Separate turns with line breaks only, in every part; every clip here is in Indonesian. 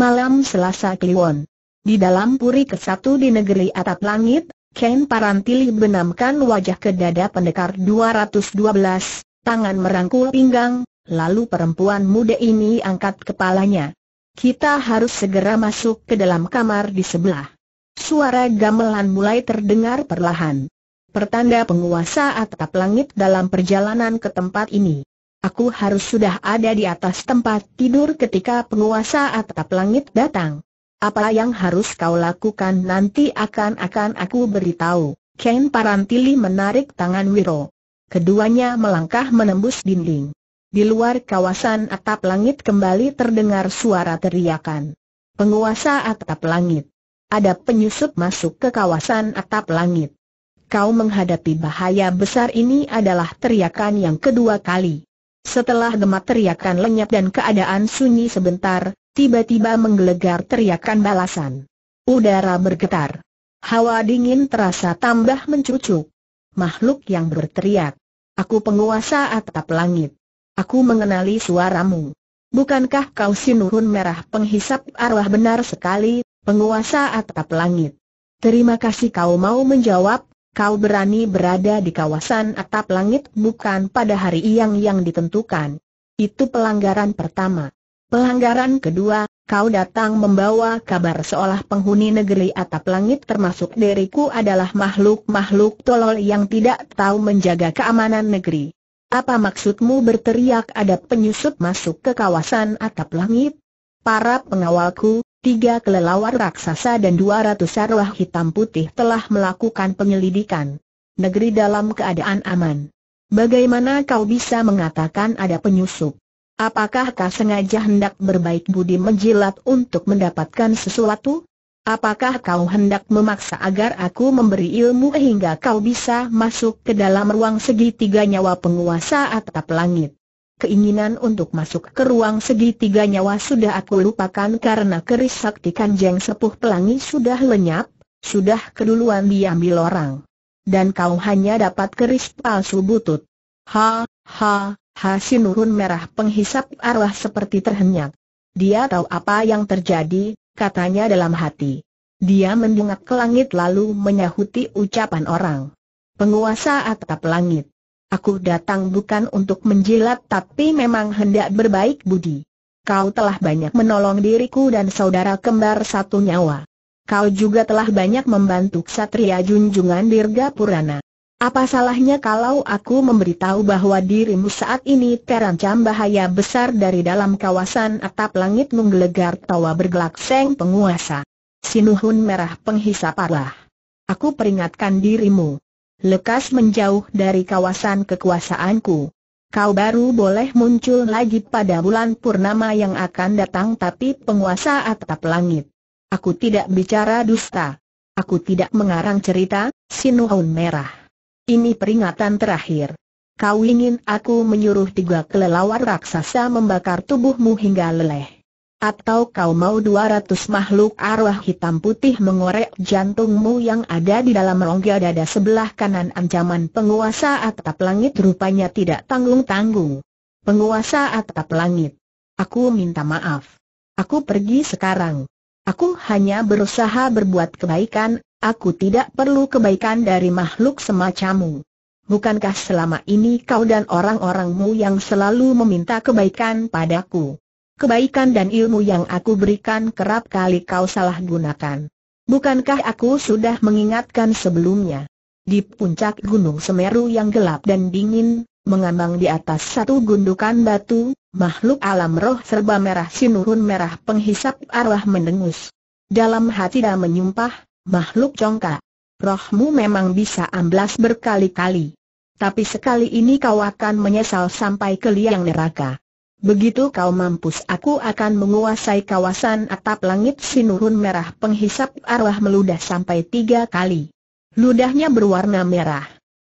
malam Selasa Kliwon. Di dalam puri ke-1 di negeri atap langit, Ken Parantili benamkan wajah ke dada pendekar 212, tangan merangkul pinggang, lalu perempuan muda ini angkat kepalanya. Kita harus segera masuk ke dalam kamar di sebelah. Suara gamelan mulai terdengar perlahan. Pertanda penguasa atap langit dalam perjalanan ke tempat ini. Aku harus sudah ada di atas tempat tidur ketika penguasa atap langit datang. Apa yang harus kau lakukan nanti akan-akan aku beritahu. Ken Parantili menarik tangan Wiro. Keduanya melangkah menembus dinding. Di luar kawasan atap langit kembali terdengar suara teriakan. Penguasa atap langit. Ada penyusup masuk ke kawasan atap langit. Kau menghadapi bahaya besar ini adalah teriakan yang kedua kali. Setelah gemat teriakan lenyap dan keadaan sunyi sebentar, tiba-tiba menggelegar teriakan balasan. Udara bergetar. Hawa dingin terasa tambah mencucuk. Makhluk yang berteriak. Aku penguasa atap langit. Aku mengenali suaramu. Bukankah kau sinuhun merah penghisap arwah benar sekali, penguasa atap langit? Terima kasih kau mau menjawab, kau berani berada di kawasan atap langit bukan pada hari yang yang ditentukan. Itu pelanggaran pertama. Pelanggaran kedua, kau datang membawa kabar seolah penghuni negeri atap langit termasuk diriku adalah makhluk-makhluk tolol yang tidak tahu menjaga keamanan negeri. Apa maksudmu berteriak ada penyusup masuk ke kawasan atap langit? Para pengawalku, tiga kelelawar raksasa dan dua ratus arwah hitam putih telah melakukan penyelidikan. Negeri dalam keadaan aman. Bagaimana kau bisa mengatakan ada penyusup? Apakah kau sengaja hendak berbaik budi menjilat untuk mendapatkan sesuatu? Apakah kau hendak memaksa agar aku memberi ilmu hingga kau bisa masuk ke dalam ruang segitiga nyawa penguasa atap langit? Keinginan untuk masuk ke ruang segitiga nyawa sudah aku lupakan karena keris sakti kanjeng sepuh pelangi sudah lenyap, sudah keduluan diambil orang. Dan kau hanya dapat keris palsu butut. Ha, ha, ha si nurun merah penghisap arwah seperti terhenyak. Dia tahu apa yang terjadi, katanya dalam hati. Dia mendengar ke langit lalu menyahuti ucapan orang. Penguasa atap langit. Aku datang bukan untuk menjilat tapi memang hendak berbaik budi. Kau telah banyak menolong diriku dan saudara kembar satu nyawa. Kau juga telah banyak membantu ksatria junjungan Dirga Purana. Apa salahnya kalau aku memberitahu bahwa dirimu saat ini terancam bahaya besar dari dalam kawasan atap langit menggelegar tawa bergelak seng penguasa. Sinuhun merah penghisap arah. Aku peringatkan dirimu lekas menjauh dari kawasan kekuasaanku. Kau baru boleh muncul lagi pada bulan purnama yang akan datang tapi penguasa atap langit. Aku tidak bicara dusta. Aku tidak mengarang cerita, Sinuhun Merah. Ini peringatan terakhir. Kau ingin aku menyuruh tiga kelelawar raksasa membakar tubuhmu hingga leleh. Atau kau mau 200 makhluk arwah hitam putih mengorek jantungmu yang ada di dalam rongga dada sebelah kanan ancaman penguasa atap langit rupanya tidak tanggung-tanggung. Penguasa atap langit. Aku minta maaf. Aku pergi sekarang. Aku hanya berusaha berbuat kebaikan, aku tidak perlu kebaikan dari makhluk semacammu. Bukankah selama ini kau dan orang-orangmu yang selalu meminta kebaikan padaku? Kebaikan dan ilmu yang aku berikan kerap kali kau salah gunakan. Bukankah aku sudah mengingatkan sebelumnya? Di puncak Gunung Semeru yang gelap dan dingin, mengambang di atas satu gundukan batu, makhluk alam roh serba merah sinurun merah penghisap arwah mendengus. Dalam hati dah menyumpah, makhluk congkak. Rohmu memang bisa amblas berkali-kali. Tapi sekali ini kau akan menyesal sampai ke liang neraka. Begitu kau mampus aku akan menguasai kawasan atap langit sinurun merah penghisap arwah meludah sampai tiga kali. Ludahnya berwarna merah.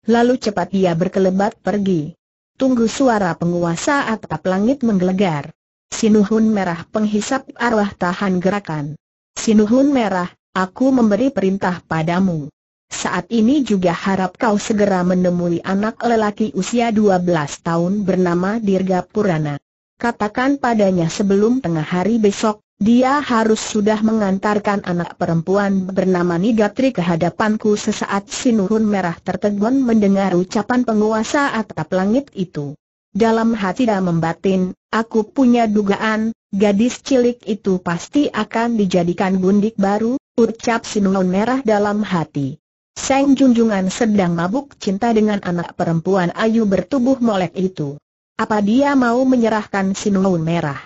Lalu cepat dia berkelebat pergi. Tunggu suara penguasa atap langit menggelegar. Sinuhun merah penghisap arwah tahan gerakan. Sinuhun merah, aku memberi perintah padamu. Saat ini juga harap kau segera menemui anak lelaki usia 12 tahun bernama Dirga Purana katakan padanya sebelum tengah hari besok, dia harus sudah mengantarkan anak perempuan bernama Nigatri ke hadapanku sesaat sinurun merah tertegun mendengar ucapan penguasa atap langit itu. Dalam hati dan membatin, aku punya dugaan, gadis cilik itu pasti akan dijadikan gundik baru, ucap sinurun merah dalam hati. Seng Junjungan sedang mabuk cinta dengan anak perempuan ayu bertubuh molek itu. Apa dia mau menyerahkan Sinuun Merah?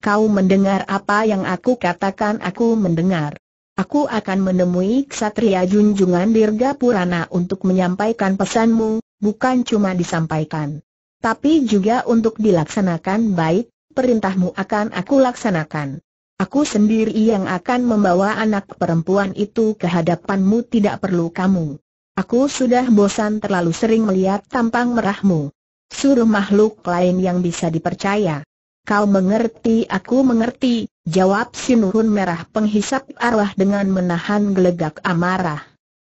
Kau mendengar apa yang aku katakan aku mendengar. Aku akan menemui Ksatria Junjungan Dirga Purana untuk menyampaikan pesanmu, bukan cuma disampaikan. Tapi juga untuk dilaksanakan baik, perintahmu akan aku laksanakan. Aku sendiri yang akan membawa anak perempuan itu ke hadapanmu tidak perlu kamu. Aku sudah bosan terlalu sering melihat tampang merahmu. Suruh makhluk lain yang bisa dipercaya. Kau mengerti aku mengerti, jawab Sinurun merah penghisap arwah dengan menahan gelegak amarah.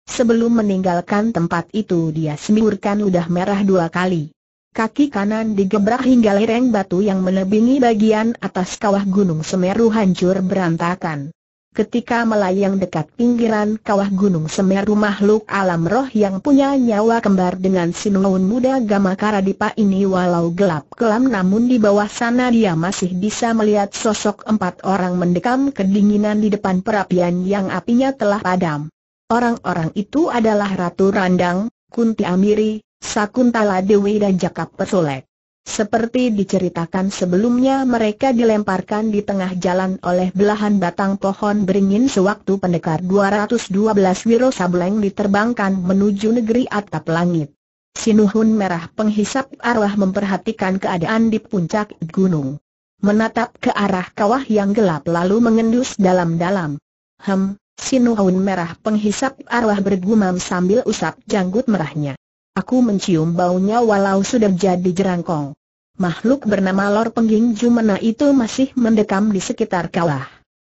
Sebelum meninggalkan tempat itu dia semburkan udah merah dua kali. Kaki kanan digebrak hingga lereng batu yang menebingi bagian atas kawah gunung Semeru hancur berantakan. Ketika melayang dekat pinggiran kawah Gunung Semeru makhluk alam roh yang punya nyawa kembar dengan sinuun muda Gamakara Dipa ini walau gelap kelam namun di bawah sana dia masih bisa melihat sosok empat orang mendekam kedinginan di depan perapian yang apinya telah padam. Orang-orang itu adalah Ratu Randang, Kunti Amiri, Sakuntala Dewi dan Jakap Pesolek. Seperti diceritakan sebelumnya mereka dilemparkan di tengah jalan oleh belahan batang pohon beringin sewaktu pendekar 212 Wiro Sableng diterbangkan menuju negeri atap langit. Sinuhun merah penghisap arwah memperhatikan keadaan di puncak gunung. Menatap ke arah kawah yang gelap lalu mengendus dalam-dalam. Hem, Sinuhun merah penghisap arwah bergumam sambil usap janggut merahnya. Aku mencium baunya walau sudah jadi jerangkong. Makhluk bernama Lor Pengging Jumena itu masih mendekam di sekitar kawah.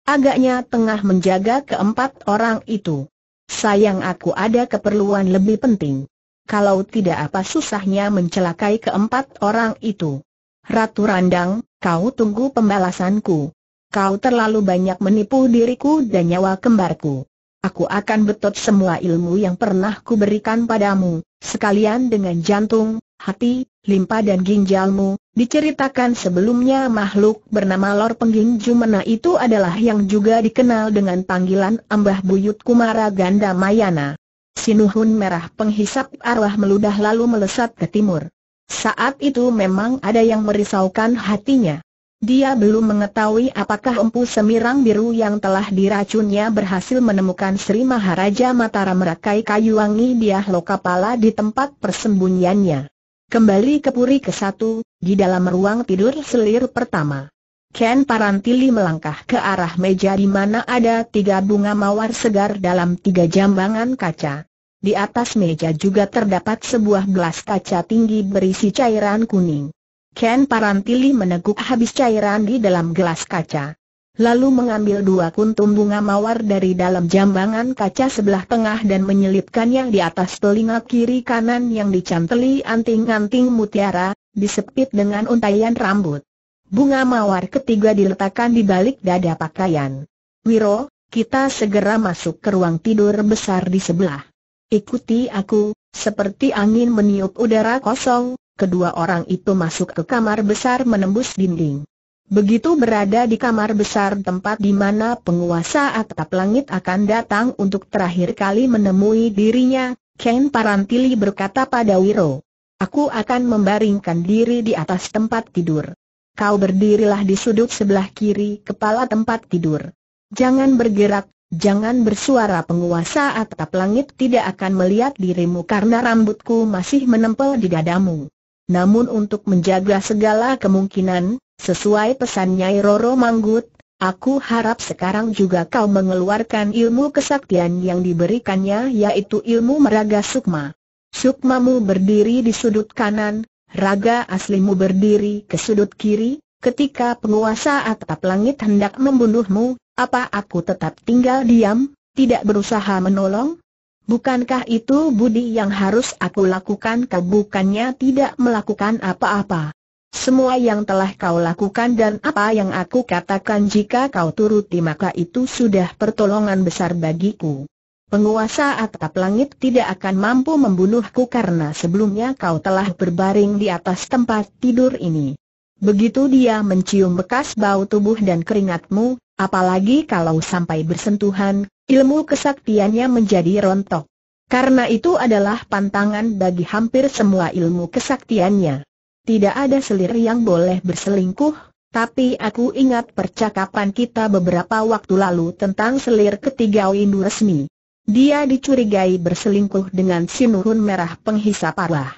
Agaknya tengah menjaga keempat orang itu. Sayang aku ada keperluan lebih penting. Kalau tidak apa susahnya mencelakai keempat orang itu. Ratu Randang, kau tunggu pembalasanku. Kau terlalu banyak menipu diriku dan nyawa kembarku. Aku akan betot semua ilmu yang pernah kuberikan padamu, sekalian dengan jantung, hati, limpa dan ginjalmu. Diceritakan sebelumnya makhluk bernama Lor Pengging Jumena itu adalah yang juga dikenal dengan panggilan Ambah Buyut Kumara Ganda Mayana. Sinuhun merah penghisap arwah meludah lalu melesat ke timur. Saat itu memang ada yang merisaukan hatinya. Dia belum mengetahui apakah empu semirang biru yang telah diracunnya berhasil menemukan Sri Maharaja Mataram merakai Kayuwangi wangi dia lokapala di tempat persembunyiannya. Kembali ke Puri ke satu, di dalam ruang tidur selir pertama. Ken Parantili melangkah ke arah meja di mana ada tiga bunga mawar segar dalam tiga jambangan kaca. Di atas meja juga terdapat sebuah gelas kaca tinggi berisi cairan kuning. Ken Parantili meneguk habis cairan di dalam gelas kaca. Lalu mengambil dua kuntum bunga mawar dari dalam jambangan kaca sebelah tengah dan menyelipkannya di atas telinga kiri kanan yang dicanteli anting-anting mutiara, disepit dengan untayan rambut. Bunga mawar ketiga diletakkan di balik dada pakaian. Wiro, kita segera masuk ke ruang tidur besar di sebelah. Ikuti aku, seperti angin meniup udara kosong, kedua orang itu masuk ke kamar besar menembus dinding. Begitu berada di kamar besar tempat di mana penguasa atap langit akan datang untuk terakhir kali menemui dirinya, Ken Parantili berkata pada Wiro, Aku akan membaringkan diri di atas tempat tidur. Kau berdirilah di sudut sebelah kiri kepala tempat tidur. Jangan bergerak, jangan bersuara penguasa atap langit tidak akan melihat dirimu karena rambutku masih menempel di dadamu namun untuk menjaga segala kemungkinan, sesuai pesan Nyai Roro Manggut, aku harap sekarang juga kau mengeluarkan ilmu kesaktian yang diberikannya yaitu ilmu meraga sukma. Sukmamu berdiri di sudut kanan, raga aslimu berdiri ke sudut kiri, ketika penguasa atap langit hendak membunuhmu, apa aku tetap tinggal diam, tidak berusaha menolong? Bukankah itu budi yang harus aku lakukan kau bukannya tidak melakukan apa-apa? Semua yang telah kau lakukan dan apa yang aku katakan jika kau turuti maka itu sudah pertolongan besar bagiku. Penguasa atap langit tidak akan mampu membunuhku karena sebelumnya kau telah berbaring di atas tempat tidur ini. Begitu dia mencium bekas bau tubuh dan keringatmu, apalagi kalau sampai bersentuhan, ilmu kesaktiannya menjadi rontok. Karena itu adalah pantangan bagi hampir semua ilmu kesaktiannya. Tidak ada selir yang boleh berselingkuh, tapi aku ingat percakapan kita beberapa waktu lalu tentang selir ketiga Windu resmi. Dia dicurigai berselingkuh dengan sinurun merah penghisap arwah.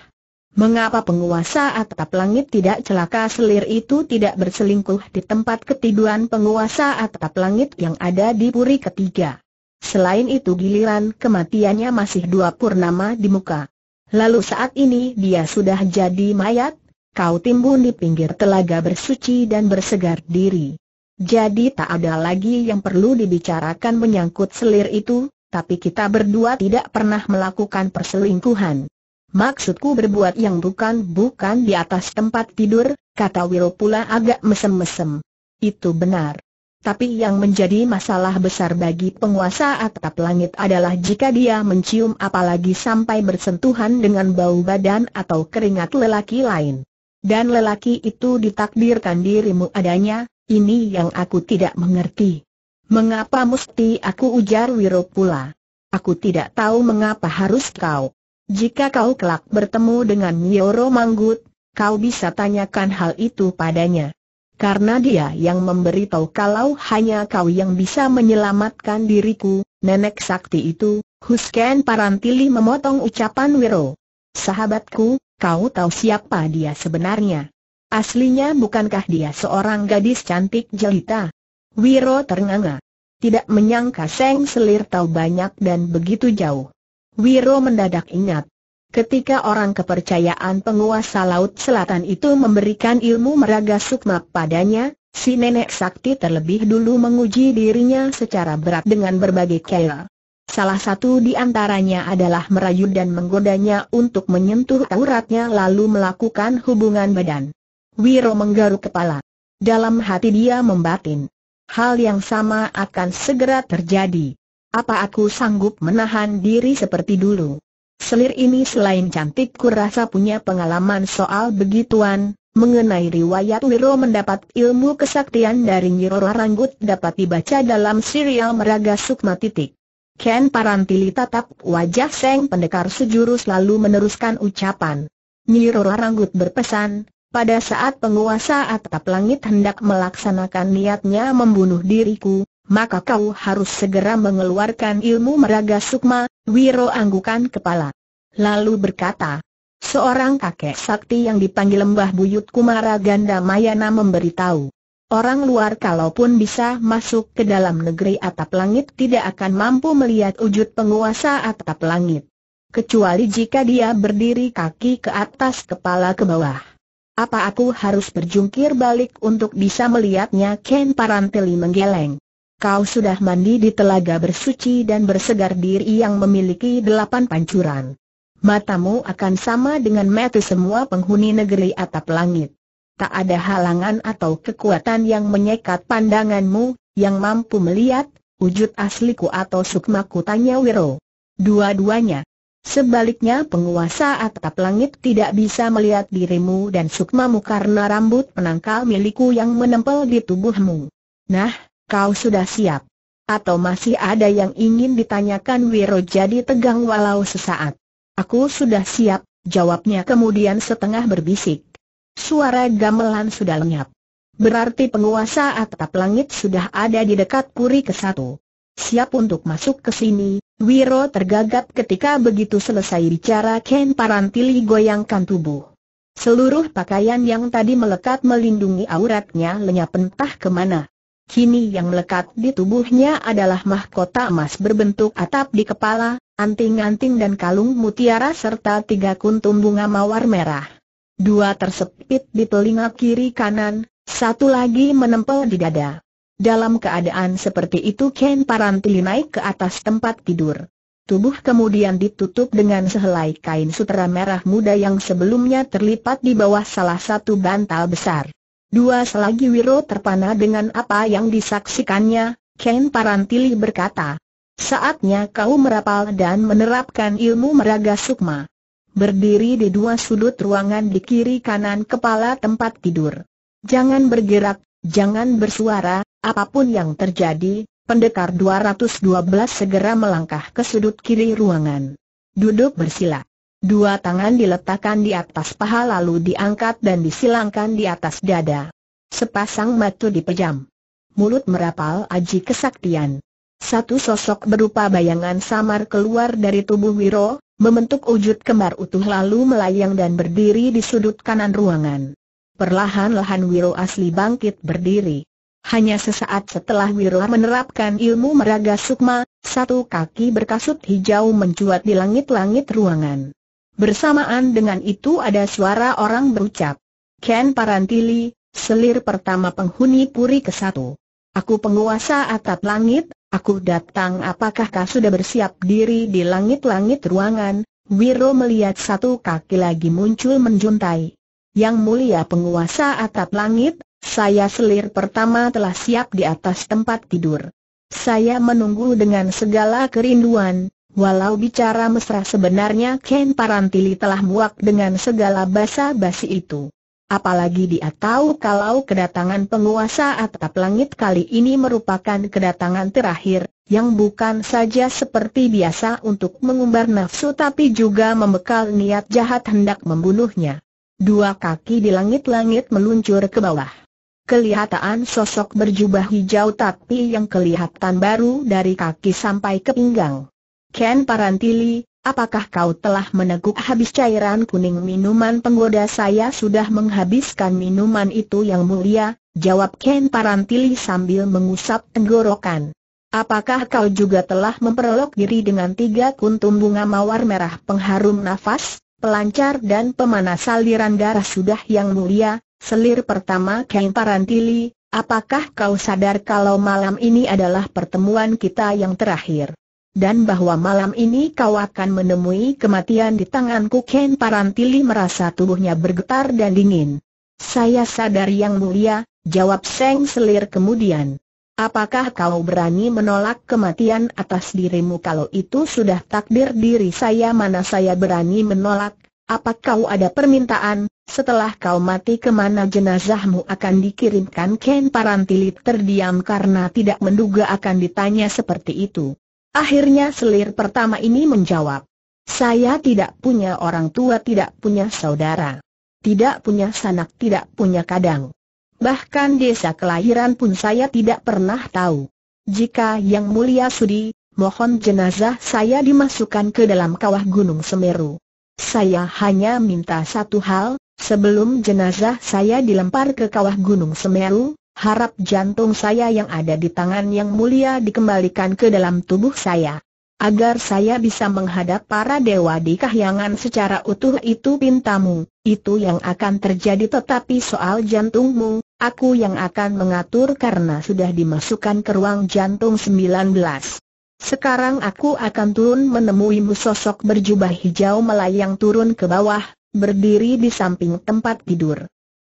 Mengapa penguasa atap langit tidak celaka selir itu tidak berselingkuh di tempat ketiduan penguasa atap langit yang ada di puri ketiga? Selain itu giliran kematiannya masih dua purnama di muka. Lalu saat ini dia sudah jadi mayat, kau timbun di pinggir telaga bersuci dan bersegar diri. Jadi tak ada lagi yang perlu dibicarakan menyangkut selir itu, tapi kita berdua tidak pernah melakukan perselingkuhan. Maksudku berbuat yang bukan-bukan di atas tempat tidur, kata Wiro pula agak mesem-mesem. Itu benar. Tapi yang menjadi masalah besar bagi penguasa atap langit adalah jika dia mencium apalagi sampai bersentuhan dengan bau badan atau keringat lelaki lain. Dan lelaki itu ditakdirkan dirimu adanya, ini yang aku tidak mengerti. Mengapa mesti aku ujar Wiro pula? Aku tidak tahu mengapa harus kau. Jika kau kelak bertemu dengan Nyoro Manggut, kau bisa tanyakan hal itu padanya karena dia yang memberitahu kalau hanya kau yang bisa menyelamatkan diriku, nenek sakti itu, Husken Parantili memotong ucapan Wiro. Sahabatku, kau tahu siapa dia sebenarnya? Aslinya bukankah dia seorang gadis cantik jelita? Wiro ternganga. Tidak menyangka Seng Selir tahu banyak dan begitu jauh. Wiro mendadak ingat, Ketika orang kepercayaan penguasa Laut Selatan itu memberikan ilmu meraga sukma padanya, si nenek sakti terlebih dulu menguji dirinya secara berat dengan berbagai cara. Salah satu di antaranya adalah merayu dan menggodanya untuk menyentuh auratnya lalu melakukan hubungan badan. Wiro menggaruk kepala. Dalam hati dia membatin. Hal yang sama akan segera terjadi. Apa aku sanggup menahan diri seperti dulu? Selir ini selain cantik kurasa punya pengalaman soal begituan, mengenai riwayat Wiro mendapat ilmu kesaktian dari Nyiro Ranggut dapat dibaca dalam serial Meraga Sukma titik. Ken Parantili tatap wajah Seng Pendekar sejurus lalu meneruskan ucapan. Nyiro Ranggut berpesan, pada saat penguasa atap langit hendak melaksanakan niatnya membunuh diriku, maka kau harus segera mengeluarkan ilmu meraga sukma, Wiro anggukan kepala. Lalu berkata, seorang kakek sakti yang dipanggil Mbah Buyut Kumara Ganda Mayana memberitahu. Orang luar kalaupun bisa masuk ke dalam negeri atap langit tidak akan mampu melihat wujud penguasa atap langit. Kecuali jika dia berdiri kaki ke atas kepala ke bawah. Apa aku harus berjungkir balik untuk bisa melihatnya Ken Paranteli menggeleng kau sudah mandi di telaga bersuci dan bersegar diri yang memiliki delapan pancuran. Matamu akan sama dengan mata semua penghuni negeri atap langit. Tak ada halangan atau kekuatan yang menyekat pandanganmu, yang mampu melihat, wujud asliku atau sukmaku tanya Wiro. Dua-duanya. Sebaliknya penguasa atap langit tidak bisa melihat dirimu dan sukmamu karena rambut penangkal milikku yang menempel di tubuhmu. Nah, kau sudah siap? Atau masih ada yang ingin ditanyakan Wiro jadi tegang walau sesaat? Aku sudah siap, jawabnya kemudian setengah berbisik. Suara gamelan sudah lenyap. Berarti penguasa atap langit sudah ada di dekat puri ke-1. Siap untuk masuk ke sini, Wiro tergagap ketika begitu selesai bicara Ken Parantili goyangkan tubuh. Seluruh pakaian yang tadi melekat melindungi auratnya lenyap entah kemana. Kini yang melekat di tubuhnya adalah mahkota emas berbentuk atap di kepala, anting-anting dan kalung mutiara serta tiga kuntum bunga mawar merah. Dua tersepit di telinga kiri kanan, satu lagi menempel di dada. Dalam keadaan seperti itu Ken Parantili naik ke atas tempat tidur. Tubuh kemudian ditutup dengan sehelai kain sutera merah muda yang sebelumnya terlipat di bawah salah satu bantal besar. Dua selagi Wiro terpana dengan apa yang disaksikannya, Ken Parantili berkata, Saatnya kau merapal dan menerapkan ilmu meraga sukma. Berdiri di dua sudut ruangan di kiri kanan kepala tempat tidur. Jangan bergerak, jangan bersuara, apapun yang terjadi, pendekar 212 segera melangkah ke sudut kiri ruangan. Duduk bersila. Dua tangan diletakkan di atas paha lalu diangkat dan disilangkan di atas dada. Sepasang mata dipejam. Mulut merapal aji kesaktian. Satu sosok berupa bayangan samar keluar dari tubuh Wiro, membentuk wujud kembar utuh lalu melayang dan berdiri di sudut kanan ruangan. Perlahan-lahan Wiro asli bangkit berdiri. Hanya sesaat setelah Wiro menerapkan ilmu meraga sukma, satu kaki berkasut hijau mencuat di langit-langit ruangan. Bersamaan dengan itu ada suara orang berucap. Ken Parantili, selir pertama penghuni Puri ke-1. Aku penguasa atap langit, aku datang apakah kau sudah bersiap diri di langit-langit ruangan? Wiro melihat satu kaki lagi muncul menjuntai. Yang mulia penguasa atap langit, saya selir pertama telah siap di atas tempat tidur. Saya menunggu dengan segala kerinduan, Walau bicara mesra sebenarnya Ken Parantili telah muak dengan segala basa-basi itu. Apalagi dia tahu kalau kedatangan penguasa atap langit kali ini merupakan kedatangan terakhir, yang bukan saja seperti biasa untuk mengumbar nafsu tapi juga membekal niat jahat hendak membunuhnya. Dua kaki di langit-langit meluncur ke bawah. Kelihatan sosok berjubah hijau tapi yang kelihatan baru dari kaki sampai ke pinggang. Ken Parantili, apakah kau telah meneguk habis cairan kuning minuman penggoda saya sudah menghabiskan minuman itu yang mulia, jawab Ken Parantili sambil mengusap tenggorokan. Apakah kau juga telah memperolok diri dengan tiga kuntum bunga mawar merah pengharum nafas, pelancar dan pemanas aliran darah sudah yang mulia? Selir pertama Ken Parantili, apakah kau sadar kalau malam ini adalah pertemuan kita yang terakhir? dan bahwa malam ini kau akan menemui kematian di tanganku Ken Parantili merasa tubuhnya bergetar dan dingin. Saya sadar yang mulia, jawab Seng Selir kemudian. Apakah kau berani menolak kematian atas dirimu kalau itu sudah takdir diri saya mana saya berani menolak? Apa kau ada permintaan, setelah kau mati kemana jenazahmu akan dikirimkan Ken Parantili terdiam karena tidak menduga akan ditanya seperti itu. Akhirnya selir pertama ini menjawab, saya tidak punya orang tua, tidak punya saudara, tidak punya sanak, tidak punya kadang. Bahkan desa kelahiran pun saya tidak pernah tahu. Jika Yang Mulia Sudi, mohon jenazah saya dimasukkan ke dalam kawah Gunung Semeru. Saya hanya minta satu hal, sebelum jenazah saya dilempar ke kawah Gunung Semeru, Harap jantung saya yang ada di tangan yang mulia dikembalikan ke dalam tubuh saya. Agar saya bisa menghadap para dewa di kahyangan secara utuh itu pintamu, itu yang akan terjadi tetapi soal jantungmu, aku yang akan mengatur karena sudah dimasukkan ke ruang jantung 19. Sekarang aku akan turun menemuimu sosok berjubah hijau melayang turun ke bawah, berdiri di samping tempat tidur.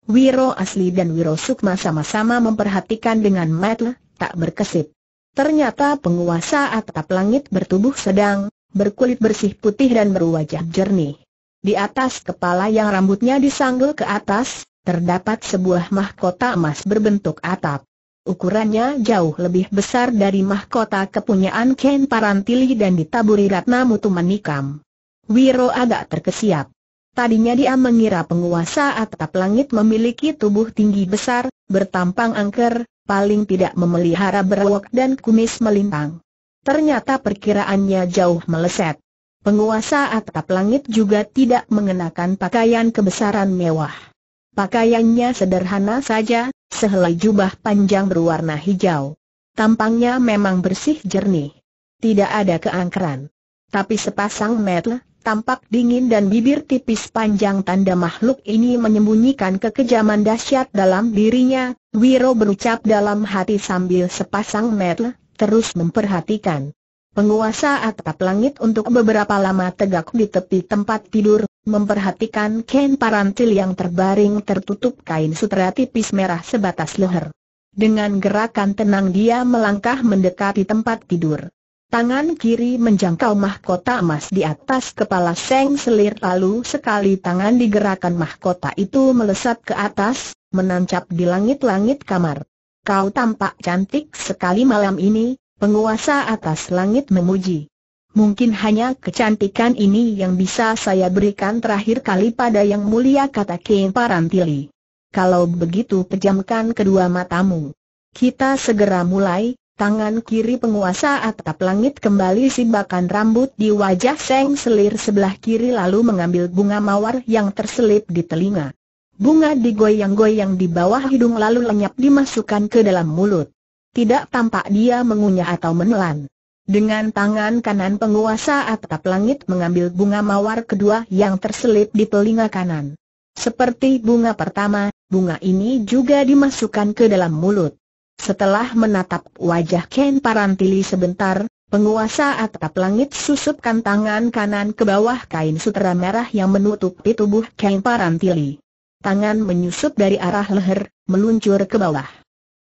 Wiro Asli dan Wiro Sukma sama-sama memperhatikan dengan mata, tak berkesip. Ternyata penguasa atap langit bertubuh sedang, berkulit bersih putih dan berwajah jernih. Di atas kepala yang rambutnya disanggul ke atas, terdapat sebuah mahkota emas berbentuk atap. Ukurannya jauh lebih besar dari mahkota kepunyaan Ken Parantili dan ditaburi Ratna Mutu Manikam. Wiro agak terkesiap. Tadinya dia mengira penguasa atap langit memiliki tubuh tinggi besar, bertampang angker, paling tidak memelihara berwok dan kumis melintang. Ternyata perkiraannya jauh meleset. Penguasa atap langit juga tidak mengenakan pakaian kebesaran mewah. Pakaiannya sederhana saja, sehelai jubah panjang berwarna hijau. Tampangnya memang bersih jernih. Tidak ada keangkeran. Tapi sepasang metel tampak dingin dan bibir tipis panjang tanda makhluk ini menyembunyikan kekejaman dahsyat dalam dirinya, Wiro berucap dalam hati sambil sepasang mata terus memperhatikan. Penguasa atap langit untuk beberapa lama tegak di tepi tempat tidur, memperhatikan kain parantil yang terbaring tertutup kain sutra tipis merah sebatas leher. Dengan gerakan tenang dia melangkah mendekati tempat tidur. Tangan kiri menjangkau mahkota emas di atas kepala Seng Selir lalu sekali tangan digerakkan mahkota itu melesat ke atas, menancap di langit-langit kamar. Kau tampak cantik sekali malam ini, penguasa atas langit memuji. Mungkin hanya kecantikan ini yang bisa saya berikan terakhir kali pada yang mulia kata Kim Parantili. Kalau begitu pejamkan kedua matamu. Kita segera mulai, Tangan kiri penguasa atap langit kembali sibakan rambut di wajah Seng Selir sebelah kiri lalu mengambil bunga mawar yang terselip di telinga. Bunga digoyang-goyang di bawah hidung lalu lenyap dimasukkan ke dalam mulut. Tidak tampak dia mengunyah atau menelan. Dengan tangan kanan penguasa atap langit mengambil bunga mawar kedua yang terselip di telinga kanan. Seperti bunga pertama, bunga ini juga dimasukkan ke dalam mulut. Setelah menatap wajah Ken Parantili sebentar, penguasa atap langit susupkan tangan kanan ke bawah kain sutera merah yang menutupi tubuh Ken Parantili. Tangan menyusup dari arah leher, meluncur ke bawah.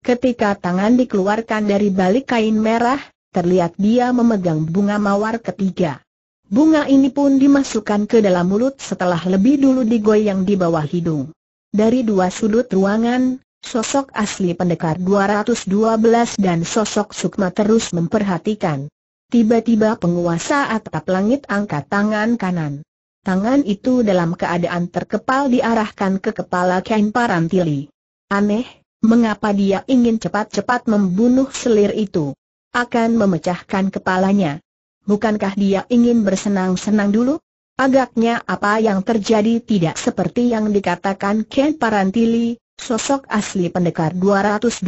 Ketika tangan dikeluarkan dari balik kain merah, terlihat dia memegang bunga mawar ketiga. Bunga ini pun dimasukkan ke dalam mulut setelah lebih dulu digoyang di bawah hidung. Dari dua sudut ruangan, sosok asli pendekar 212 dan sosok Sukma terus memperhatikan. Tiba-tiba penguasa atap langit angkat tangan kanan. Tangan itu dalam keadaan terkepal diarahkan ke kepala Ken Parantili. Aneh, mengapa dia ingin cepat-cepat membunuh selir itu? Akan memecahkan kepalanya. Bukankah dia ingin bersenang-senang dulu? Agaknya apa yang terjadi tidak seperti yang dikatakan Ken Parantili, Sosok asli pendekar 212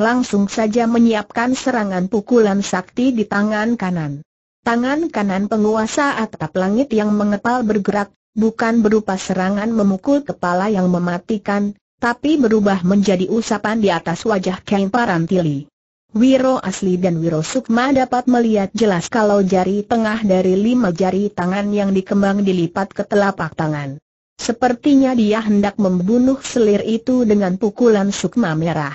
langsung saja menyiapkan serangan pukulan sakti di tangan kanan. Tangan kanan penguasa atap langit yang mengepal bergerak, bukan berupa serangan memukul kepala yang mematikan, tapi berubah menjadi usapan di atas wajah Kang Parantili. Wiro asli dan Wiro Sukma dapat melihat jelas kalau jari tengah dari lima jari tangan yang dikembang dilipat ke telapak tangan. Sepertinya dia hendak membunuh selir itu dengan pukulan sukma merah.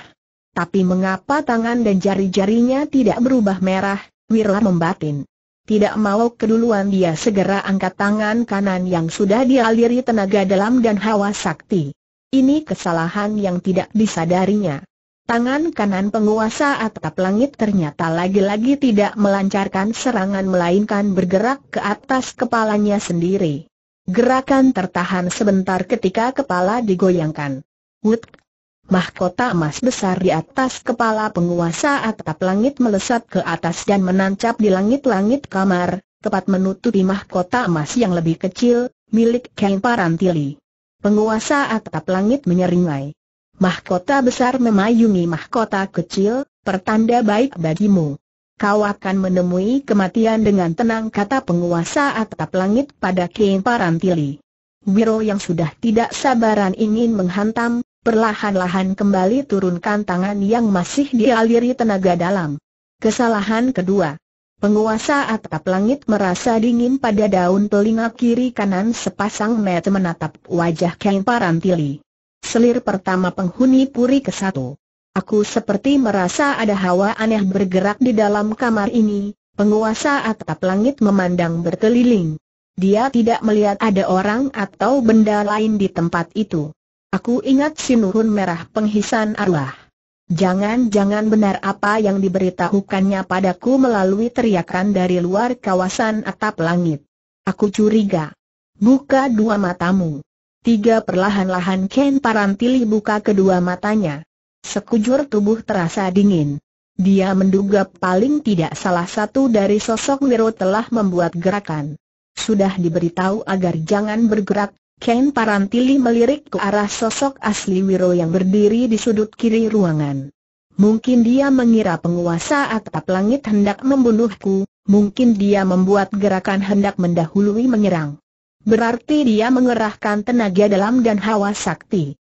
Tapi mengapa tangan dan jari-jarinya tidak berubah merah, Wirla membatin. Tidak mau keduluan dia segera angkat tangan kanan yang sudah dialiri tenaga dalam dan hawa sakti. Ini kesalahan yang tidak disadarinya. Tangan kanan penguasa atap langit ternyata lagi-lagi tidak melancarkan serangan melainkan bergerak ke atas kepalanya sendiri. Gerakan tertahan sebentar ketika kepala digoyangkan. Wut! Mahkota emas besar di atas kepala penguasa atap langit melesat ke atas dan menancap di langit-langit kamar, tepat menutupi mahkota emas yang lebih kecil, milik Ken Parantili. Penguasa atap langit menyeringai. Mahkota besar memayungi mahkota kecil, pertanda baik bagimu. Kau akan menemui kematian dengan tenang kata penguasa atap langit pada King Parantili. Wiro yang sudah tidak sabaran ingin menghantam, perlahan-lahan kembali turunkan tangan yang masih dialiri tenaga dalam. Kesalahan kedua. Penguasa atap langit merasa dingin pada daun telinga kiri kanan sepasang mata menatap wajah King Parantili. Selir pertama penghuni puri ke-1. Aku seperti merasa ada hawa aneh bergerak di dalam kamar ini, penguasa atap langit memandang berkeliling. Dia tidak melihat ada orang atau benda lain di tempat itu. Aku ingat sinurun merah penghisan arwah. Jangan-jangan benar apa yang diberitahukannya padaku melalui teriakan dari luar kawasan atap langit. Aku curiga. Buka dua matamu. Tiga perlahan-lahan Ken Parantili buka kedua matanya. Sekujur tubuh terasa dingin. Dia menduga paling tidak salah satu dari sosok Wiro telah membuat gerakan. Sudah diberitahu agar jangan bergerak, Ken Parantili melirik ke arah sosok asli Wiro yang berdiri di sudut kiri ruangan. Mungkin dia mengira penguasa atap langit hendak membunuhku, mungkin dia membuat gerakan hendak mendahului menyerang. Berarti dia mengerahkan tenaga dalam dan hawa sakti.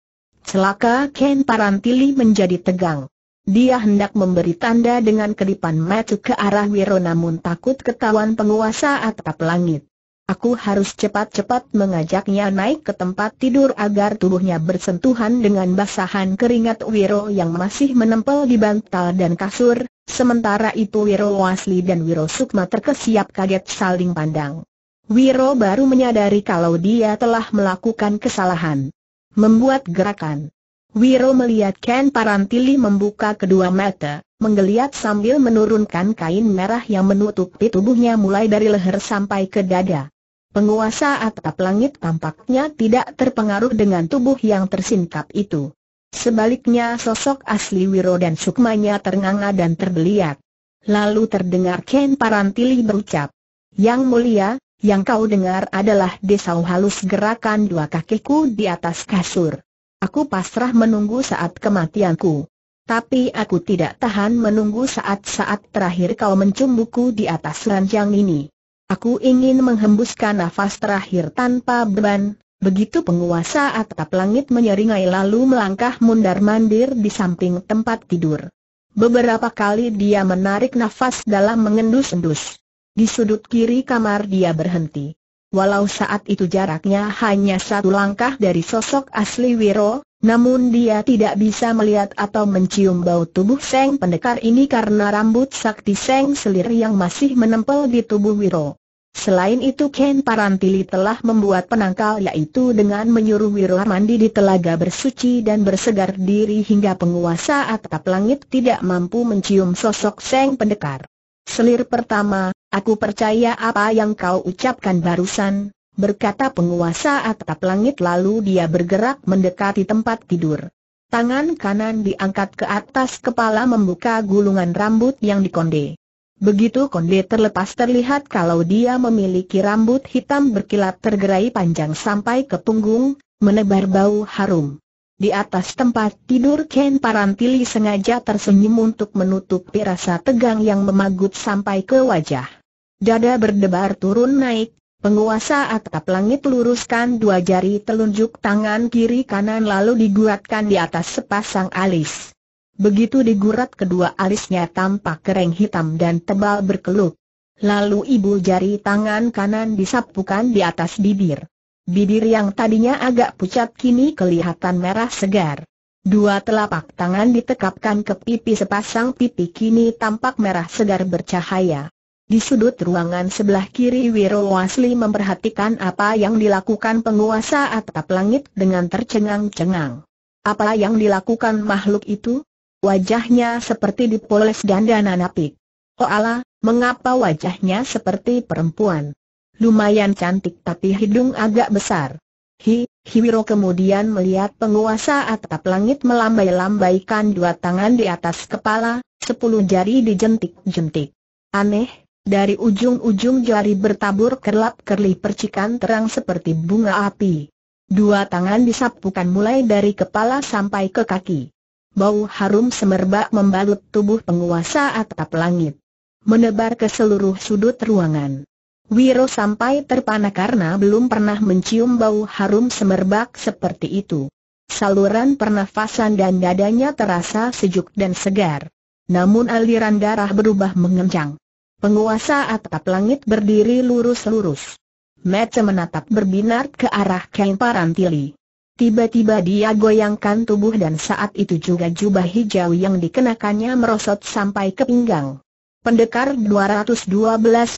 Celaka Ken Parantili menjadi tegang. Dia hendak memberi tanda dengan kedipan mata ke arah Wiro namun takut ketahuan penguasa atap langit. Aku harus cepat-cepat mengajaknya naik ke tempat tidur agar tubuhnya bersentuhan dengan basahan keringat Wiro yang masih menempel di bantal dan kasur, sementara itu Wiro Wasli dan Wiro Sukma terkesiap kaget saling pandang. Wiro baru menyadari kalau dia telah melakukan kesalahan membuat gerakan. Wiro melihat Ken Parantili membuka kedua mata, menggeliat sambil menurunkan kain merah yang menutupi tubuhnya mulai dari leher sampai ke dada. Penguasa atap langit tampaknya tidak terpengaruh dengan tubuh yang tersingkap itu. Sebaliknya sosok asli Wiro dan Sukmanya ternganga dan terbeliat. Lalu terdengar Ken Parantili berucap, Yang mulia, yang kau dengar adalah desau halus gerakan dua kakiku di atas kasur. Aku pasrah menunggu saat kematianku. Tapi aku tidak tahan menunggu saat-saat terakhir kau mencumbuku di atas ranjang ini. Aku ingin menghembuskan nafas terakhir tanpa beban. Begitu penguasa atap langit menyeringai lalu melangkah mundar-mandir di samping tempat tidur. Beberapa kali dia menarik nafas dalam mengendus-endus. Di sudut kiri kamar dia berhenti. Walau saat itu jaraknya hanya satu langkah dari sosok asli Wiro, namun dia tidak bisa melihat atau mencium bau tubuh Seng Pendekar ini karena rambut sakti Seng Selir yang masih menempel di tubuh Wiro. Selain itu Ken Parantili telah membuat penangkal yaitu dengan menyuruh Wiro mandi di telaga bersuci dan bersegar diri hingga penguasa atap langit tidak mampu mencium sosok Seng Pendekar. Selir pertama, Aku percaya apa yang kau ucapkan barusan, berkata penguasa atap langit lalu dia bergerak mendekati tempat tidur. Tangan kanan diangkat ke atas kepala membuka gulungan rambut yang dikonde. Begitu konde terlepas terlihat kalau dia memiliki rambut hitam berkilat tergerai panjang sampai ke punggung, menebar bau harum. Di atas tempat tidur Ken Parantili sengaja tersenyum untuk menutupi rasa tegang yang memagut sampai ke wajah. Dada berdebar turun naik, penguasa atap langit luruskan dua jari telunjuk tangan kiri kanan lalu diguratkan di atas sepasang alis. Begitu digurat kedua alisnya tampak kering hitam dan tebal berkelup. Lalu ibu jari tangan kanan disapukan di atas bibir. Bibir yang tadinya agak pucat kini kelihatan merah segar. Dua telapak tangan ditekapkan ke pipi sepasang pipi kini tampak merah segar bercahaya. Di sudut ruangan sebelah kiri Wiro Wasli memperhatikan apa yang dilakukan penguasa atap langit dengan tercengang-cengang. Apa yang dilakukan makhluk itu? Wajahnya seperti dipoles dandanan apik. Oh Allah, mengapa wajahnya seperti perempuan? Lumayan cantik tapi hidung agak besar. Hi, Hiwiro kemudian melihat penguasa atap langit melambai-lambaikan dua tangan di atas kepala, sepuluh jari dijentik-jentik. Aneh, dari ujung-ujung jari bertabur kerlap-kerli percikan terang seperti bunga api. Dua tangan disapukan mulai dari kepala sampai ke kaki. Bau harum semerbak membalut tubuh penguasa atap langit. Menebar ke seluruh sudut ruangan. Wiro sampai terpana karena belum pernah mencium bau harum semerbak seperti itu. Saluran pernafasan dan dadanya terasa sejuk dan segar. Namun aliran darah berubah mengencang. Penguasa atap langit berdiri lurus-lurus. Mata menatap berbinar ke arah Kang Parantili. Tiba-tiba dia goyangkan tubuh dan saat itu juga jubah hijau yang dikenakannya merosot sampai ke pinggang. Pendekar 212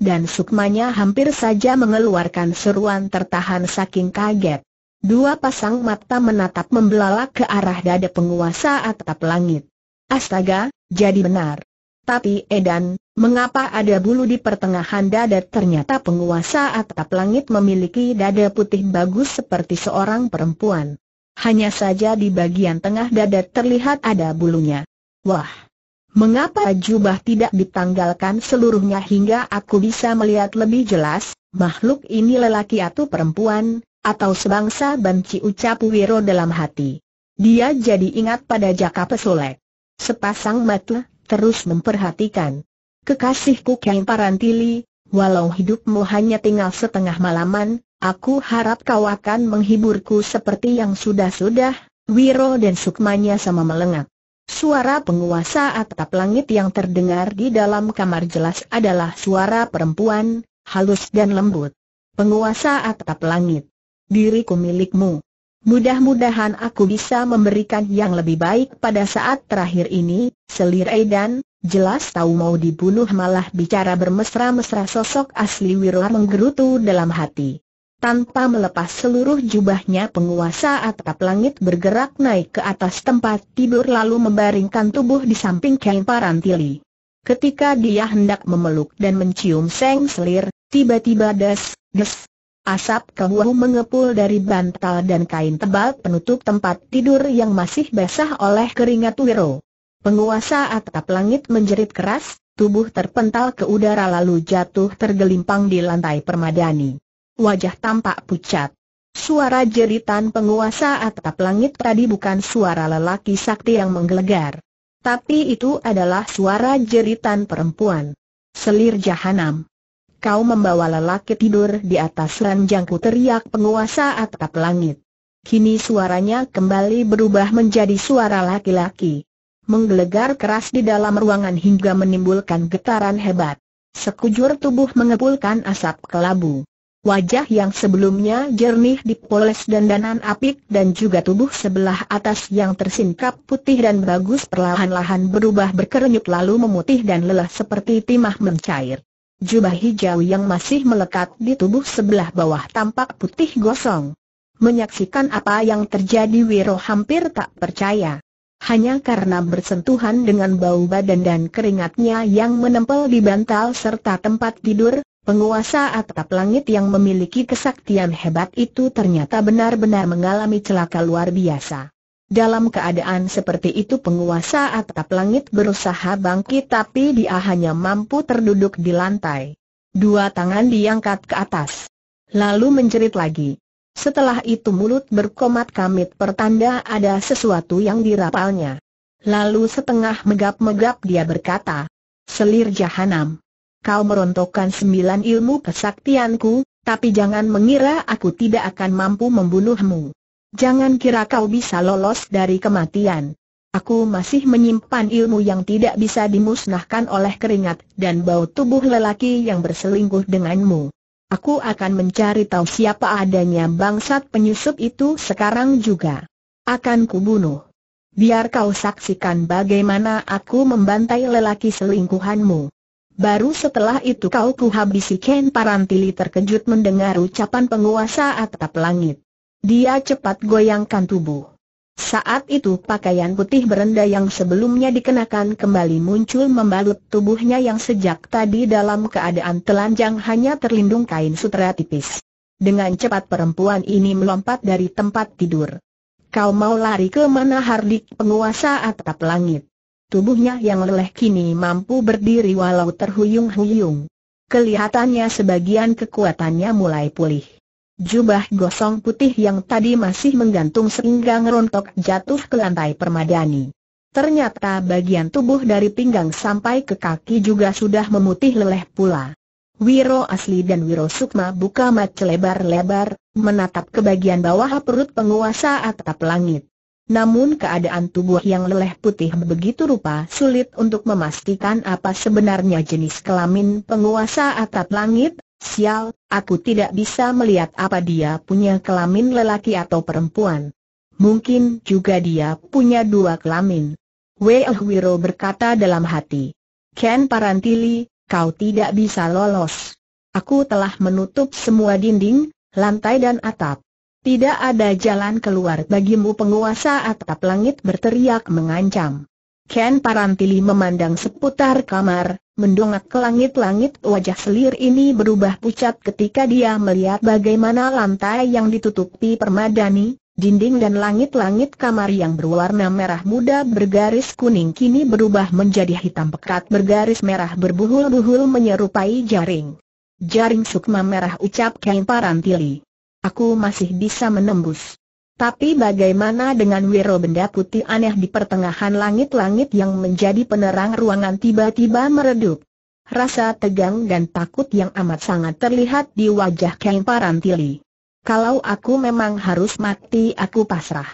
dan sukmanya hampir saja mengeluarkan seruan tertahan saking kaget. Dua pasang mata menatap membelalak ke arah dada penguasa atap langit. Astaga, jadi benar. Tapi Edan, mengapa ada bulu di pertengahan dada ternyata penguasa atap langit memiliki dada putih bagus seperti seorang perempuan. Hanya saja di bagian tengah dada terlihat ada bulunya. Wah! Mengapa jubah tidak ditanggalkan seluruhnya hingga aku bisa melihat lebih jelas, makhluk ini lelaki atau perempuan, atau sebangsa banci ucap Wiro dalam hati. Dia jadi ingat pada Jaka Pesolek. Sepasang mata, terus memperhatikan. Kekasihku Kang Parantili, walau hidupmu hanya tinggal setengah malaman, aku harap kau akan menghiburku seperti yang sudah-sudah, Wiro dan Sukmanya sama melengak. Suara penguasa atap langit yang terdengar di dalam kamar jelas adalah suara perempuan, halus dan lembut. Penguasa atap langit. Diriku milikmu. Mudah-mudahan aku bisa memberikan yang lebih baik pada saat terakhir ini, selir Aidan, jelas tahu mau dibunuh malah bicara bermesra-mesra sosok asli Wirla menggerutu dalam hati. Tanpa melepas seluruh jubahnya penguasa atap langit bergerak naik ke atas tempat tidur lalu membaringkan tubuh di samping Ken Parantili. Ketika dia hendak memeluk dan mencium seng selir, tiba-tiba des, des, Asap kehuhu mengepul dari bantal dan kain tebal penutup tempat tidur yang masih basah oleh keringat Wiro. Penguasa atap langit menjerit keras, tubuh terpental ke udara lalu jatuh tergelimpang di lantai permadani. Wajah tampak pucat. Suara jeritan penguasa atap langit tadi bukan suara lelaki sakti yang menggelegar. Tapi itu adalah suara jeritan perempuan. Selir jahanam kau membawa lelaki tidur di atas ranjangku teriak penguasa atap langit. Kini suaranya kembali berubah menjadi suara laki-laki. Menggelegar keras di dalam ruangan hingga menimbulkan getaran hebat. Sekujur tubuh mengepulkan asap kelabu. Wajah yang sebelumnya jernih dipoles dandanan apik dan juga tubuh sebelah atas yang tersingkap putih dan bagus perlahan-lahan berubah berkerenyut lalu memutih dan lelah seperti timah mencair. Jubah hijau yang masih melekat di tubuh sebelah bawah tampak putih gosong. Menyaksikan apa yang terjadi Wiro hampir tak percaya. Hanya karena bersentuhan dengan bau badan dan keringatnya yang menempel di bantal serta tempat tidur, penguasa atap langit yang memiliki kesaktian hebat itu ternyata benar-benar mengalami celaka luar biasa. Dalam keadaan seperti itu penguasa atap langit berusaha bangkit tapi dia hanya mampu terduduk di lantai. Dua tangan diangkat ke atas. Lalu menjerit lagi. Setelah itu mulut berkomat kamit pertanda ada sesuatu yang dirapalnya. Lalu setengah megap-megap dia berkata, Selir Jahanam, kau merontokkan sembilan ilmu kesaktianku, tapi jangan mengira aku tidak akan mampu membunuhmu. Jangan kira kau bisa lolos dari kematian. Aku masih menyimpan ilmu yang tidak bisa dimusnahkan oleh keringat dan bau tubuh lelaki yang berselingkuh denganmu. Aku akan mencari tahu siapa adanya bangsat penyusup itu sekarang juga. Akan kubunuh. Biar kau saksikan bagaimana aku membantai lelaki selingkuhanmu. Baru setelah itu kau kuhabisi Ken Parantili terkejut mendengar ucapan penguasa atap langit. Dia cepat goyangkan tubuh. Saat itu pakaian putih berenda yang sebelumnya dikenakan kembali muncul membalut tubuhnya yang sejak tadi dalam keadaan telanjang hanya terlindung kain sutra tipis. Dengan cepat perempuan ini melompat dari tempat tidur. Kau mau lari ke mana Hardik penguasa atap langit? Tubuhnya yang leleh kini mampu berdiri walau terhuyung-huyung. Kelihatannya sebagian kekuatannya mulai pulih. Jubah gosong putih yang tadi masih menggantung sehingga rontok jatuh ke lantai permadani. Ternyata bagian tubuh dari pinggang sampai ke kaki juga sudah memutih leleh pula. Wiro asli dan Wiro Sukma buka mata lebar-lebar, menatap ke bagian bawah perut penguasa atap langit. Namun keadaan tubuh yang leleh putih begitu rupa sulit untuk memastikan apa sebenarnya jenis kelamin penguasa atap langit, Sial, aku tidak bisa melihat apa dia punya kelamin lelaki atau perempuan. Mungkin juga dia punya dua kelamin. Weh Wiro berkata dalam hati. Ken Parantili, kau tidak bisa lolos. Aku telah menutup semua dinding, lantai dan atap. Tidak ada jalan keluar bagimu penguasa atap langit berteriak mengancam. Ken Parantili memandang seputar kamar, mendongak ke langit-langit wajah selir ini berubah pucat ketika dia melihat bagaimana lantai yang ditutupi permadani, dinding dan langit-langit kamar yang berwarna merah muda bergaris kuning kini berubah menjadi hitam pekat bergaris merah berbuhul-buhul menyerupai jaring. Jaring sukma merah ucap Kain Parantili. Aku masih bisa menembus. Tapi bagaimana dengan Wiro benda putih aneh di pertengahan langit-langit yang menjadi penerang ruangan tiba-tiba meredup? Rasa tegang dan takut yang amat sangat terlihat di wajah Ken Parantili. Kalau aku memang harus mati aku pasrah.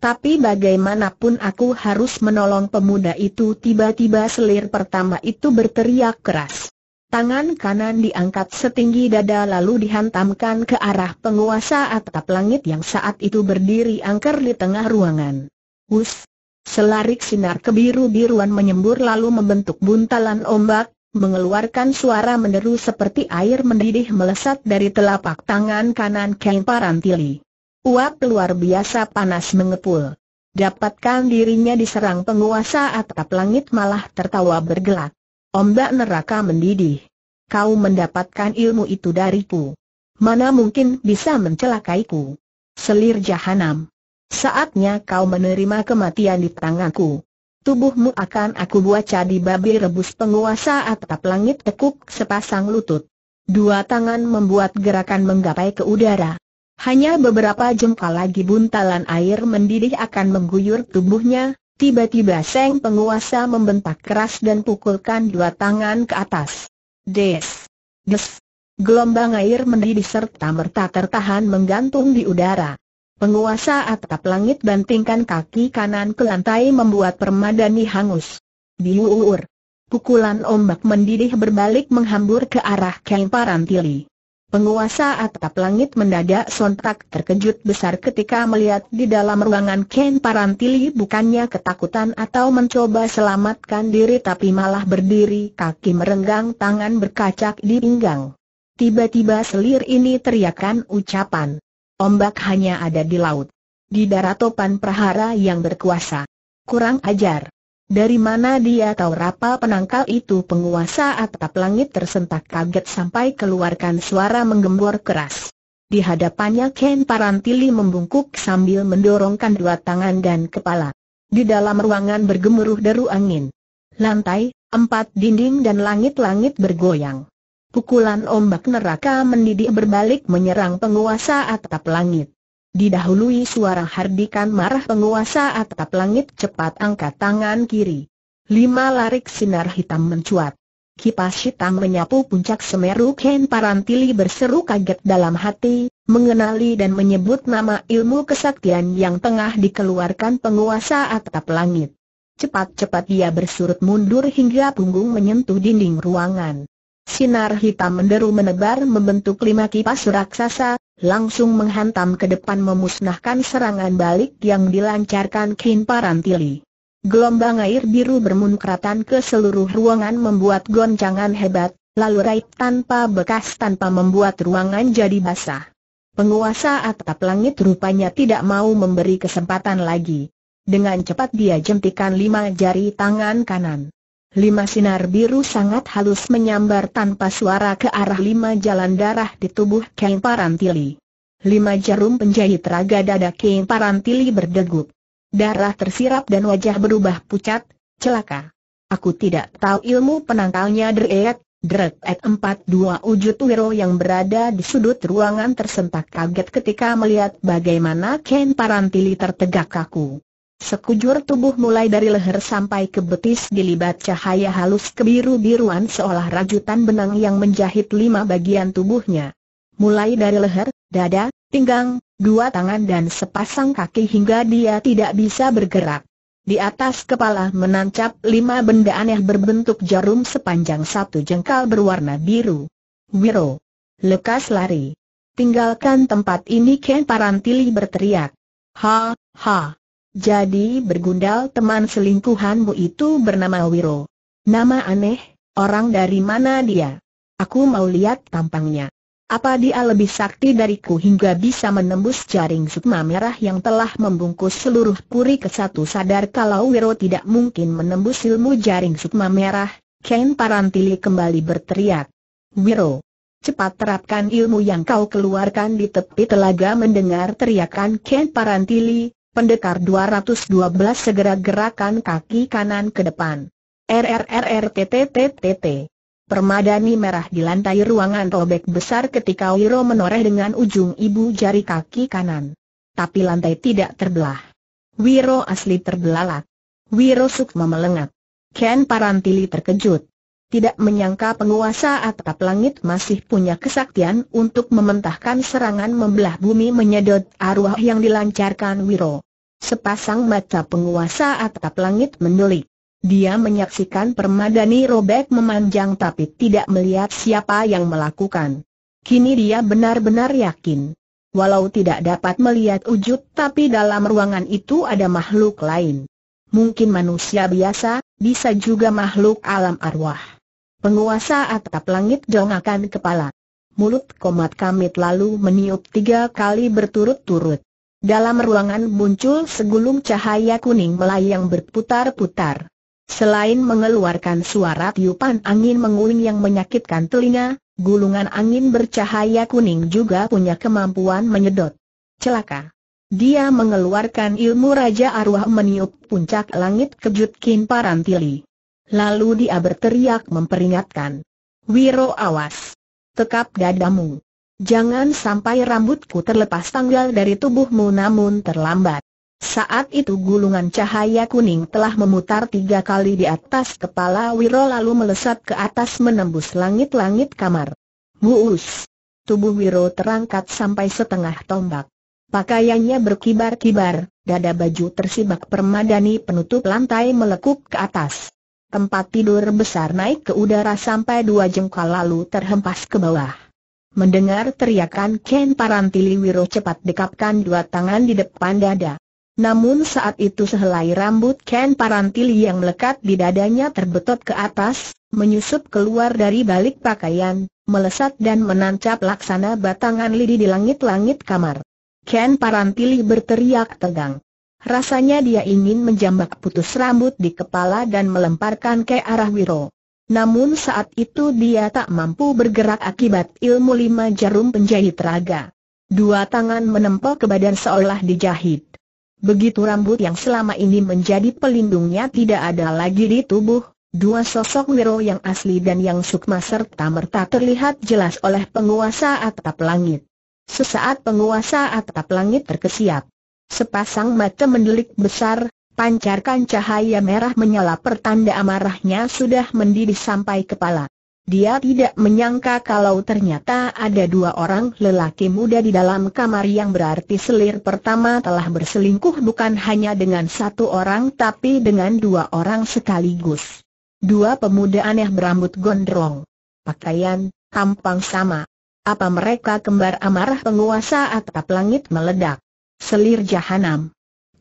Tapi bagaimanapun aku harus menolong pemuda itu tiba-tiba selir pertama itu berteriak keras. Tangan kanan diangkat setinggi dada lalu dihantamkan ke arah penguasa atap langit yang saat itu berdiri angker di tengah ruangan. Hus! Selarik sinar kebiru-biruan menyembur lalu membentuk buntalan ombak, mengeluarkan suara meneru seperti air mendidih melesat dari telapak tangan kanan Kang Parantili. Uap luar biasa panas mengepul. Dapatkan dirinya diserang penguasa atap langit malah tertawa bergelak. Ombak neraka mendidih. Kau mendapatkan ilmu itu dariku. Mana mungkin bisa mencelakaiku? Selir jahanam. Saatnya kau menerima kematian di tanganku. Tubuhmu akan aku buat jadi babi rebus penguasa atap langit tekuk sepasang lutut. Dua tangan membuat gerakan menggapai ke udara. Hanya beberapa jengkal lagi buntalan air mendidih akan mengguyur tubuhnya, Tiba-tiba Seng penguasa membentak keras dan pukulkan dua tangan ke atas. Des! Des! Gelombang air mendidih serta merta tertahan menggantung di udara. Penguasa atap langit bantingkan kaki kanan ke lantai membuat permadani hangus. Biuur! Pukulan ombak mendidih berbalik menghambur ke arah Kang Parantili. Penguasa atap langit mendadak sontak terkejut besar ketika melihat di dalam ruangan Ken Parantili bukannya ketakutan atau mencoba selamatkan diri tapi malah berdiri kaki merenggang tangan berkacak di pinggang. Tiba-tiba selir ini teriakan ucapan. Ombak hanya ada di laut. Di daratopan prahara yang berkuasa. Kurang ajar. Dari mana dia tahu rapa penangkal itu penguasa atap langit tersentak kaget sampai keluarkan suara menggembor keras. Di hadapannya Ken Parantili membungkuk sambil mendorongkan dua tangan dan kepala. Di dalam ruangan bergemuruh deru angin. Lantai, empat dinding dan langit-langit bergoyang. Pukulan ombak neraka mendidih berbalik menyerang penguasa atap langit. Didahului suara hardikan marah penguasa atap langit cepat angkat tangan kiri. Lima larik sinar hitam mencuat. Kipas hitam menyapu puncak Semeru Ken Parantili berseru kaget dalam hati, mengenali dan menyebut nama ilmu kesaktian yang tengah dikeluarkan penguasa atap langit. Cepat-cepat dia bersurut mundur hingga punggung menyentuh dinding ruangan. Sinar hitam menderu menebar membentuk lima kipas raksasa, langsung menghantam ke depan memusnahkan serangan balik yang dilancarkan Kin Parantili. Gelombang air biru bermunkratan ke seluruh ruangan membuat goncangan hebat, lalu raib tanpa bekas tanpa membuat ruangan jadi basah. Penguasa atap langit rupanya tidak mau memberi kesempatan lagi. Dengan cepat dia jentikan lima jari tangan kanan. Lima sinar biru sangat halus menyambar tanpa suara ke arah lima jalan darah di tubuh Kang Parantili. Lima jarum penjahit raga dada King Parantili berdegup. Darah tersirap dan wajah berubah pucat, celaka. Aku tidak tahu ilmu penangkalnya Deret. Drek et empat dua wujud Wiro yang berada di sudut ruangan tersentak kaget ketika melihat bagaimana Ken Parantili tertegak kaku. Sekujur tubuh mulai dari leher sampai ke betis dilibat cahaya halus kebiru-biruan seolah rajutan benang yang menjahit lima bagian tubuhnya. Mulai dari leher, dada, pinggang, dua tangan dan sepasang kaki hingga dia tidak bisa bergerak. Di atas kepala menancap lima benda aneh berbentuk jarum sepanjang satu jengkal berwarna biru. Wiro. Lekas lari. Tinggalkan tempat ini Ken Parantili berteriak. Ha, ha. Jadi bergundal teman selingkuhanmu itu bernama Wiro. Nama aneh, orang dari mana dia? Aku mau lihat tampangnya. Apa dia lebih sakti dariku hingga bisa menembus jaring sukma merah yang telah membungkus seluruh puri ke satu sadar kalau Wiro tidak mungkin menembus ilmu jaring sukma merah, Ken Parantili kembali berteriak. Wiro, cepat terapkan ilmu yang kau keluarkan di tepi telaga mendengar teriakan Ken Parantili, Pendekar 212 segera gerakan kaki kanan ke depan. RRRRTTTTT. Permadani merah di lantai ruangan robek besar ketika Wiro menoreh dengan ujung ibu jari kaki kanan. Tapi lantai tidak terbelah. Wiro asli terbelalak. Wiro Sukma melengat. Ken Parantili terkejut. Tidak menyangka penguasa atap langit masih punya kesaktian untuk mementahkan serangan membelah bumi menyedot arwah yang dilancarkan Wiro. Sepasang mata penguasa atap langit mendelik. Dia menyaksikan permadani robek memanjang tapi tidak melihat siapa yang melakukan. Kini dia benar-benar yakin. Walau tidak dapat melihat wujud tapi dalam ruangan itu ada makhluk lain. Mungkin manusia biasa, bisa juga makhluk alam arwah. Penguasa atap langit dongakan kepala. Mulut komat kamit lalu meniup tiga kali berturut-turut. Dalam ruangan muncul segulung cahaya kuning melayang berputar-putar. Selain mengeluarkan suara tiupan angin menguing yang menyakitkan telinga, gulungan angin bercahaya kuning juga punya kemampuan menyedot. Celaka. Dia mengeluarkan ilmu Raja Arwah meniup puncak langit kejut Kin Parantili. Lalu dia berteriak memperingatkan. Wiro awas! Tekap dadamu! Jangan sampai rambutku terlepas tanggal dari tubuhmu namun terlambat. Saat itu gulungan cahaya kuning telah memutar tiga kali di atas kepala Wiro lalu melesat ke atas menembus langit-langit kamar. Muus! Tubuh Wiro terangkat sampai setengah tombak. Pakaiannya berkibar-kibar, dada baju tersibak permadani penutup lantai melekuk ke atas. Tempat tidur besar naik ke udara sampai dua jengkal lalu terhempas ke bawah. Mendengar teriakan Ken Parantili Wiro cepat dekapkan dua tangan di depan dada. Namun saat itu sehelai rambut Ken Parantili yang melekat di dadanya terbetot ke atas, menyusup keluar dari balik pakaian, melesat dan menancap laksana batangan lidi di langit-langit kamar. Ken Parantili berteriak tegang. Rasanya dia ingin menjambak putus rambut di kepala dan melemparkan ke arah Wiro. Namun saat itu dia tak mampu bergerak akibat ilmu lima jarum penjahit raga. Dua tangan menempel ke badan seolah dijahit. Begitu rambut yang selama ini menjadi pelindungnya tidak ada lagi di tubuh, dua sosok Wiro yang asli dan yang sukma serta merta terlihat jelas oleh penguasa atap langit. Sesaat penguasa atap langit terkesiap. Sepasang mata mendelik besar, Pancarkan cahaya merah menyala pertanda amarahnya sudah mendidih sampai kepala. Dia tidak menyangka kalau ternyata ada dua orang lelaki muda di dalam kamar yang berarti selir pertama telah berselingkuh bukan hanya dengan satu orang tapi dengan dua orang sekaligus. Dua pemuda aneh berambut gondrong. Pakaian, tampang sama. Apa mereka kembar amarah penguasa atap langit meledak? Selir jahanam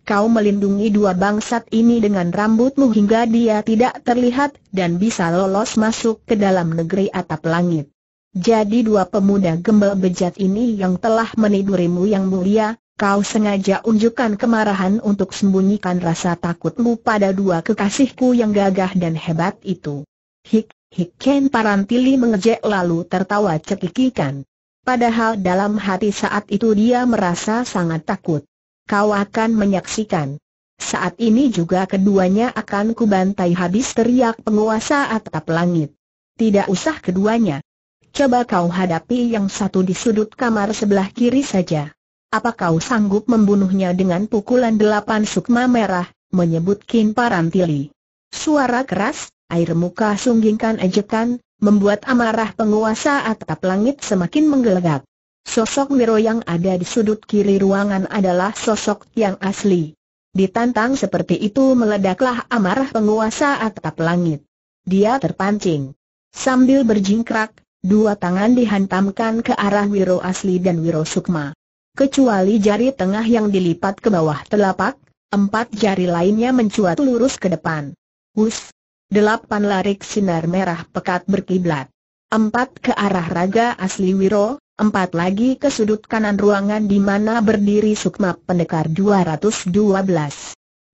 kau melindungi dua bangsat ini dengan rambutmu hingga dia tidak terlihat dan bisa lolos masuk ke dalam negeri atap langit. Jadi dua pemuda gembel bejat ini yang telah menidurimu yang mulia, kau sengaja unjukkan kemarahan untuk sembunyikan rasa takutmu pada dua kekasihku yang gagah dan hebat itu. Hik, hik Ken Parantili mengejek lalu tertawa cekikikan. Padahal dalam hati saat itu dia merasa sangat takut kau akan menyaksikan. Saat ini juga keduanya akan kubantai habis teriak penguasa atap langit. Tidak usah keduanya. Coba kau hadapi yang satu di sudut kamar sebelah kiri saja. Apa kau sanggup membunuhnya dengan pukulan delapan sukma merah, menyebut Kim Parantili. Suara keras, air muka sunggingkan ejekan, membuat amarah penguasa atap langit semakin menggelegak. Sosok Wiro yang ada di sudut kiri ruangan adalah sosok yang asli. Ditantang seperti itu meledaklah amarah penguasa atap langit. Dia terpancing. Sambil berjingkrak, dua tangan dihantamkan ke arah Wiro asli dan Wiro Sukma. Kecuali jari tengah yang dilipat ke bawah telapak, empat jari lainnya mencuat lurus ke depan. Hus! Delapan larik sinar merah pekat berkiblat. Empat ke arah raga asli Wiro, empat lagi ke sudut kanan ruangan di mana berdiri Sukma Pendekar 212.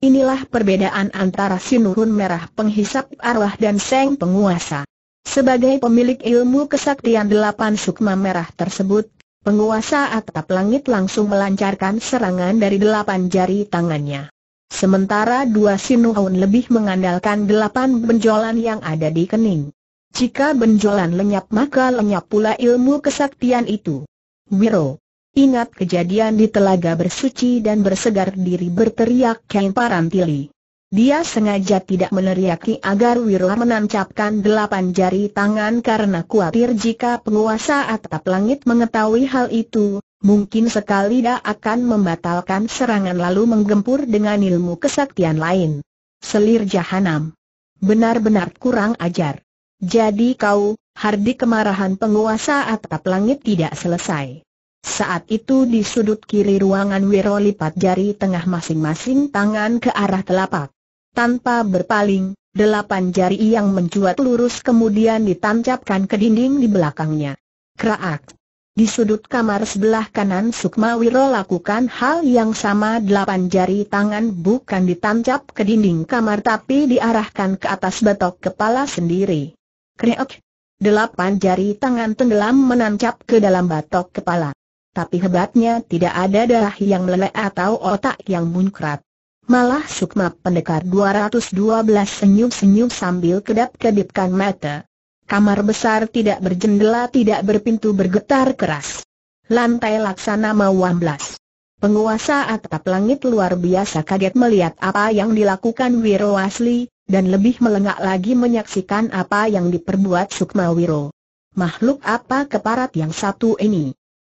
Inilah perbedaan antara sinuhun Merah Penghisap Arwah dan Seng Penguasa. Sebagai pemilik ilmu kesaktian delapan Sukma Merah tersebut, penguasa atap langit langsung melancarkan serangan dari delapan jari tangannya. Sementara dua Sinuhun lebih mengandalkan delapan benjolan yang ada di kening. Jika benjolan lenyap maka lenyap pula ilmu kesaktian itu. Wiro. Ingat kejadian di telaga bersuci dan bersegar diri berteriak Ken Parantili. Dia sengaja tidak meneriaki agar Wiro menancapkan delapan jari tangan karena khawatir jika penguasa atap langit mengetahui hal itu, mungkin sekali dia akan membatalkan serangan lalu menggempur dengan ilmu kesaktian lain. Selir Jahanam. Benar-benar kurang ajar. Jadi kau, hardi kemarahan penguasa atap langit tidak selesai. Saat itu di sudut kiri ruangan Wiro lipat jari tengah masing-masing tangan ke arah telapak. Tanpa berpaling, delapan jari yang mencuat lurus kemudian ditancapkan ke dinding di belakangnya. Kraak. Di sudut kamar sebelah kanan Sukma Wiro lakukan hal yang sama delapan jari tangan bukan ditancap ke dinding kamar tapi diarahkan ke atas batok kepala sendiri. Kreok. Delapan jari tangan tenggelam menancap ke dalam batok kepala. Tapi hebatnya tidak ada darah yang meleleh atau otak yang muncrat. Malah Sukma pendekar 212 senyum-senyum sambil kedap-kedipkan mata. Kamar besar tidak berjendela tidak berpintu bergetar keras. Lantai laksana mawamblas. Penguasa atap langit luar biasa kaget melihat apa yang dilakukan Wiro Asli, dan lebih melengak lagi menyaksikan apa yang diperbuat Sukmawiro. Makhluk apa keparat yang satu ini?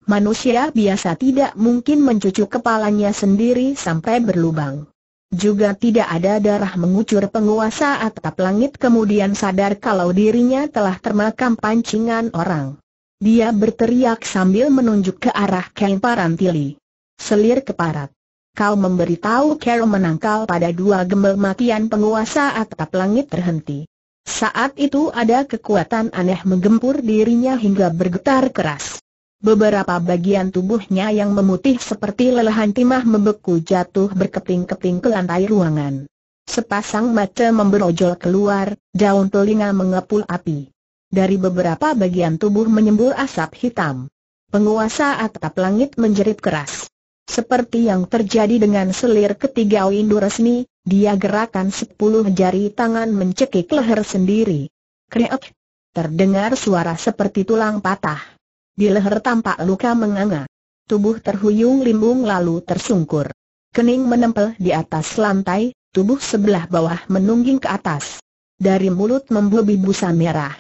Manusia biasa tidak mungkin mencucu kepalanya sendiri sampai berlubang. Juga tidak ada darah mengucur penguasa atap langit kemudian sadar kalau dirinya telah termakan pancingan orang. Dia berteriak sambil menunjuk ke arah Ken Parantili. Selir keparat kau memberitahu Carol menangkal pada dua gembel matian penguasa atap langit terhenti. Saat itu ada kekuatan aneh menggempur dirinya hingga bergetar keras. Beberapa bagian tubuhnya yang memutih seperti lelehan timah membeku jatuh berkeping-keping ke lantai ruangan. Sepasang mata memberojol keluar, daun telinga mengepul api. Dari beberapa bagian tubuh menyembur asap hitam. Penguasa atap langit menjerit keras. Seperti yang terjadi dengan selir ketiga Windu resmi, dia gerakan sepuluh jari tangan mencekik leher sendiri. Kreek! Terdengar suara seperti tulang patah. Di leher tampak luka menganga. Tubuh terhuyung limbung lalu tersungkur. Kening menempel di atas lantai, tubuh sebelah bawah menungging ke atas. Dari mulut membubi busa merah.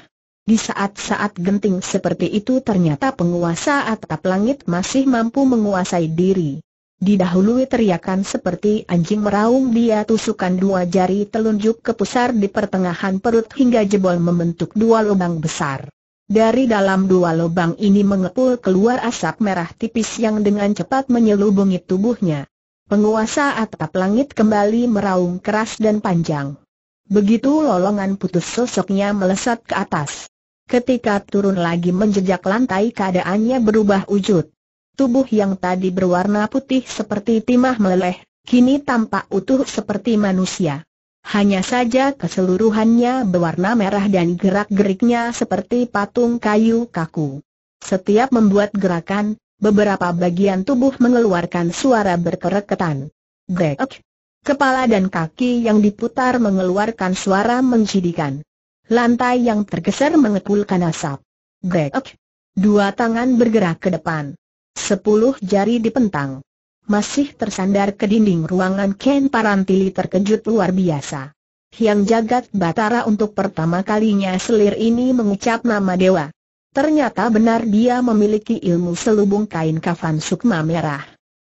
Di saat-saat genting seperti itu ternyata penguasa atap langit masih mampu menguasai diri. Didahului teriakan seperti anjing meraung dia tusukan dua jari telunjuk ke pusar di pertengahan perut hingga jebol membentuk dua lubang besar. Dari dalam dua lubang ini mengepul keluar asap merah tipis yang dengan cepat menyelubungi tubuhnya. Penguasa atap langit kembali meraung keras dan panjang. Begitu lolongan putus sosoknya melesat ke atas. Ketika turun lagi menjejak lantai keadaannya berubah wujud. Tubuh yang tadi berwarna putih seperti timah meleleh, kini tampak utuh seperti manusia. Hanya saja keseluruhannya berwarna merah dan gerak-geriknya seperti patung kayu kaku. Setiap membuat gerakan, beberapa bagian tubuh mengeluarkan suara berkereketan. Grek. Kepala dan kaki yang diputar mengeluarkan suara menjidikan. Lantai yang tergeser mengepulkan asap. Gek! Dua tangan bergerak ke depan. Sepuluh jari dipentang. Masih tersandar ke dinding ruangan Ken Parantili terkejut luar biasa. Yang jagat Batara untuk pertama kalinya selir ini mengucap nama dewa. Ternyata benar dia memiliki ilmu selubung kain kafan sukma merah.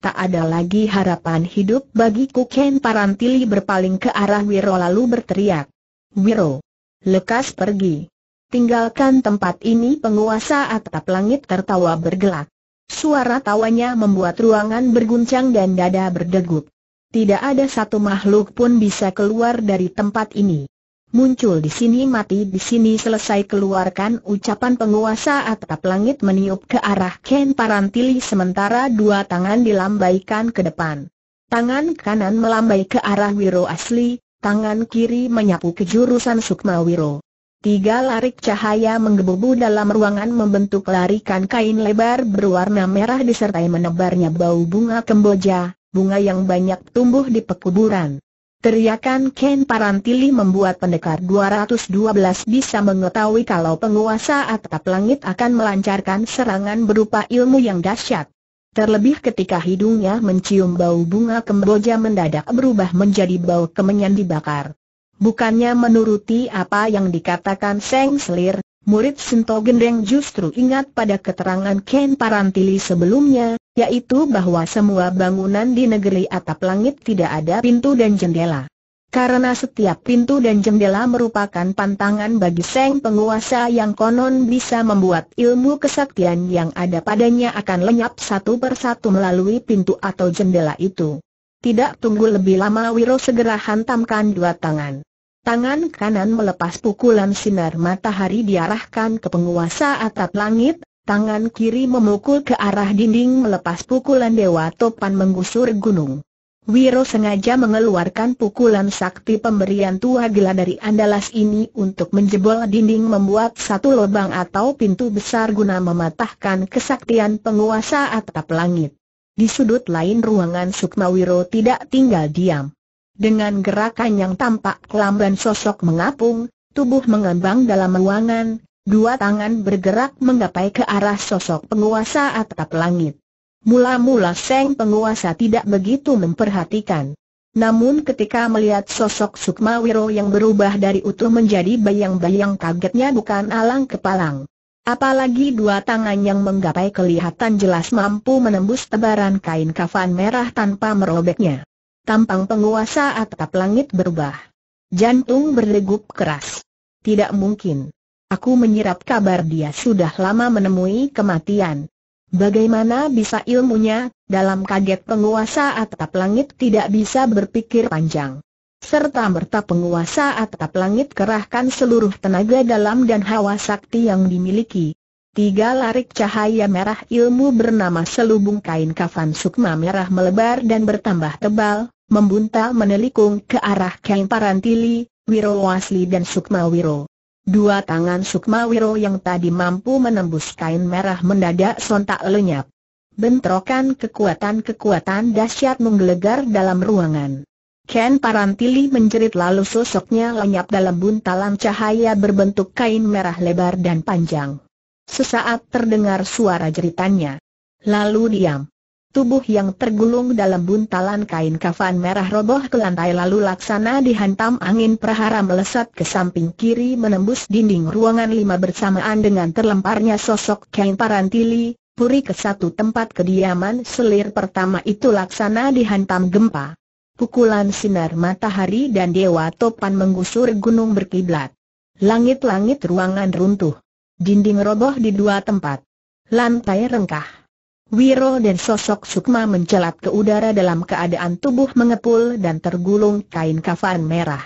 Tak ada lagi harapan hidup bagiku Ken Parantili berpaling ke arah Wiro lalu berteriak. Wiro, lekas pergi. Tinggalkan tempat ini penguasa atap langit tertawa bergelak. Suara tawanya membuat ruangan berguncang dan dada berdegup. Tidak ada satu makhluk pun bisa keluar dari tempat ini. Muncul di sini mati di sini selesai keluarkan ucapan penguasa atap langit meniup ke arah Ken Parantili sementara dua tangan dilambaikan ke depan. Tangan kanan melambai ke arah Wiro Asli, tangan kiri menyapu kejurusan Sukmawiro. Tiga larik cahaya menggebu gebu dalam ruangan membentuk larikan kain lebar berwarna merah disertai menebarnya bau bunga kemboja, bunga yang banyak tumbuh di pekuburan. Teriakan Ken Parantili membuat pendekar 212 bisa mengetahui kalau penguasa atap langit akan melancarkan serangan berupa ilmu yang dahsyat. Terlebih ketika hidungnya mencium bau bunga kemboja mendadak berubah menjadi bau kemenyan dibakar. Bukannya menuruti apa yang dikatakan Seng Selir, murid Sinto Gendeng justru ingat pada keterangan Ken Parantili sebelumnya, yaitu bahwa semua bangunan di negeri atap langit tidak ada pintu dan jendela. Karena setiap pintu dan jendela merupakan pantangan bagi Seng penguasa yang konon bisa membuat ilmu kesaktian yang ada padanya akan lenyap satu persatu melalui pintu atau jendela itu. Tidak tunggu lebih lama Wiro segera hantamkan dua tangan. Tangan kanan melepas pukulan sinar matahari diarahkan ke penguasa atap langit, tangan kiri memukul ke arah dinding melepas pukulan dewa topan menggusur gunung. Wiro sengaja mengeluarkan pukulan sakti pemberian tua gila dari andalas ini untuk menjebol dinding membuat satu lubang atau pintu besar guna mematahkan kesaktian penguasa atap langit. Di sudut lain ruangan Sukma Wiro tidak tinggal diam. Dengan gerakan yang tampak lamban sosok mengapung, tubuh mengembang dalam ruangan, dua tangan bergerak menggapai ke arah sosok penguasa atap langit. Mula-mula Seng penguasa tidak begitu memperhatikan. Namun ketika melihat sosok Sukmawiro yang berubah dari utuh menjadi bayang-bayang kagetnya bukan alang kepalang. Apalagi dua tangan yang menggapai kelihatan jelas mampu menembus tebaran kain kafan merah tanpa merobeknya. Tampang penguasa atap langit berubah. Jantung berdegup keras. Tidak mungkin. Aku menyerap kabar dia sudah lama menemui kematian. Bagaimana bisa ilmunya, dalam kaget penguasa atap langit tidak bisa berpikir panjang. Serta merta penguasa atap langit kerahkan seluruh tenaga dalam dan hawa sakti yang dimiliki. Tiga larik cahaya merah ilmu bernama selubung kain kafan sukma merah melebar dan bertambah tebal, membuntal menelikung ke arah kain parantili, Wiro Wasli dan Sukma Wiro. Dua tangan Sukmawiro yang tadi mampu menembus kain merah mendadak sontak lenyap. Bentrokan kekuatan-kekuatan dahsyat menggelegar dalam ruangan. Ken Parantili menjerit lalu sosoknya lenyap dalam buntalan cahaya berbentuk kain merah lebar dan panjang. Sesaat terdengar suara jeritannya. Lalu diam. Tubuh yang tergulung dalam buntalan kain kafan merah roboh ke lantai lalu laksana dihantam angin prahara melesat ke samping kiri menembus dinding ruangan lima bersamaan dengan terlemparnya sosok kain parantili, puri ke satu tempat kediaman selir pertama itu laksana dihantam gempa. Pukulan sinar matahari dan dewa topan menggusur gunung berkiblat. Langit-langit ruangan runtuh. Dinding roboh di dua tempat. Lantai rengkah. Wiro dan sosok Sukma mencelat ke udara dalam keadaan tubuh mengepul dan tergulung kain kafan merah.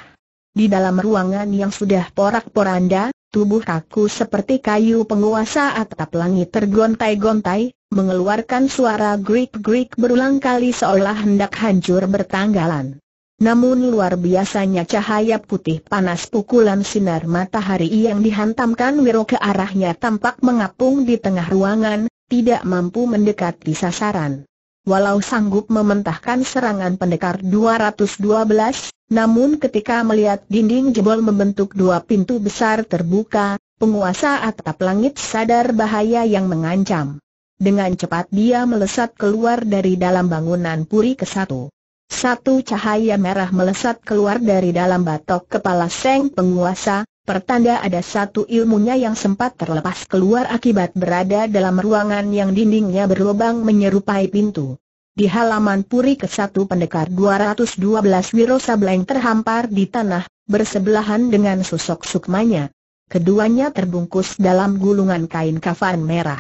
Di dalam ruangan yang sudah porak-poranda, tubuh kaku seperti kayu penguasa atap langit tergontai-gontai, mengeluarkan suara grik-grik berulang kali seolah hendak hancur bertanggalan. Namun luar biasanya cahaya putih panas pukulan sinar matahari yang dihantamkan Wiro ke arahnya tampak mengapung di tengah ruangan, tidak mampu mendekati sasaran. Walau sanggup mementahkan serangan pendekar 212, namun ketika melihat dinding jebol membentuk dua pintu besar terbuka, penguasa atap langit sadar bahaya yang mengancam. Dengan cepat dia melesat keluar dari dalam bangunan puri ke satu. Satu cahaya merah melesat keluar dari dalam batok kepala Seng penguasa, Pertanda ada satu ilmunya yang sempat terlepas keluar akibat berada dalam ruangan yang dindingnya berlubang menyerupai pintu. Di halaman puri ke satu pendekar 212 Wiro Sableng terhampar di tanah, bersebelahan dengan sosok sukmanya. Keduanya terbungkus dalam gulungan kain kafan merah.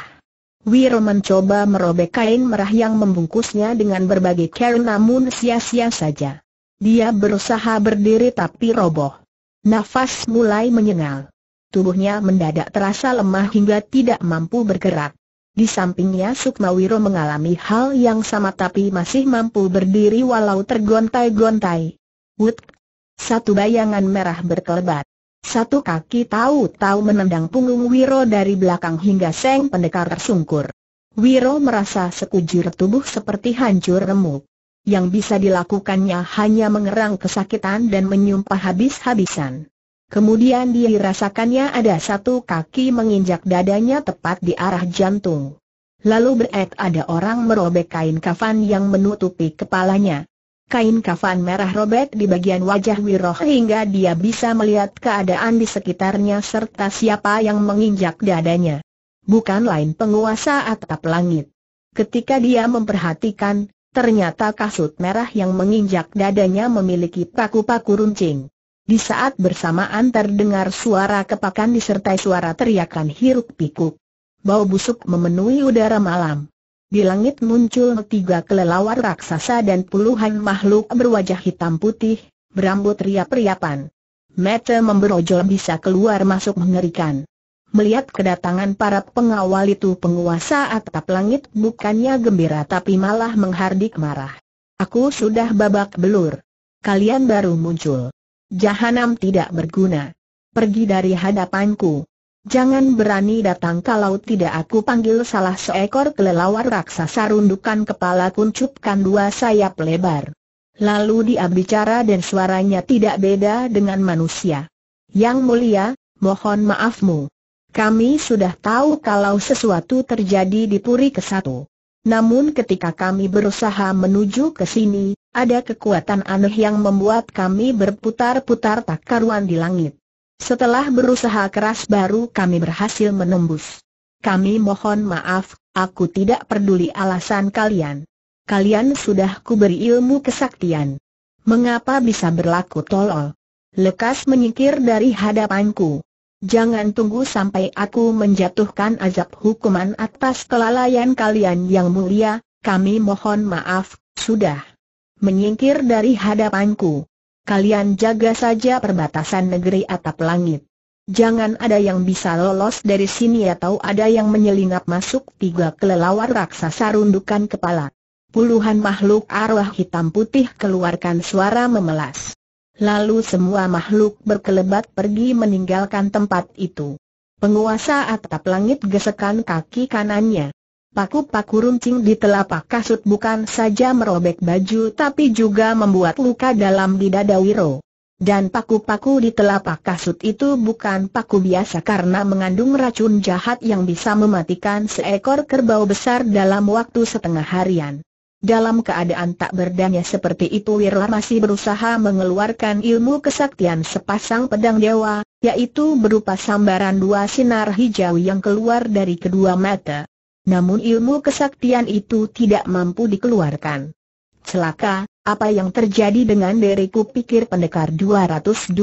Wiro mencoba merobek kain merah yang membungkusnya dengan berbagai cara namun sia-sia saja. Dia berusaha berdiri tapi roboh nafas mulai menyengal. Tubuhnya mendadak terasa lemah hingga tidak mampu bergerak. Di sampingnya Sukmawiro mengalami hal yang sama tapi masih mampu berdiri walau tergontai-gontai. Wut! Satu bayangan merah berkelebat. Satu kaki tahu-tahu menendang punggung Wiro dari belakang hingga Seng Pendekar tersungkur. Wiro merasa sekujur tubuh seperti hancur remuk yang bisa dilakukannya hanya mengerang kesakitan dan menyumpah habis-habisan. Kemudian dia rasakannya ada satu kaki menginjak dadanya tepat di arah jantung. Lalu berat ada orang merobek kain kafan yang menutupi kepalanya. Kain kafan merah robek di bagian wajah Wiroh hingga dia bisa melihat keadaan di sekitarnya serta siapa yang menginjak dadanya. Bukan lain penguasa atap langit. Ketika dia memperhatikan, Ternyata kasut merah yang menginjak dadanya memiliki paku-paku runcing. Di saat bersamaan terdengar suara kepakan disertai suara teriakan hiruk pikuk. Bau busuk memenuhi udara malam. Di langit muncul tiga kelelawar raksasa dan puluhan makhluk berwajah hitam putih, berambut riap-riapan. Mata memberojol bisa keluar masuk mengerikan. Melihat kedatangan para pengawal itu penguasa atap langit bukannya gembira tapi malah menghardik marah. Aku sudah babak belur. Kalian baru muncul. Jahanam tidak berguna. Pergi dari hadapanku. Jangan berani datang kalau tidak aku panggil salah seekor kelelawar raksasa rundukan kepala kuncupkan dua sayap lebar. Lalu dia bicara dan suaranya tidak beda dengan manusia. Yang mulia, mohon maafmu. Kami sudah tahu kalau sesuatu terjadi di Puri Kesatu. Namun ketika kami berusaha menuju ke sini, ada kekuatan aneh yang membuat kami berputar-putar tak karuan di langit. Setelah berusaha keras baru kami berhasil menembus. Kami mohon maaf, aku tidak peduli alasan kalian. Kalian sudah kuberi ilmu kesaktian. Mengapa bisa berlaku tolol? Lekas menyingkir dari hadapanku. Jangan tunggu sampai aku menjatuhkan azab hukuman atas kelalaian kalian yang mulia, kami mohon maaf, sudah menyingkir dari hadapanku. Kalian jaga saja perbatasan negeri atap langit. Jangan ada yang bisa lolos dari sini atau ada yang menyelinap masuk tiga kelelawar raksasa rundukan kepala. Puluhan makhluk arwah hitam putih keluarkan suara memelas. Lalu semua makhluk berkelebat pergi meninggalkan tempat itu. Penguasa atap langit gesekan kaki kanannya. Paku-paku runcing di telapak kasut bukan saja merobek baju tapi juga membuat luka dalam di dada Wiro. Dan paku-paku di telapak kasut itu bukan paku biasa karena mengandung racun jahat yang bisa mematikan seekor kerbau besar dalam waktu setengah harian. Dalam keadaan tak berdaya seperti itu Wirla masih berusaha mengeluarkan ilmu kesaktian sepasang pedang dewa, yaitu berupa sambaran dua sinar hijau yang keluar dari kedua mata. Namun ilmu kesaktian itu tidak mampu dikeluarkan. Celaka, apa yang terjadi dengan diriku pikir pendekar 212.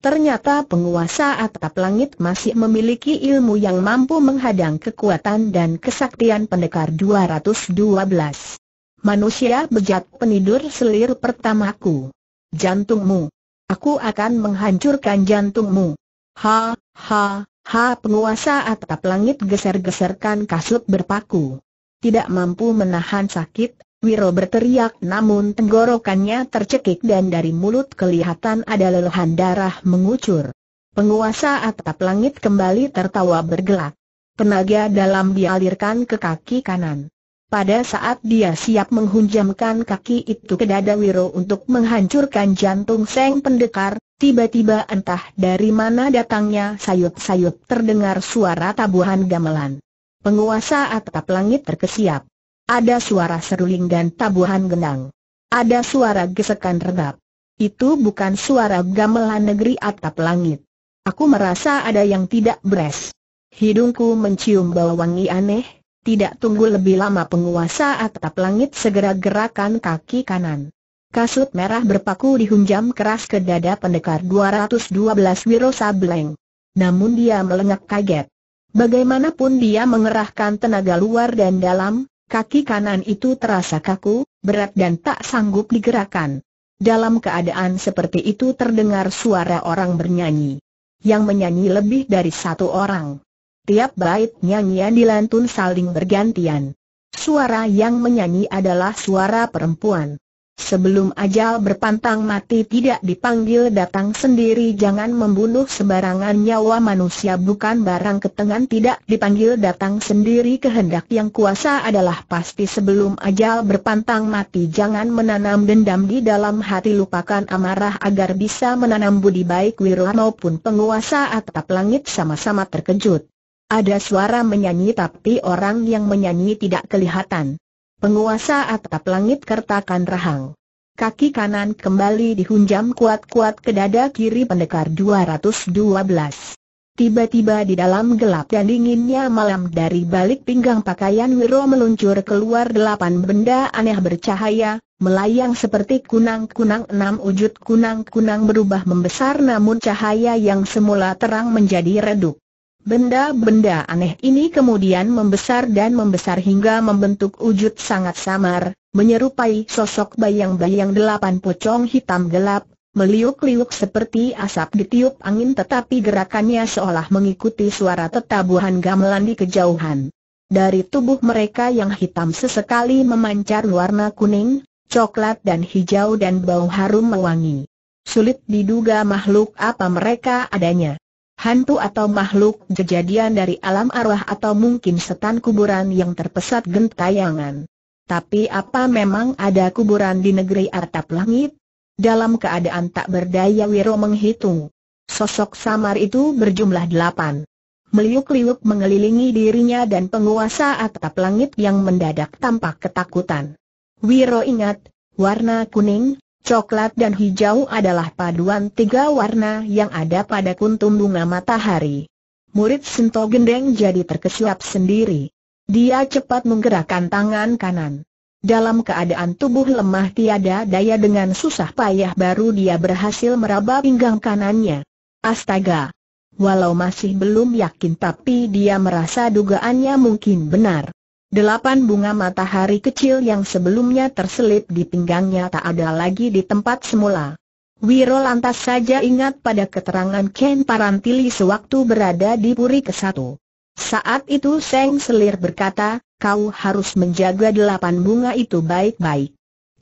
Ternyata penguasa atap langit masih memiliki ilmu yang mampu menghadang kekuatan dan kesaktian pendekar 212. Manusia bejat penidur selir pertamaku. Jantungmu. Aku akan menghancurkan jantungmu. Ha, ha, ha penguasa atap langit geser-geserkan kasut berpaku. Tidak mampu menahan sakit, Wiro berteriak namun tenggorokannya tercekik dan dari mulut kelihatan ada lelehan darah mengucur. Penguasa atap langit kembali tertawa bergelak. Tenaga dalam dialirkan ke kaki kanan. Pada saat dia siap menghunjamkan kaki itu ke dada Wiro untuk menghancurkan jantung Seng Pendekar, tiba-tiba entah dari mana datangnya sayup-sayup terdengar suara tabuhan gamelan. Penguasa atap langit terkesiap. Ada suara seruling dan tabuhan genang. Ada suara gesekan rebab. Itu bukan suara gamelan negeri atap langit. Aku merasa ada yang tidak beres. Hidungku mencium bau wangi aneh, tidak tunggu lebih lama penguasa atap langit segera gerakan kaki kanan. Kasut merah berpaku dihunjam keras ke dada pendekar 212 Wiro Sableng. Namun dia melengak kaget. Bagaimanapun dia mengerahkan tenaga luar dan dalam, Kaki kanan itu terasa kaku, berat dan tak sanggup digerakkan. Dalam keadaan seperti itu terdengar suara orang bernyanyi. Yang menyanyi lebih dari satu orang. Tiap bait nyanyian dilantun saling bergantian. Suara yang menyanyi adalah suara perempuan. Sebelum ajal berpantang mati tidak dipanggil datang sendiri jangan membunuh sembarangan nyawa manusia bukan barang ketengan tidak dipanggil datang sendiri kehendak yang kuasa adalah pasti sebelum ajal berpantang mati jangan menanam dendam di dalam hati lupakan amarah agar bisa menanam budi baik wira maupun penguasa atap langit sama-sama terkejut. Ada suara menyanyi tapi orang yang menyanyi tidak kelihatan. Penguasa atap langit kertakan rahang. Kaki kanan kembali dihunjam kuat-kuat ke dada kiri pendekar 212. Tiba-tiba di dalam gelap dan dinginnya malam dari balik pinggang pakaian Wiro meluncur keluar delapan benda aneh bercahaya, melayang seperti kunang-kunang enam wujud kunang-kunang berubah membesar namun cahaya yang semula terang menjadi redup. Benda-benda aneh ini kemudian membesar dan membesar hingga membentuk wujud sangat samar, menyerupai sosok bayang-bayang delapan pocong hitam gelap, meliuk-liuk seperti asap ditiup angin tetapi gerakannya seolah mengikuti suara tetabuhan gamelan di kejauhan. Dari tubuh mereka yang hitam sesekali memancar warna kuning, coklat dan hijau dan bau harum mewangi. Sulit diduga makhluk apa mereka adanya hantu atau makhluk kejadian dari alam arwah atau mungkin setan kuburan yang terpesat gentayangan. Tapi apa memang ada kuburan di negeri atap langit? Dalam keadaan tak berdaya Wiro menghitung. Sosok samar itu berjumlah delapan. Meliuk-liuk mengelilingi dirinya dan penguasa atap langit yang mendadak tampak ketakutan. Wiro ingat, warna kuning, Coklat dan hijau adalah paduan tiga warna yang ada pada kuntum bunga matahari. Murid sintogendeng Gendeng jadi terkesiap sendiri. Dia cepat menggerakkan tangan kanan. Dalam keadaan tubuh lemah tiada daya dengan susah payah baru dia berhasil meraba pinggang kanannya. Astaga! Walau masih belum yakin tapi dia merasa dugaannya mungkin benar. Delapan bunga matahari kecil yang sebelumnya terselip di pinggangnya tak ada lagi di tempat semula. Wiro lantas saja ingat pada keterangan Ken Parantili sewaktu berada di Puri ke-1. Saat itu Seng Selir berkata, kau harus menjaga delapan bunga itu baik-baik.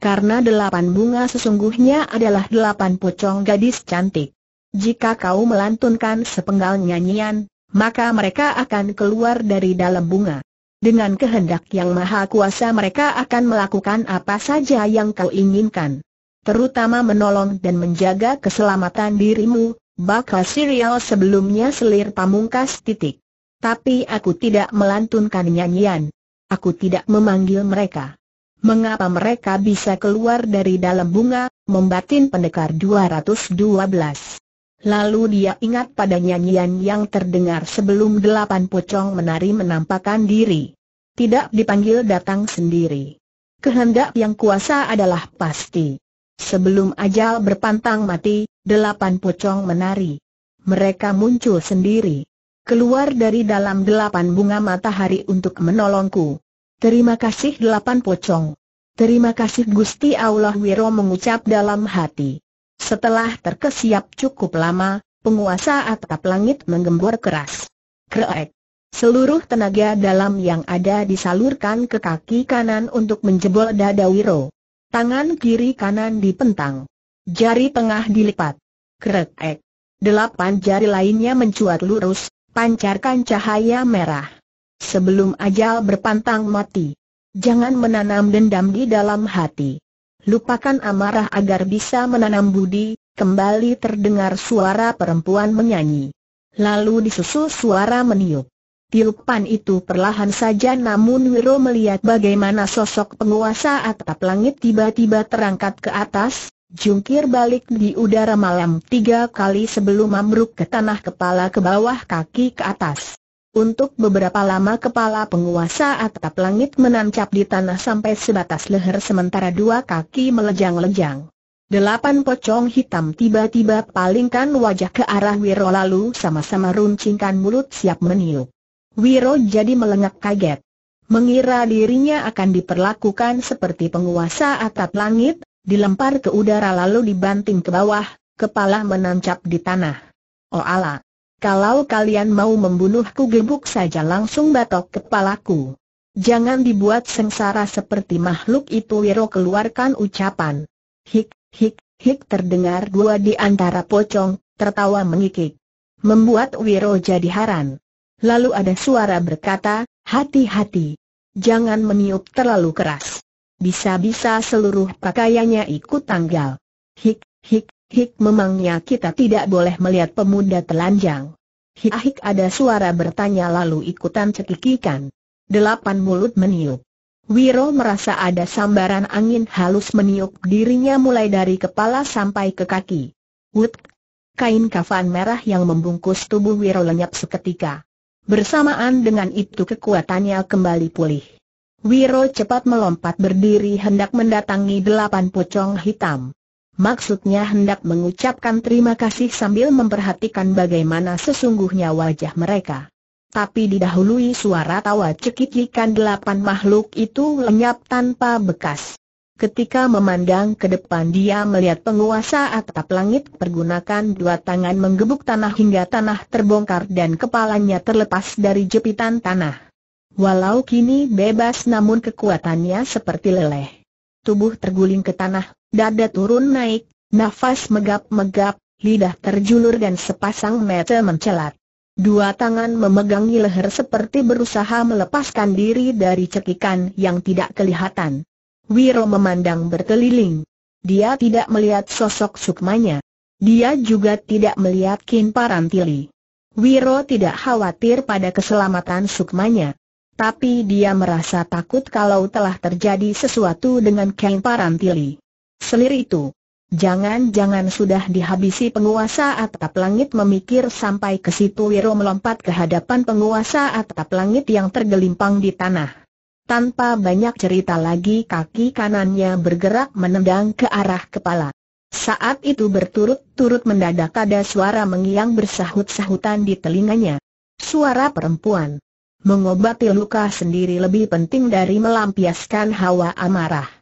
Karena delapan bunga sesungguhnya adalah delapan pocong gadis cantik. Jika kau melantunkan sepenggal nyanyian, maka mereka akan keluar dari dalam bunga. Dengan kehendak yang maha kuasa mereka akan melakukan apa saja yang kau inginkan. Terutama menolong dan menjaga keselamatan dirimu, bakal serial sebelumnya selir pamungkas titik. Tapi aku tidak melantunkan nyanyian. Aku tidak memanggil mereka. Mengapa mereka bisa keluar dari dalam bunga, membatin pendekar 212? Lalu dia ingat pada nyanyian yang terdengar sebelum delapan pocong menari menampakkan diri. Tidak dipanggil datang sendiri. Kehendak yang kuasa adalah pasti. Sebelum ajal berpantang mati, delapan pocong menari. Mereka muncul sendiri. Keluar dari dalam delapan bunga matahari untuk menolongku. Terima kasih delapan pocong. Terima kasih Gusti Allah Wiro mengucap dalam hati. Setelah terkesiap cukup lama, penguasa atap langit menggembor keras. Kreek. Seluruh tenaga dalam yang ada disalurkan ke kaki kanan untuk menjebol dada Wiro. Tangan kiri kanan dipentang. Jari tengah dilipat. Kreek. Delapan jari lainnya mencuat lurus, pancarkan cahaya merah. Sebelum ajal berpantang mati. Jangan menanam dendam di dalam hati lupakan amarah agar bisa menanam budi, kembali terdengar suara perempuan menyanyi. Lalu disusul suara meniup. Tiupan itu perlahan saja namun Wiro melihat bagaimana sosok penguasa atap langit tiba-tiba terangkat ke atas, jungkir balik di udara malam tiga kali sebelum ambruk ke tanah kepala ke bawah kaki ke atas. Untuk beberapa lama kepala penguasa atap langit menancap di tanah sampai sebatas leher sementara dua kaki melejang-lejang. Delapan pocong hitam tiba-tiba palingkan wajah ke arah Wiro lalu sama-sama runcingkan mulut siap meniup. Wiro jadi melengak kaget. Mengira dirinya akan diperlakukan seperti penguasa atap langit, dilempar ke udara lalu dibanting ke bawah, kepala menancap di tanah. Oh Allah! Kalau kalian mau membunuhku gebuk saja langsung batok kepalaku. Jangan dibuat sengsara seperti makhluk itu Wiro keluarkan ucapan. Hik, hik, hik terdengar dua di antara pocong, tertawa mengikik. Membuat Wiro jadi haran. Lalu ada suara berkata, hati-hati. Jangan meniup terlalu keras. Bisa-bisa seluruh pakaiannya ikut tanggal. Hik, hik, Hik memangnya kita tidak boleh melihat pemuda telanjang. Hik-hik ada suara bertanya lalu ikutan cekikikan. Delapan mulut meniup. Wiro merasa ada sambaran angin halus meniup dirinya mulai dari kepala sampai ke kaki. Wut! Kain kafan merah yang membungkus tubuh Wiro lenyap seketika. Bersamaan dengan itu kekuatannya kembali pulih. Wiro cepat melompat berdiri hendak mendatangi delapan pocong hitam. Maksudnya hendak mengucapkan terima kasih sambil memperhatikan bagaimana sesungguhnya wajah mereka. Tapi didahului suara tawa cekikikan delapan makhluk itu lenyap tanpa bekas. Ketika memandang ke depan dia melihat penguasa atap langit pergunakan dua tangan menggebuk tanah hingga tanah terbongkar dan kepalanya terlepas dari jepitan tanah. Walau kini bebas namun kekuatannya seperti leleh. Tubuh terguling ke tanah, Dada turun naik, nafas megap-megap, lidah terjulur dan sepasang mata mencelat. Dua tangan memegangi leher seperti berusaha melepaskan diri dari cekikan yang tidak kelihatan. Wiro memandang berkeliling. Dia tidak melihat sosok sukmanya. Dia juga tidak melihat Kin Parantili. Wiro tidak khawatir pada keselamatan sukmanya. Tapi dia merasa takut kalau telah terjadi sesuatu dengan Ken Parantili. Selir itu. Jangan-jangan sudah dihabisi penguasa atap langit memikir sampai ke situ Wiro melompat ke hadapan penguasa atap langit yang tergelimpang di tanah. Tanpa banyak cerita lagi kaki kanannya bergerak menendang ke arah kepala. Saat itu berturut-turut mendadak ada suara mengiang bersahut-sahutan di telinganya. Suara perempuan. Mengobati luka sendiri lebih penting dari melampiaskan hawa amarah.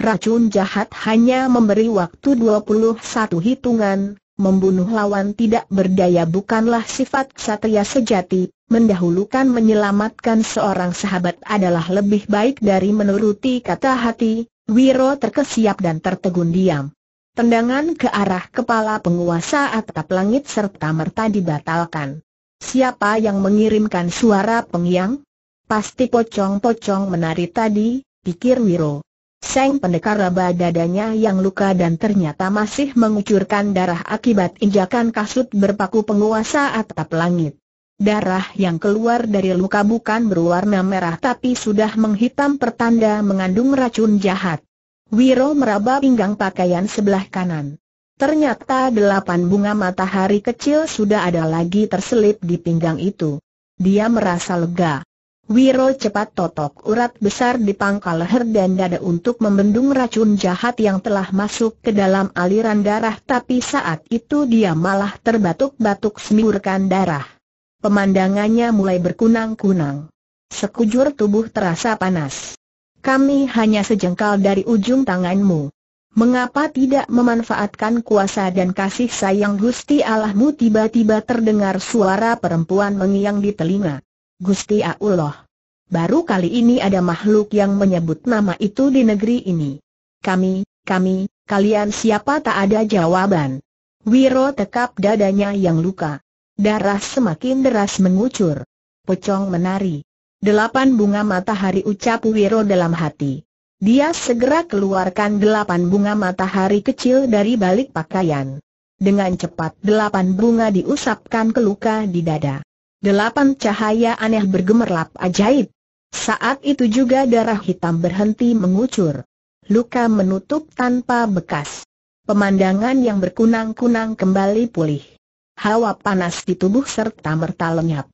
Racun jahat hanya memberi waktu 21 hitungan, membunuh lawan tidak berdaya bukanlah sifat satria sejati, mendahulukan menyelamatkan seorang sahabat adalah lebih baik dari menuruti kata hati, Wiro terkesiap dan tertegun diam. Tendangan ke arah kepala penguasa atap langit serta merta dibatalkan. Siapa yang mengirimkan suara pengiang? Pasti pocong-pocong menari tadi, pikir Wiro. Seng pendekar raba dadanya yang luka dan ternyata masih mengucurkan darah akibat injakan kasut berpaku penguasa atap langit. Darah yang keluar dari luka bukan berwarna merah tapi sudah menghitam pertanda mengandung racun jahat. Wiro meraba pinggang pakaian sebelah kanan. Ternyata delapan bunga matahari kecil sudah ada lagi terselip di pinggang itu. Dia merasa lega. Wiro cepat totok urat besar di pangkal leher dan dada untuk membendung racun jahat yang telah masuk ke dalam aliran darah tapi saat itu dia malah terbatuk-batuk semiurkan darah. Pemandangannya mulai berkunang-kunang. Sekujur tubuh terasa panas. Kami hanya sejengkal dari ujung tanganmu. Mengapa tidak memanfaatkan kuasa dan kasih sayang Gusti Allahmu tiba-tiba terdengar suara perempuan mengiang di telinga. Gusti Allah. Baru kali ini ada makhluk yang menyebut nama itu di negeri ini. Kami, kami, kalian siapa tak ada jawaban. Wiro tekap dadanya yang luka. Darah semakin deras mengucur. Pocong menari. Delapan bunga matahari ucap Wiro dalam hati. Dia segera keluarkan delapan bunga matahari kecil dari balik pakaian. Dengan cepat delapan bunga diusapkan ke luka di dada. Delapan cahaya aneh bergemerlap ajaib. Saat itu juga darah hitam berhenti mengucur. Luka menutup tanpa bekas. Pemandangan yang berkunang-kunang kembali pulih. Hawa panas di tubuh serta merta lenyap.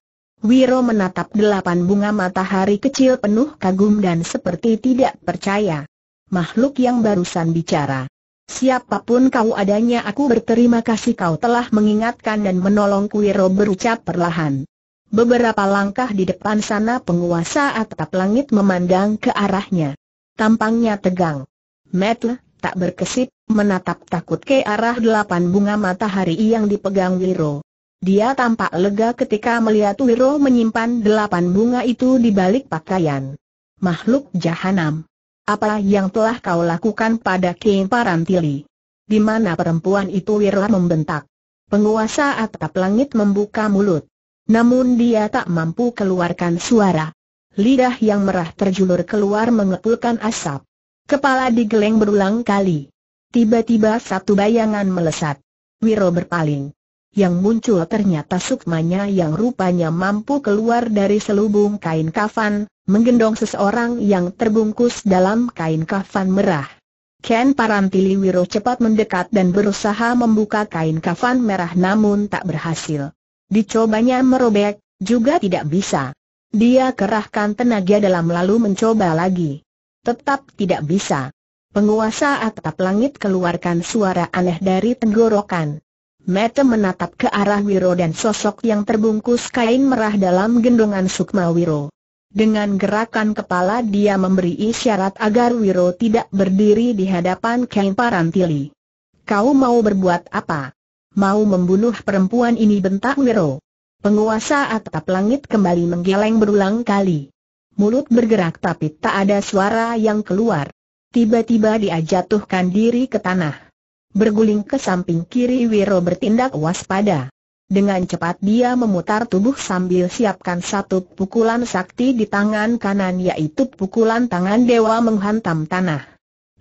Wiro menatap delapan bunga matahari kecil penuh kagum dan seperti tidak percaya. Makhluk yang barusan bicara. Siapapun kau adanya aku berterima kasih kau telah mengingatkan dan menolong Wiro berucap perlahan. Beberapa langkah di depan sana penguasa atap langit memandang ke arahnya. Tampangnya tegang. Metle, tak berkesip, menatap takut ke arah delapan bunga matahari yang dipegang Wiro. Dia tampak lega ketika melihat Wiro menyimpan delapan bunga itu di balik pakaian. Makhluk jahanam. Apa yang telah kau lakukan pada King Parantili? Di mana perempuan itu Wiro membentak? Penguasa atap langit membuka mulut. Namun dia tak mampu keluarkan suara. Lidah yang merah terjulur keluar mengepulkan asap. Kepala digeleng berulang kali. Tiba-tiba satu bayangan melesat. Wiro berpaling. Yang muncul ternyata sukmanya yang rupanya mampu keluar dari selubung kain kafan, menggendong seseorang yang terbungkus dalam kain kafan merah. Ken Parantili Wiro cepat mendekat dan berusaha membuka kain kafan merah namun tak berhasil. Dicobanya merobek, juga tidak bisa. Dia kerahkan tenaga dalam lalu mencoba lagi. Tetap tidak bisa. Penguasa atap langit keluarkan suara aneh dari tenggorokan. Mata menatap ke arah Wiro dan sosok yang terbungkus kain merah dalam gendongan Sukma Wiro. Dengan gerakan kepala dia memberi isyarat agar Wiro tidak berdiri di hadapan kain parantili. Kau mau berbuat apa? mau membunuh perempuan ini bentak Wiro. Penguasa atap langit kembali menggeleng berulang kali. Mulut bergerak tapi tak ada suara yang keluar. Tiba-tiba dia jatuhkan diri ke tanah. Berguling ke samping kiri Wiro bertindak waspada. Dengan cepat dia memutar tubuh sambil siapkan satu pukulan sakti di tangan kanan yaitu pukulan tangan dewa menghantam tanah.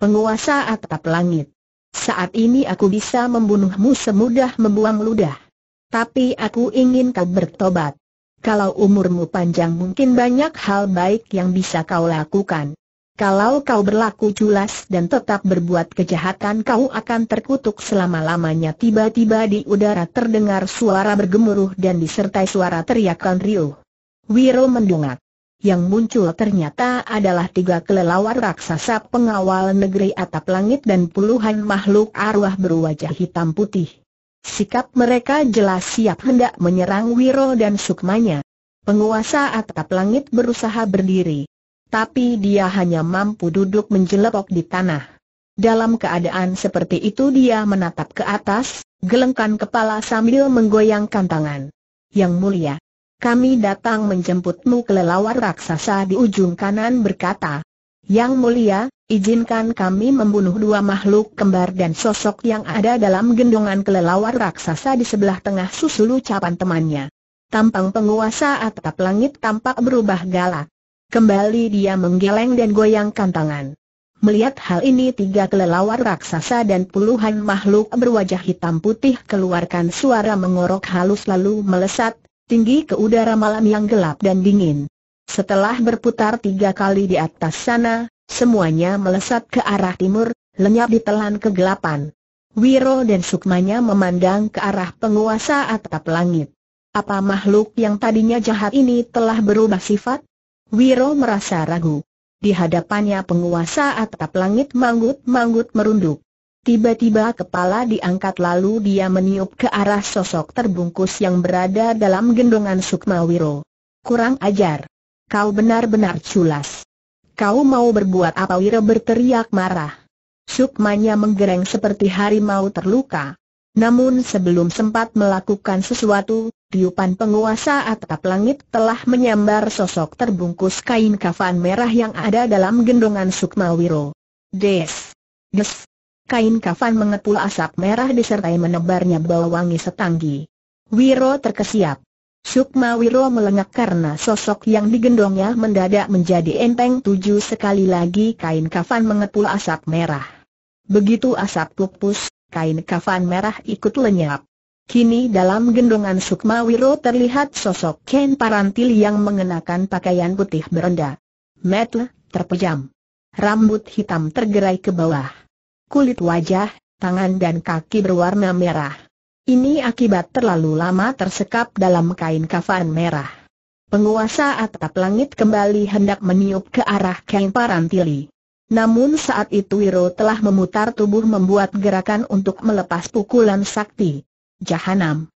Penguasa atap langit. Saat ini aku bisa membunuhmu semudah membuang ludah. Tapi aku ingin kau bertobat. Kalau umurmu panjang mungkin banyak hal baik yang bisa kau lakukan. Kalau kau berlaku culas dan tetap berbuat kejahatan kau akan terkutuk selama-lamanya Tiba-tiba di udara terdengar suara bergemuruh dan disertai suara teriakan riuh Wiro mendongak yang muncul ternyata adalah tiga kelelawar raksasa pengawal negeri atap langit dan puluhan makhluk arwah berwajah hitam putih. Sikap mereka jelas siap hendak menyerang Wiro dan Sukmanya. Penguasa atap langit berusaha berdiri. Tapi dia hanya mampu duduk menjelepok di tanah. Dalam keadaan seperti itu dia menatap ke atas, gelengkan kepala sambil menggoyangkan tangan. Yang mulia, kami datang menjemputmu kelelawar raksasa di ujung kanan berkata. Yang mulia, izinkan kami membunuh dua makhluk kembar dan sosok yang ada dalam gendongan kelelawar raksasa di sebelah tengah susul ucapan temannya. Tampang penguasa atap langit tampak berubah galak. Kembali dia menggeleng dan goyangkan tangan. Melihat hal ini tiga kelelawar raksasa dan puluhan makhluk berwajah hitam putih keluarkan suara mengorok halus lalu melesat, tinggi ke udara malam yang gelap dan dingin. Setelah berputar tiga kali di atas sana, semuanya melesat ke arah timur, lenyap di telan kegelapan. Wiro dan Sukmanya memandang ke arah penguasa atap langit. Apa makhluk yang tadinya jahat ini telah berubah sifat? Wiro merasa ragu. Di hadapannya penguasa atap langit manggut-manggut merunduk. Tiba-tiba kepala diangkat lalu dia meniup ke arah sosok terbungkus yang berada dalam gendongan Sukmawiro. Kurang ajar. Kau benar-benar culas. Kau mau berbuat apa Wiro berteriak marah. Sukmanya menggereng seperti harimau terluka. Namun sebelum sempat melakukan sesuatu, tiupan penguasa atap langit telah menyambar sosok terbungkus kain kafan merah yang ada dalam gendongan Sukmawiro. Des. Des kain kafan mengepul asap merah disertai menebarnya bau wangi setanggi. Wiro terkesiap. Sukma Wiro melengak karena sosok yang digendongnya mendadak menjadi enteng tujuh sekali lagi kain kafan mengepul asap merah. Begitu asap pupus, kain kafan merah ikut lenyap. Kini dalam gendongan Sukma Wiro terlihat sosok Ken Parantil yang mengenakan pakaian putih berenda. Metle, terpejam. Rambut hitam tergerai ke bawah kulit wajah, tangan dan kaki berwarna merah. Ini akibat terlalu lama tersekap dalam kain kafan merah. Penguasa atap langit kembali hendak meniup ke arah kain parantili. Namun saat itu Wiro telah memutar tubuh membuat gerakan untuk melepas pukulan sakti. Jahanam.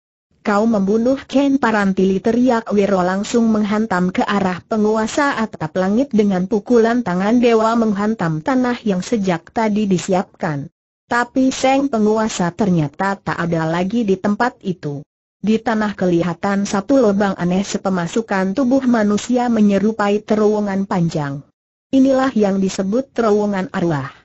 Kau membunuh Ken Parantili teriak Wiro langsung menghantam ke arah penguasa atap langit dengan pukulan tangan dewa menghantam tanah yang sejak tadi disiapkan. Tapi Seng penguasa ternyata tak ada lagi di tempat itu. Di tanah kelihatan satu lubang aneh sepemasukan tubuh manusia menyerupai terowongan panjang. Inilah yang disebut terowongan arwah.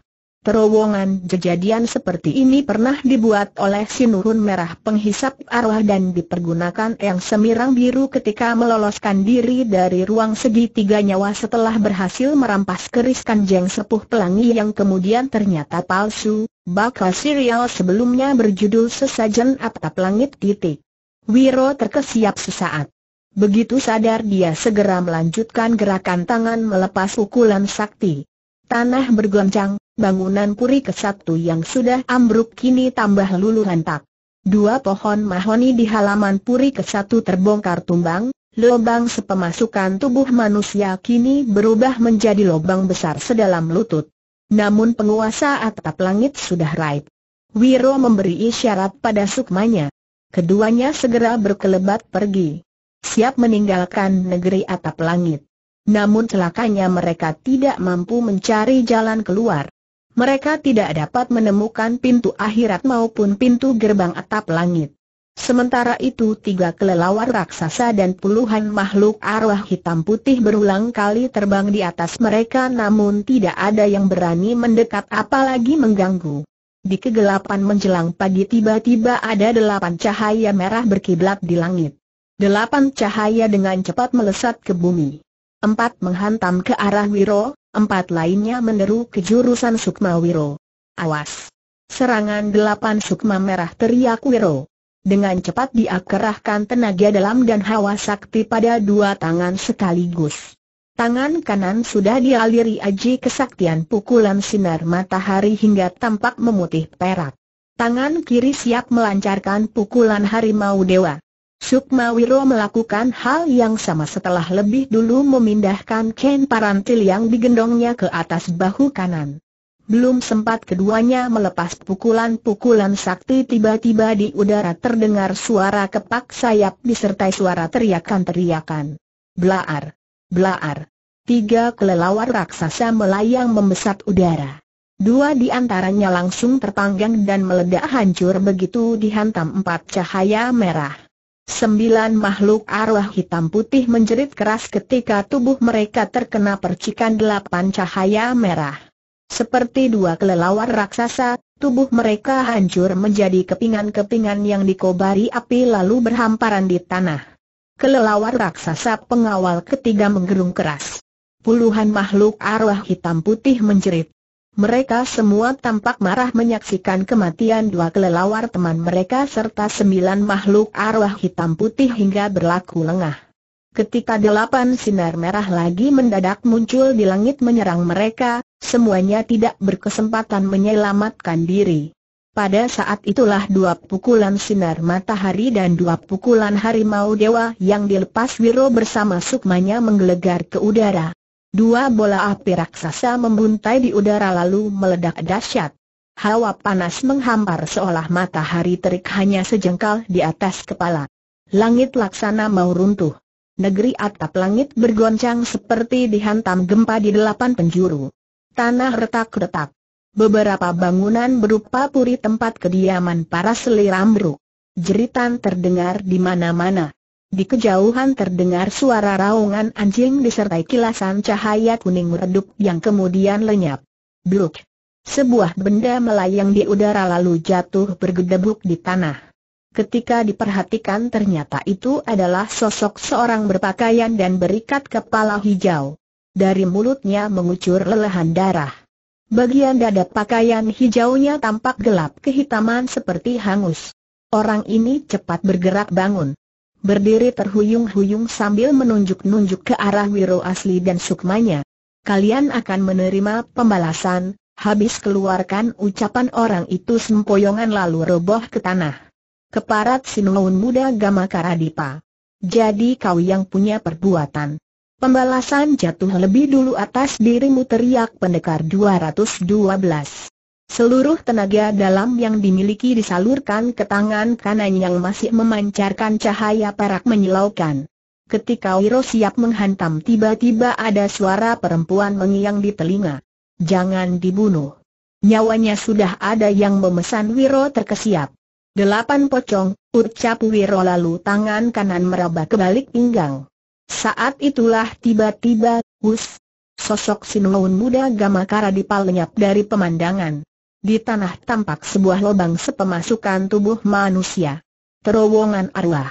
Terowongan kejadian seperti ini pernah dibuat oleh sinurun merah penghisap arwah dan dipergunakan yang semirang biru ketika meloloskan diri dari ruang segitiga nyawa setelah berhasil merampas keris kanjeng sepuh pelangi yang kemudian ternyata palsu, bakal serial sebelumnya berjudul Sesajen Atap Langit Titik. Wiro terkesiap sesaat. Begitu sadar dia segera melanjutkan gerakan tangan melepas ukulan sakti. Tanah bergoncang, bangunan puri kesatu yang sudah ambruk kini tambah luluh hantak. Dua pohon mahoni di halaman puri kesatu terbongkar tumbang, lubang sepemasukan tubuh manusia kini berubah menjadi lubang besar sedalam lutut. Namun penguasa atap langit sudah raib. Wiro memberi isyarat pada sukmanya. Keduanya segera berkelebat pergi. Siap meninggalkan negeri atap langit. Namun celakanya mereka tidak mampu mencari jalan keluar mereka tidak dapat menemukan pintu akhirat maupun pintu gerbang atap langit. Sementara itu tiga kelelawar raksasa dan puluhan makhluk arwah hitam putih berulang kali terbang di atas mereka namun tidak ada yang berani mendekat apalagi mengganggu. Di kegelapan menjelang pagi tiba-tiba ada delapan cahaya merah berkiblat di langit. Delapan cahaya dengan cepat melesat ke bumi. Empat menghantam ke arah Wiro, empat lainnya menderu kejurusan jurusan Sukma Wiro. Awas! Serangan delapan Sukma Merah teriak Wiro. Dengan cepat dia kerahkan tenaga dalam dan hawa sakti pada dua tangan sekaligus. Tangan kanan sudah dialiri aji kesaktian pukulan sinar matahari hingga tampak memutih perak. Tangan kiri siap melancarkan pukulan harimau dewa. Sukma Wiro melakukan hal yang sama setelah lebih dulu memindahkan Ken Parantil yang digendongnya ke atas bahu kanan. Belum sempat keduanya melepas pukulan-pukulan sakti tiba-tiba di udara terdengar suara kepak sayap disertai suara teriakan-teriakan. Blaar! Blaar! Tiga kelelawar raksasa melayang membesar udara. Dua di antaranya langsung terpanggang dan meledak hancur begitu dihantam empat cahaya merah. Sembilan makhluk arwah hitam putih menjerit keras ketika tubuh mereka terkena percikan delapan cahaya merah. Seperti dua kelelawar raksasa, tubuh mereka hancur menjadi kepingan-kepingan yang dikobari api lalu berhamparan di tanah. Kelelawar raksasa pengawal ketiga menggerung keras. Puluhan makhluk arwah hitam putih menjerit. Mereka semua tampak marah menyaksikan kematian dua kelelawar teman mereka serta sembilan makhluk arwah hitam putih hingga berlaku lengah. Ketika delapan sinar merah lagi mendadak muncul di langit menyerang mereka, semuanya tidak berkesempatan menyelamatkan diri. Pada saat itulah dua pukulan sinar matahari dan dua pukulan harimau dewa yang dilepas Wiro bersama sukmanya menggelegar ke udara. Dua bola api raksasa membuntai di udara lalu meledak dahsyat. Hawa panas menghampar seolah matahari terik hanya sejengkal di atas kepala. Langit laksana mau runtuh. Negeri atap langit bergoncang seperti dihantam gempa di delapan penjuru. Tanah retak-retak. Beberapa bangunan berupa puri tempat kediaman para seliram ambruk. Jeritan terdengar di mana-mana. Di kejauhan terdengar suara raungan anjing disertai kilasan cahaya kuning meredup yang kemudian lenyap. Bluk! Sebuah benda melayang di udara lalu jatuh bergedebuk di tanah. Ketika diperhatikan ternyata itu adalah sosok seorang berpakaian dan berikat kepala hijau. Dari mulutnya mengucur lelehan darah. Bagian dada pakaian hijaunya tampak gelap kehitaman seperti hangus. Orang ini cepat bergerak bangun berdiri terhuyung-huyung sambil menunjuk-nunjuk ke arah Wiro Asli dan Sukmanya. Kalian akan menerima pembalasan, habis keluarkan ucapan orang itu sempoyongan lalu roboh ke tanah. Keparat Sinuun muda Gamakaradipah. Jadi kau yang punya perbuatan. Pembalasan jatuh lebih dulu atas dirimu teriak pendekar 212. Seluruh tenaga dalam yang dimiliki disalurkan ke tangan kanan yang masih memancarkan cahaya perak menyilaukan. Ketika Wiro siap menghantam tiba-tiba ada suara perempuan mengiang di telinga. Jangan dibunuh. Nyawanya sudah ada yang memesan Wiro terkesiap. Delapan pocong, ucap Wiro lalu tangan kanan meraba ke balik pinggang. Saat itulah tiba-tiba, hus, sosok Sinuun muda Gamakara dipal lenyap dari pemandangan. Di tanah tampak sebuah lubang sepemasukan tubuh manusia. Terowongan arwah.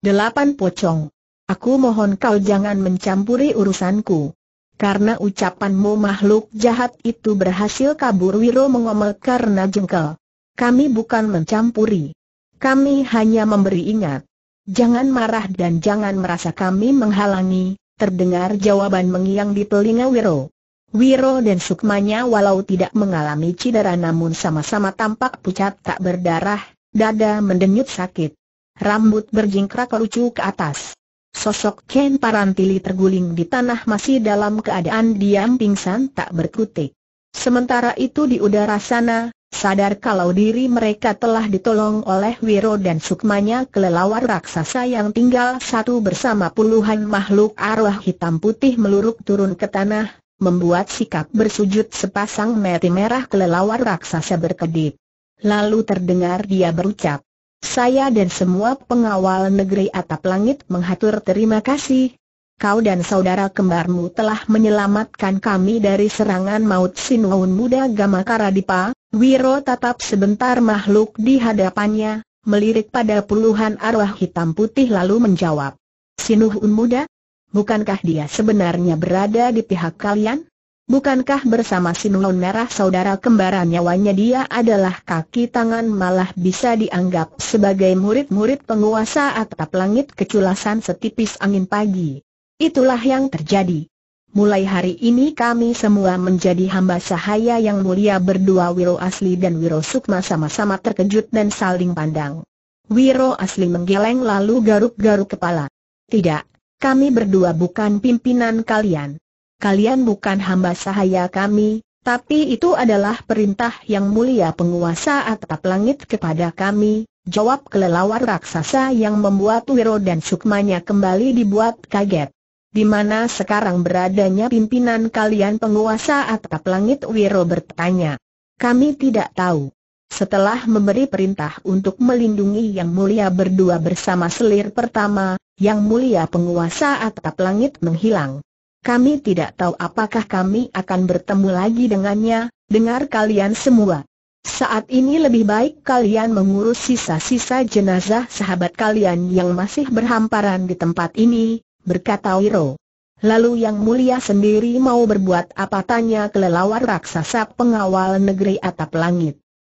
Delapan pocong. Aku mohon kau jangan mencampuri urusanku. Karena ucapanmu makhluk jahat itu berhasil kabur Wiro mengomel karena jengkel. Kami bukan mencampuri. Kami hanya memberi ingat. Jangan marah dan jangan merasa kami menghalangi, terdengar jawaban mengiang di telinga Wiro. Wiro dan Sukmanya walau tidak mengalami cedera namun sama-sama tampak pucat tak berdarah, dada mendenyut sakit. Rambut berjingkrak lucu ke atas. Sosok Ken Parantili terguling di tanah masih dalam keadaan diam pingsan tak berkutik. Sementara itu di udara sana, sadar kalau diri mereka telah ditolong oleh Wiro dan Sukmanya kelelawar raksasa yang tinggal satu bersama puluhan makhluk arwah hitam putih meluruk turun ke tanah, membuat sikap bersujud sepasang mati merah kelelawar raksasa berkedip. Lalu terdengar dia berucap, saya dan semua pengawal negeri atap langit menghatur terima kasih. Kau dan saudara kembarmu telah menyelamatkan kami dari serangan maut Sinuun Muda Gamakaradipah. Wiro tatap sebentar makhluk di hadapannya, melirik pada puluhan arwah hitam putih lalu menjawab. Sinuhun Muda? bukankah dia sebenarnya berada di pihak kalian? Bukankah bersama Sinulon Merah saudara kembaran nyawanya dia adalah kaki tangan malah bisa dianggap sebagai murid-murid penguasa atap langit keculasan setipis angin pagi. Itulah yang terjadi. Mulai hari ini kami semua menjadi hamba sahaya yang mulia berdua Wiro Asli dan Wiro Sukma sama-sama terkejut dan saling pandang. Wiro Asli menggeleng lalu garuk-garuk kepala. Tidak, kami berdua bukan pimpinan kalian. Kalian bukan hamba sahaya kami, tapi itu adalah perintah yang mulia penguasa atap langit kepada kami, jawab kelelawar raksasa yang membuat Wiro dan Sukmanya kembali dibuat kaget. Di mana sekarang beradanya pimpinan kalian penguasa atap langit Wiro bertanya. Kami tidak tahu. Setelah memberi perintah untuk melindungi Yang Mulia berdua bersama selir pertama, Yang Mulia penguasa atap langit menghilang. Kami tidak tahu apakah kami akan bertemu lagi dengannya, dengar kalian semua. Saat ini lebih baik kalian mengurus sisa-sisa jenazah sahabat kalian yang masih berhamparan di tempat ini, berkata Wiro. Lalu yang mulia sendiri mau berbuat apa tanya kelelawar raksasa pengawal negeri atap langit.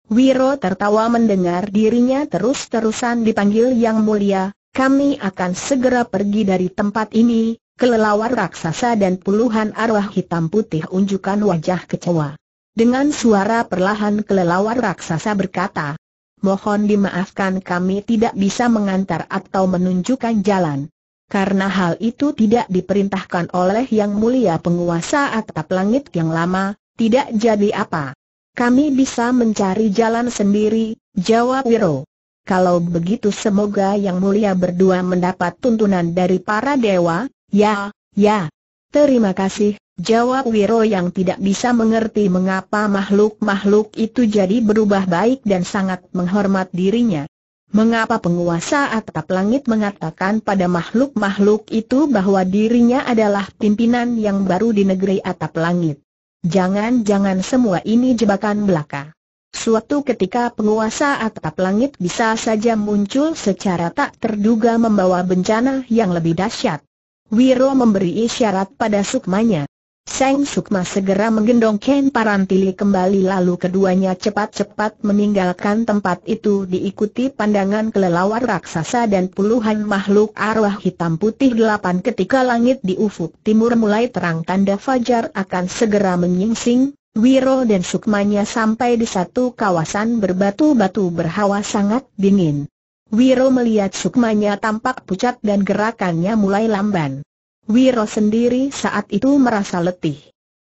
Wiro tertawa mendengar dirinya terus-terusan dipanggil Yang Mulia, kami akan segera pergi dari tempat ini, kelelawar raksasa dan puluhan arwah hitam putih unjukkan wajah kecewa. Dengan suara perlahan kelelawar raksasa berkata, Mohon dimaafkan kami tidak bisa mengantar atau menunjukkan jalan. Karena hal itu tidak diperintahkan oleh Yang Mulia Penguasa Atap Langit yang lama, tidak jadi apa. Kami bisa mencari jalan sendiri, jawab Wiro. Kalau begitu semoga yang mulia berdua mendapat tuntunan dari para dewa, ya, ya. Terima kasih, jawab Wiro yang tidak bisa mengerti mengapa makhluk-makhluk itu jadi berubah baik dan sangat menghormat dirinya. Mengapa penguasa atap langit mengatakan pada makhluk-makhluk itu bahwa dirinya adalah pimpinan yang baru di negeri atap langit? Jangan-jangan semua ini jebakan belaka. Suatu ketika penguasa atap langit bisa saja muncul secara tak terduga membawa bencana yang lebih dahsyat. Wiro memberi isyarat pada sukmanya. Seng Sukma segera menggendong Ken Parantili kembali lalu keduanya cepat-cepat meninggalkan tempat itu diikuti pandangan kelelawar raksasa dan puluhan makhluk arwah hitam putih delapan ketika langit di ufuk timur mulai terang tanda fajar akan segera menyingsing, Wiro dan Sukmanya sampai di satu kawasan berbatu-batu berhawa sangat dingin. Wiro melihat Sukmanya tampak pucat dan gerakannya mulai lamban. Wiro sendiri saat itu merasa letih.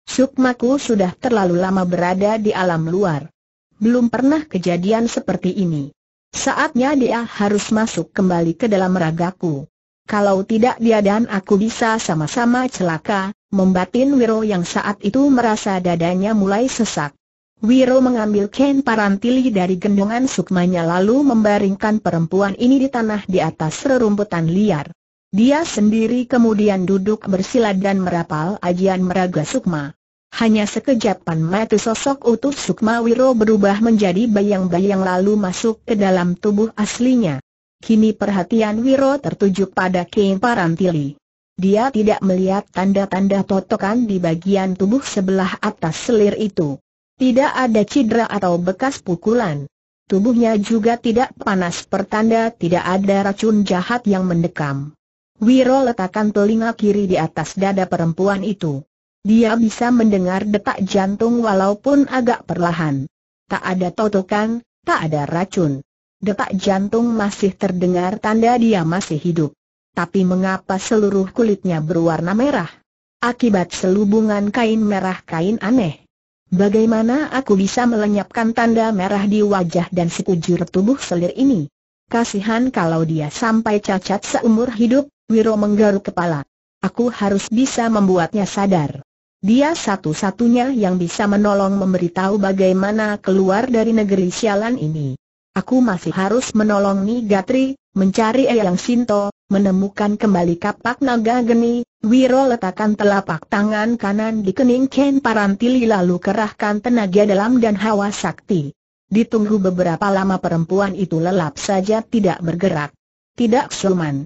Sukmaku sudah terlalu lama berada di alam luar. Belum pernah kejadian seperti ini. Saatnya dia harus masuk kembali ke dalam ragaku. Kalau tidak dia dan aku bisa sama-sama celaka, membatin Wiro yang saat itu merasa dadanya mulai sesak. Wiro mengambil kain parantili dari gendongan sukmanya lalu membaringkan perempuan ini di tanah di atas rerumputan liar. Dia sendiri kemudian duduk bersila dan merapal ajian meraga sukma. Hanya sekejapan mata sosok utuh Sukma Wiro berubah menjadi bayang-bayang lalu masuk ke dalam tubuh aslinya. Kini perhatian Wiro tertuju pada King Parantili. Dia tidak melihat tanda-tanda totokan di bagian tubuh sebelah atas selir itu. Tidak ada cedera atau bekas pukulan. Tubuhnya juga tidak panas pertanda tidak ada racun jahat yang mendekam. Wiro letakkan telinga kiri di atas dada perempuan itu. Dia bisa mendengar detak jantung walaupun agak perlahan. Tak ada totokan, tak ada racun. Detak jantung masih terdengar tanda dia masih hidup. Tapi mengapa seluruh kulitnya berwarna merah? Akibat selubungan kain merah kain aneh. Bagaimana aku bisa melenyapkan tanda merah di wajah dan sekujur tubuh selir ini? Kasihan kalau dia sampai cacat seumur hidup, Wiro menggaruk kepala. Aku harus bisa membuatnya sadar. Dia satu-satunya yang bisa menolong memberitahu bagaimana keluar dari negeri sialan ini. Aku masih harus menolong Ni Gatri, mencari Eyang Sinto, menemukan kembali kapak naga geni, Wiro letakkan telapak tangan kanan di kening Ken Parantili lalu kerahkan tenaga dalam dan hawa sakti. Ditunggu beberapa lama perempuan itu lelap saja tidak bergerak. Tidak Sulman.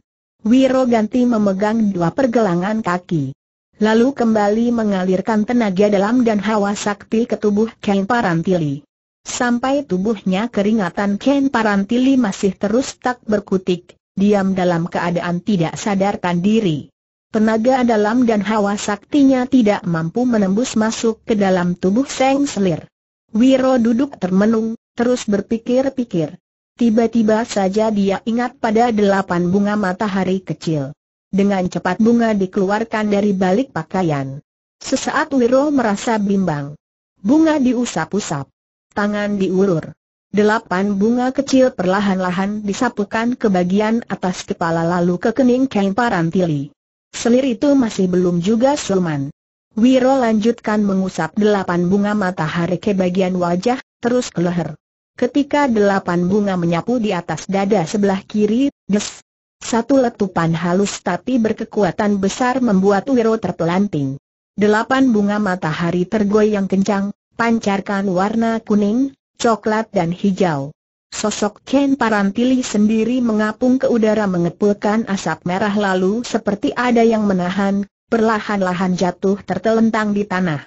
Wiro Ganti memegang dua pergelangan kaki. Lalu kembali mengalirkan tenaga dalam dan hawa sakti ke tubuh Ken Parantili. Sampai tubuhnya keringatan Ken Parantili masih terus tak berkutik, diam dalam keadaan tidak sadarkan diri. Tenaga dalam dan hawa saktinya tidak mampu menembus masuk ke dalam tubuh Seng Selir. Wiro duduk termenung, terus berpikir-pikir. Tiba-tiba saja dia ingat pada delapan bunga matahari kecil. Dengan cepat bunga dikeluarkan dari balik pakaian. Sesaat Wiro merasa bimbang. Bunga diusap-usap. Tangan diulur. Delapan bunga kecil perlahan-lahan disapukan ke bagian atas kepala lalu ke kening Kang Parantili. Selir itu masih belum juga Sulman. Wiro lanjutkan mengusap delapan bunga matahari ke bagian wajah, terus ke leher. Ketika delapan bunga menyapu di atas dada sebelah kiri, des. Satu letupan halus tapi berkekuatan besar membuat Wiro terpelanting. Delapan bunga matahari tergoyang kencang, pancarkan warna kuning, coklat dan hijau. Sosok Ken Parantili sendiri mengapung ke udara mengepulkan asap merah lalu seperti ada yang menahan, perlahan-lahan jatuh tertelentang di tanah.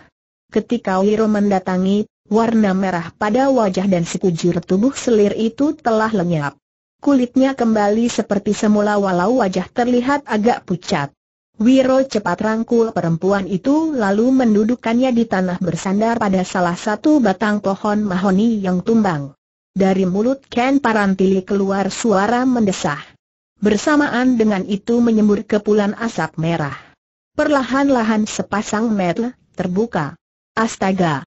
Ketika Wiro mendatangi, warna merah pada wajah dan sekujur tubuh selir itu telah lenyap. Kulitnya kembali seperti semula walau wajah terlihat agak pucat. Wiro cepat rangkul perempuan itu lalu mendudukkannya di tanah bersandar pada salah satu batang pohon mahoni yang tumbang. Dari mulut Ken Parantili keluar suara mendesah. Bersamaan dengan itu menyembur kepulan asap merah. Perlahan-lahan sepasang mata terbuka. Astaga!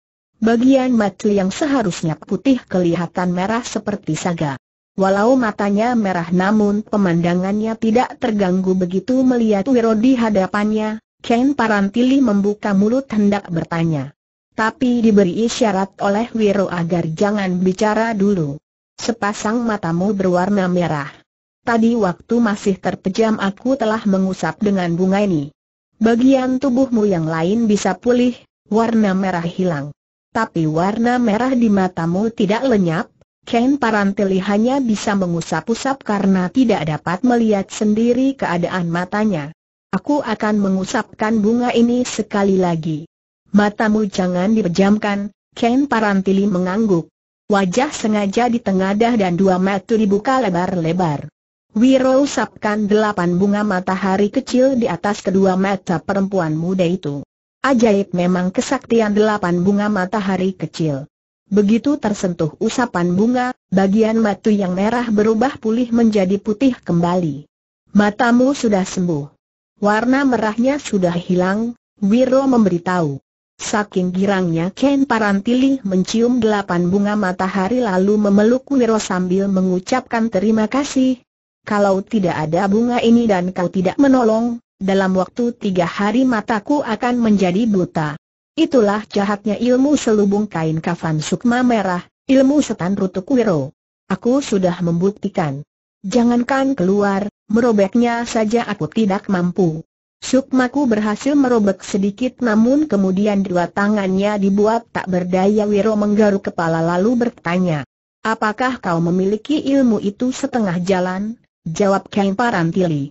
bagian mata yang seharusnya putih kelihatan merah seperti saga. Walau matanya merah namun pemandangannya tidak terganggu begitu melihat Wiro di hadapannya, Ken Parantili membuka mulut hendak bertanya. Tapi diberi isyarat oleh Wiro agar jangan bicara dulu. Sepasang matamu berwarna merah. Tadi waktu masih terpejam aku telah mengusap dengan bunga ini. Bagian tubuhmu yang lain bisa pulih, warna merah hilang tapi warna merah di matamu tidak lenyap, Ken Parantili hanya bisa mengusap-usap karena tidak dapat melihat sendiri keadaan matanya. Aku akan mengusapkan bunga ini sekali lagi. Matamu jangan dipejamkan, Ken Parantili mengangguk. Wajah sengaja ditengadah dan dua mata dibuka lebar-lebar. Wiro usapkan delapan bunga matahari kecil di atas kedua mata perempuan muda itu. Ajaib memang kesaktian delapan bunga matahari kecil. Begitu tersentuh usapan bunga, bagian batu yang merah berubah pulih menjadi putih kembali. Matamu sudah sembuh. Warna merahnya sudah hilang, Wiro memberitahu. Saking girangnya Ken Parantili mencium delapan bunga matahari lalu memeluk Wiro sambil mengucapkan terima kasih. Kalau tidak ada bunga ini dan kau tidak menolong, dalam waktu tiga hari mataku akan menjadi buta. Itulah jahatnya ilmu selubung kain kafan sukma merah, ilmu setan rutuk wiro. Aku sudah membuktikan. Jangankan keluar, merobeknya saja aku tidak mampu. Sukmaku berhasil merobek sedikit namun kemudian dua tangannya dibuat tak berdaya Wiro menggaruk kepala lalu bertanya. Apakah kau memiliki ilmu itu setengah jalan? Jawab Kang Parantili.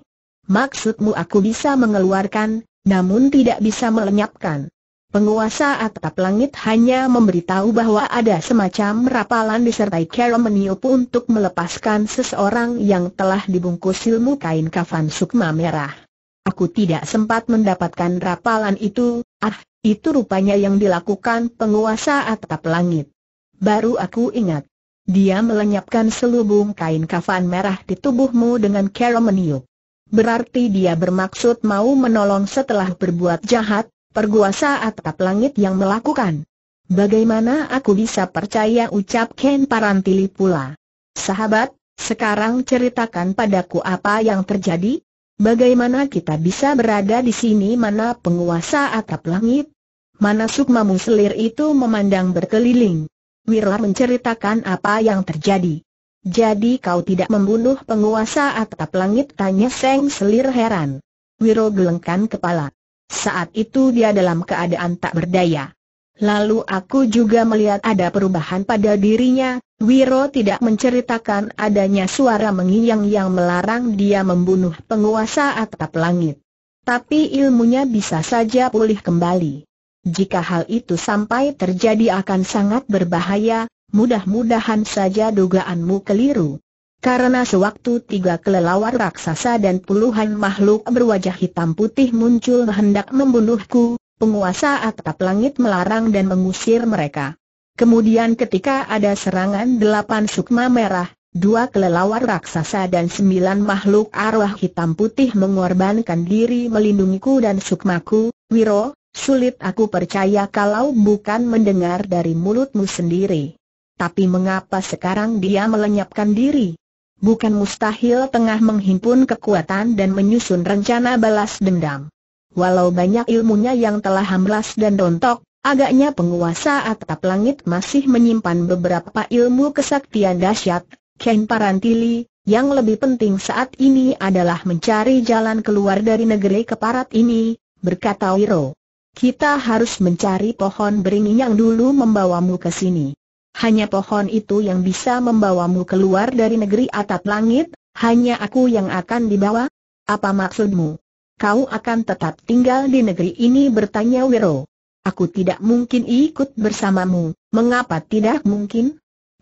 Maksudmu aku bisa mengeluarkan, namun tidak bisa melenyapkan. Penguasa atap langit hanya memberitahu bahwa ada semacam rapalan disertai meniup untuk melepaskan seseorang yang telah dibungkus ilmu kain kafan sukma merah. Aku tidak sempat mendapatkan rapalan itu, ah, itu rupanya yang dilakukan penguasa atap langit. Baru aku ingat. Dia melenyapkan selubung kain kafan merah di tubuhmu dengan meniup berarti dia bermaksud mau menolong setelah berbuat jahat, perguasa atap langit yang melakukan. Bagaimana aku bisa percaya ucap Ken Parantili pula? Sahabat, sekarang ceritakan padaku apa yang terjadi? Bagaimana kita bisa berada di sini mana penguasa atap langit? Mana sukma muslir itu memandang berkeliling? Wirla menceritakan apa yang terjadi. Jadi kau tidak membunuh penguasa atap langit? Tanya Seng Selir heran. Wiro gelengkan kepala. Saat itu dia dalam keadaan tak berdaya. Lalu aku juga melihat ada perubahan pada dirinya, Wiro tidak menceritakan adanya suara mengingat yang melarang dia membunuh penguasa atap langit. Tapi ilmunya bisa saja pulih kembali. Jika hal itu sampai terjadi akan sangat berbahaya, mudah-mudahan saja dugaanmu keliru. Karena sewaktu tiga kelelawar raksasa dan puluhan makhluk berwajah hitam putih muncul hendak membunuhku, penguasa atap langit melarang dan mengusir mereka. Kemudian ketika ada serangan delapan sukma merah, dua kelelawar raksasa dan sembilan makhluk arwah hitam putih mengorbankan diri melindungiku dan sukmaku, Wiro, sulit aku percaya kalau bukan mendengar dari mulutmu sendiri. Tapi mengapa sekarang dia melenyapkan diri? Bukan mustahil tengah menghimpun kekuatan dan menyusun rencana balas dendam. Walau banyak ilmunya yang telah hamblas dan rontok, agaknya penguasa atap langit masih menyimpan beberapa ilmu kesaktian dahsyat. Ken Parantili, yang lebih penting saat ini adalah mencari jalan keluar dari negeri keparat ini, berkata Wiro. Kita harus mencari pohon beringin yang dulu membawamu ke sini. Hanya pohon itu yang bisa membawamu keluar dari negeri atap langit, hanya aku yang akan dibawa? Apa maksudmu? Kau akan tetap tinggal di negeri ini bertanya Wiro. Aku tidak mungkin ikut bersamamu, mengapa tidak mungkin?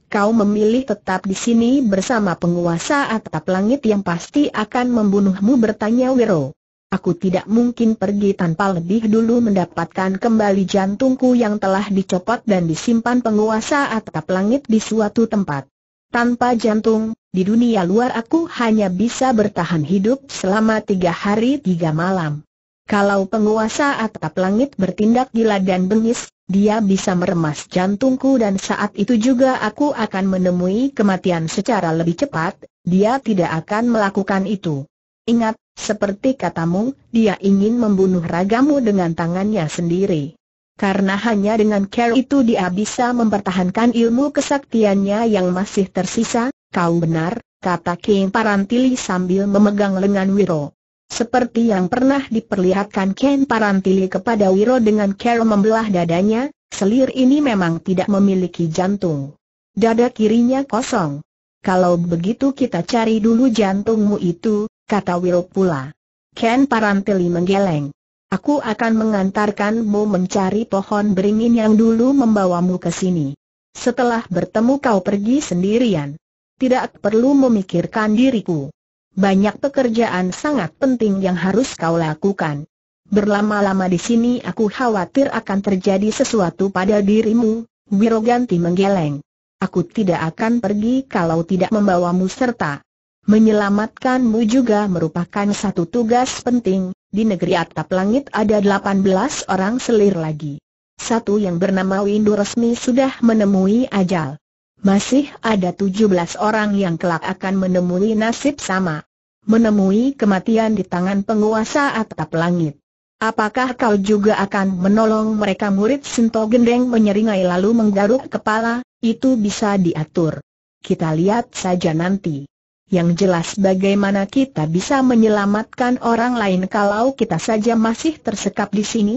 Kau memilih tetap di sini bersama penguasa atap langit yang pasti akan membunuhmu bertanya Wiro. Aku tidak mungkin pergi tanpa lebih dulu mendapatkan kembali jantungku yang telah dicopot dan disimpan penguasa atap langit di suatu tempat. Tanpa jantung, di dunia luar aku hanya bisa bertahan hidup selama tiga hari tiga malam. Kalau penguasa atap langit bertindak gila dan bengis, dia bisa meremas jantungku dan saat itu juga aku akan menemui kematian secara lebih cepat, dia tidak akan melakukan itu. Ingat, seperti katamu, dia ingin membunuh ragamu dengan tangannya sendiri. Karena hanya dengan care itu dia bisa mempertahankan ilmu kesaktiannya yang masih tersisa, kau benar, kata King Parantili sambil memegang lengan Wiro. Seperti yang pernah diperlihatkan Ken Parantili kepada Wiro dengan care membelah dadanya, selir ini memang tidak memiliki jantung. Dada kirinya kosong. Kalau begitu kita cari dulu jantungmu itu, kata Will pula. Ken Parantili menggeleng. Aku akan mengantarkanmu mencari pohon beringin yang dulu membawamu ke sini. Setelah bertemu kau pergi sendirian. Tidak perlu memikirkan diriku. Banyak pekerjaan sangat penting yang harus kau lakukan. Berlama-lama di sini aku khawatir akan terjadi sesuatu pada dirimu, Wiroganti menggeleng. Aku tidak akan pergi kalau tidak membawamu serta. Menyelamatkanmu juga merupakan satu tugas penting, di negeri atap langit ada 18 orang selir lagi. Satu yang bernama Windu resmi sudah menemui ajal. Masih ada 17 orang yang kelak akan menemui nasib sama. Menemui kematian di tangan penguasa atap langit. Apakah kau juga akan menolong mereka murid Sinto Gendeng menyeringai lalu menggaruk kepala, itu bisa diatur. Kita lihat saja nanti yang jelas bagaimana kita bisa menyelamatkan orang lain kalau kita saja masih tersekap di sini?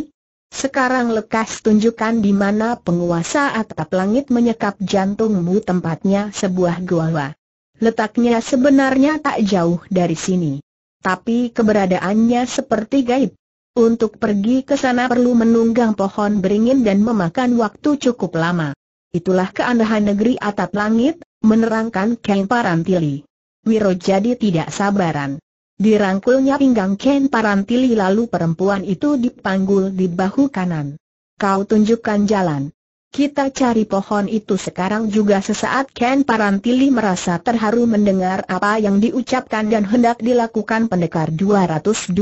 Sekarang lekas tunjukkan di mana penguasa atap langit menyekap jantungmu tempatnya sebuah gua. Letaknya sebenarnya tak jauh dari sini. Tapi keberadaannya seperti gaib. Untuk pergi ke sana perlu menunggang pohon beringin dan memakan waktu cukup lama. Itulah keanehan negeri atap langit, menerangkan Kang Parantili. Wiro jadi tidak sabaran. Dirangkulnya pinggang Ken Parantili lalu perempuan itu dipanggul di bahu kanan. Kau tunjukkan jalan. Kita cari pohon itu sekarang juga sesaat Ken Parantili merasa terharu mendengar apa yang diucapkan dan hendak dilakukan pendekar 212.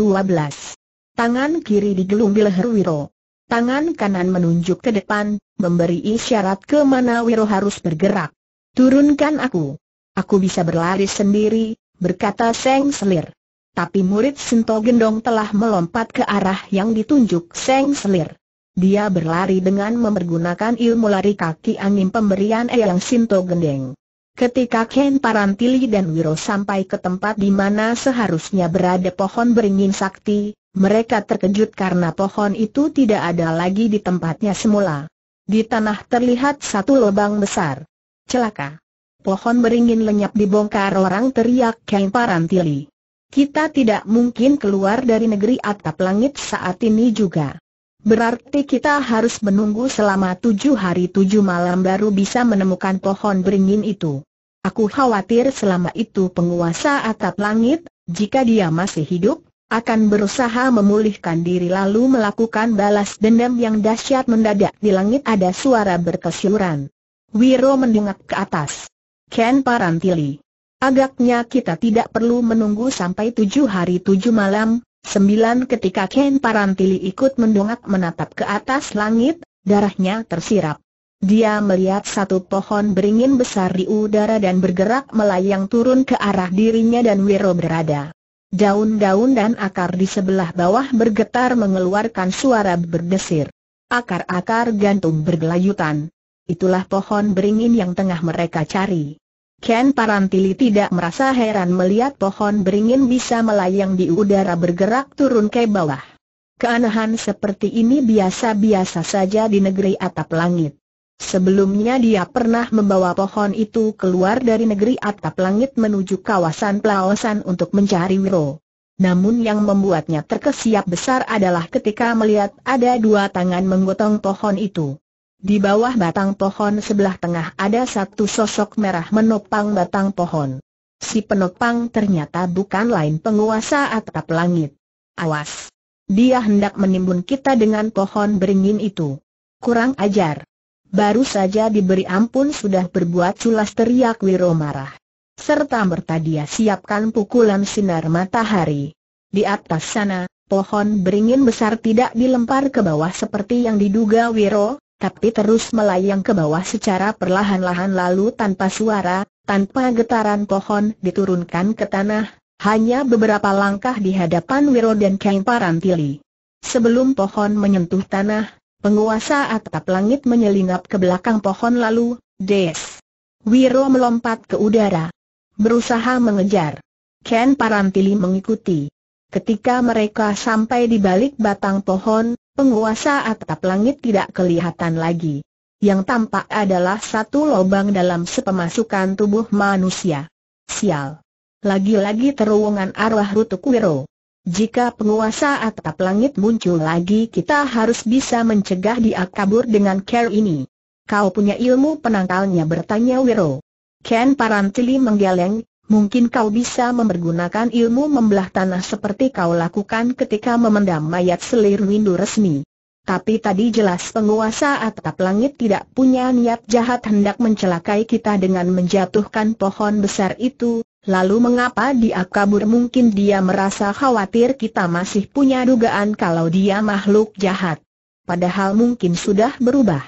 Tangan kiri leher Wiro. Tangan kanan menunjuk ke depan, memberi isyarat ke mana Wiro harus bergerak. Turunkan aku. Aku bisa berlari sendiri, berkata Seng Selir. Tapi murid Sinto Gendong telah melompat ke arah yang ditunjuk Seng Selir. Dia berlari dengan memergunakan ilmu lari kaki angin pemberian Eyang Sinto Gendeng. Ketika Ken Parantili dan Wiro sampai ke tempat di mana seharusnya berada pohon beringin sakti, mereka terkejut karena pohon itu tidak ada lagi di tempatnya semula. Di tanah terlihat satu lubang besar. Celaka. Pohon beringin lenyap dibongkar orang teriak Kang Parantili. Kita tidak mungkin keluar dari negeri atap langit saat ini juga. Berarti kita harus menunggu selama tujuh hari tujuh malam baru bisa menemukan pohon beringin itu. Aku khawatir selama itu penguasa atap langit, jika dia masih hidup, akan berusaha memulihkan diri lalu melakukan balas dendam yang dahsyat mendadak di langit ada suara berkesyuran. Wiro mendengak ke atas. Ken Parantili. Agaknya kita tidak perlu menunggu sampai tujuh hari tujuh malam, sembilan ketika Ken Parantili ikut mendongak menatap ke atas langit, darahnya tersirap. Dia melihat satu pohon beringin besar di udara dan bergerak melayang turun ke arah dirinya dan Wiro berada. Daun-daun dan akar di sebelah bawah bergetar mengeluarkan suara berdesir. Akar-akar gantung bergelayutan itulah pohon beringin yang tengah mereka cari. Ken Parantili tidak merasa heran melihat pohon beringin bisa melayang di udara bergerak turun ke bawah. Keanehan seperti ini biasa-biasa saja di negeri atap langit. Sebelumnya dia pernah membawa pohon itu keluar dari negeri atap langit menuju kawasan pelawasan untuk mencari Wiro. Namun yang membuatnya terkesiap besar adalah ketika melihat ada dua tangan menggotong pohon itu. Di bawah batang pohon sebelah tengah ada satu sosok merah menopang batang pohon. Si penopang ternyata bukan lain penguasa atap langit. Awas! Dia hendak menimbun kita dengan pohon beringin itu. Kurang ajar. Baru saja diberi ampun sudah berbuat culas teriak Wiro marah. Serta merta siapkan pukulan sinar matahari. Di atas sana, pohon beringin besar tidak dilempar ke bawah seperti yang diduga Wiro, tapi terus melayang ke bawah secara perlahan-lahan lalu tanpa suara, tanpa getaran pohon diturunkan ke tanah, hanya beberapa langkah di hadapan Wiro dan Kang Parantili. Sebelum pohon menyentuh tanah, penguasa atap langit menyelinap ke belakang pohon lalu, des. Wiro melompat ke udara. Berusaha mengejar. Ken Parantili mengikuti. Ketika mereka sampai di balik batang pohon, penguasa atap langit tidak kelihatan lagi. Yang tampak adalah satu lubang dalam sepemasukan tubuh manusia. Sial. Lagi-lagi terowongan arwah Rutukwiro. Jika penguasa atap langit muncul lagi kita harus bisa mencegah dia kabur dengan care ini. Kau punya ilmu penangkalnya bertanya Wiro. Ken Parantili menggeleng, Mungkin kau bisa mempergunakan ilmu membelah tanah seperti kau lakukan ketika memendam mayat selir Windu resmi. Tapi tadi jelas penguasa atap langit tidak punya niat jahat hendak mencelakai kita dengan menjatuhkan pohon besar itu, lalu mengapa dia kabur mungkin dia merasa khawatir kita masih punya dugaan kalau dia makhluk jahat. Padahal mungkin sudah berubah.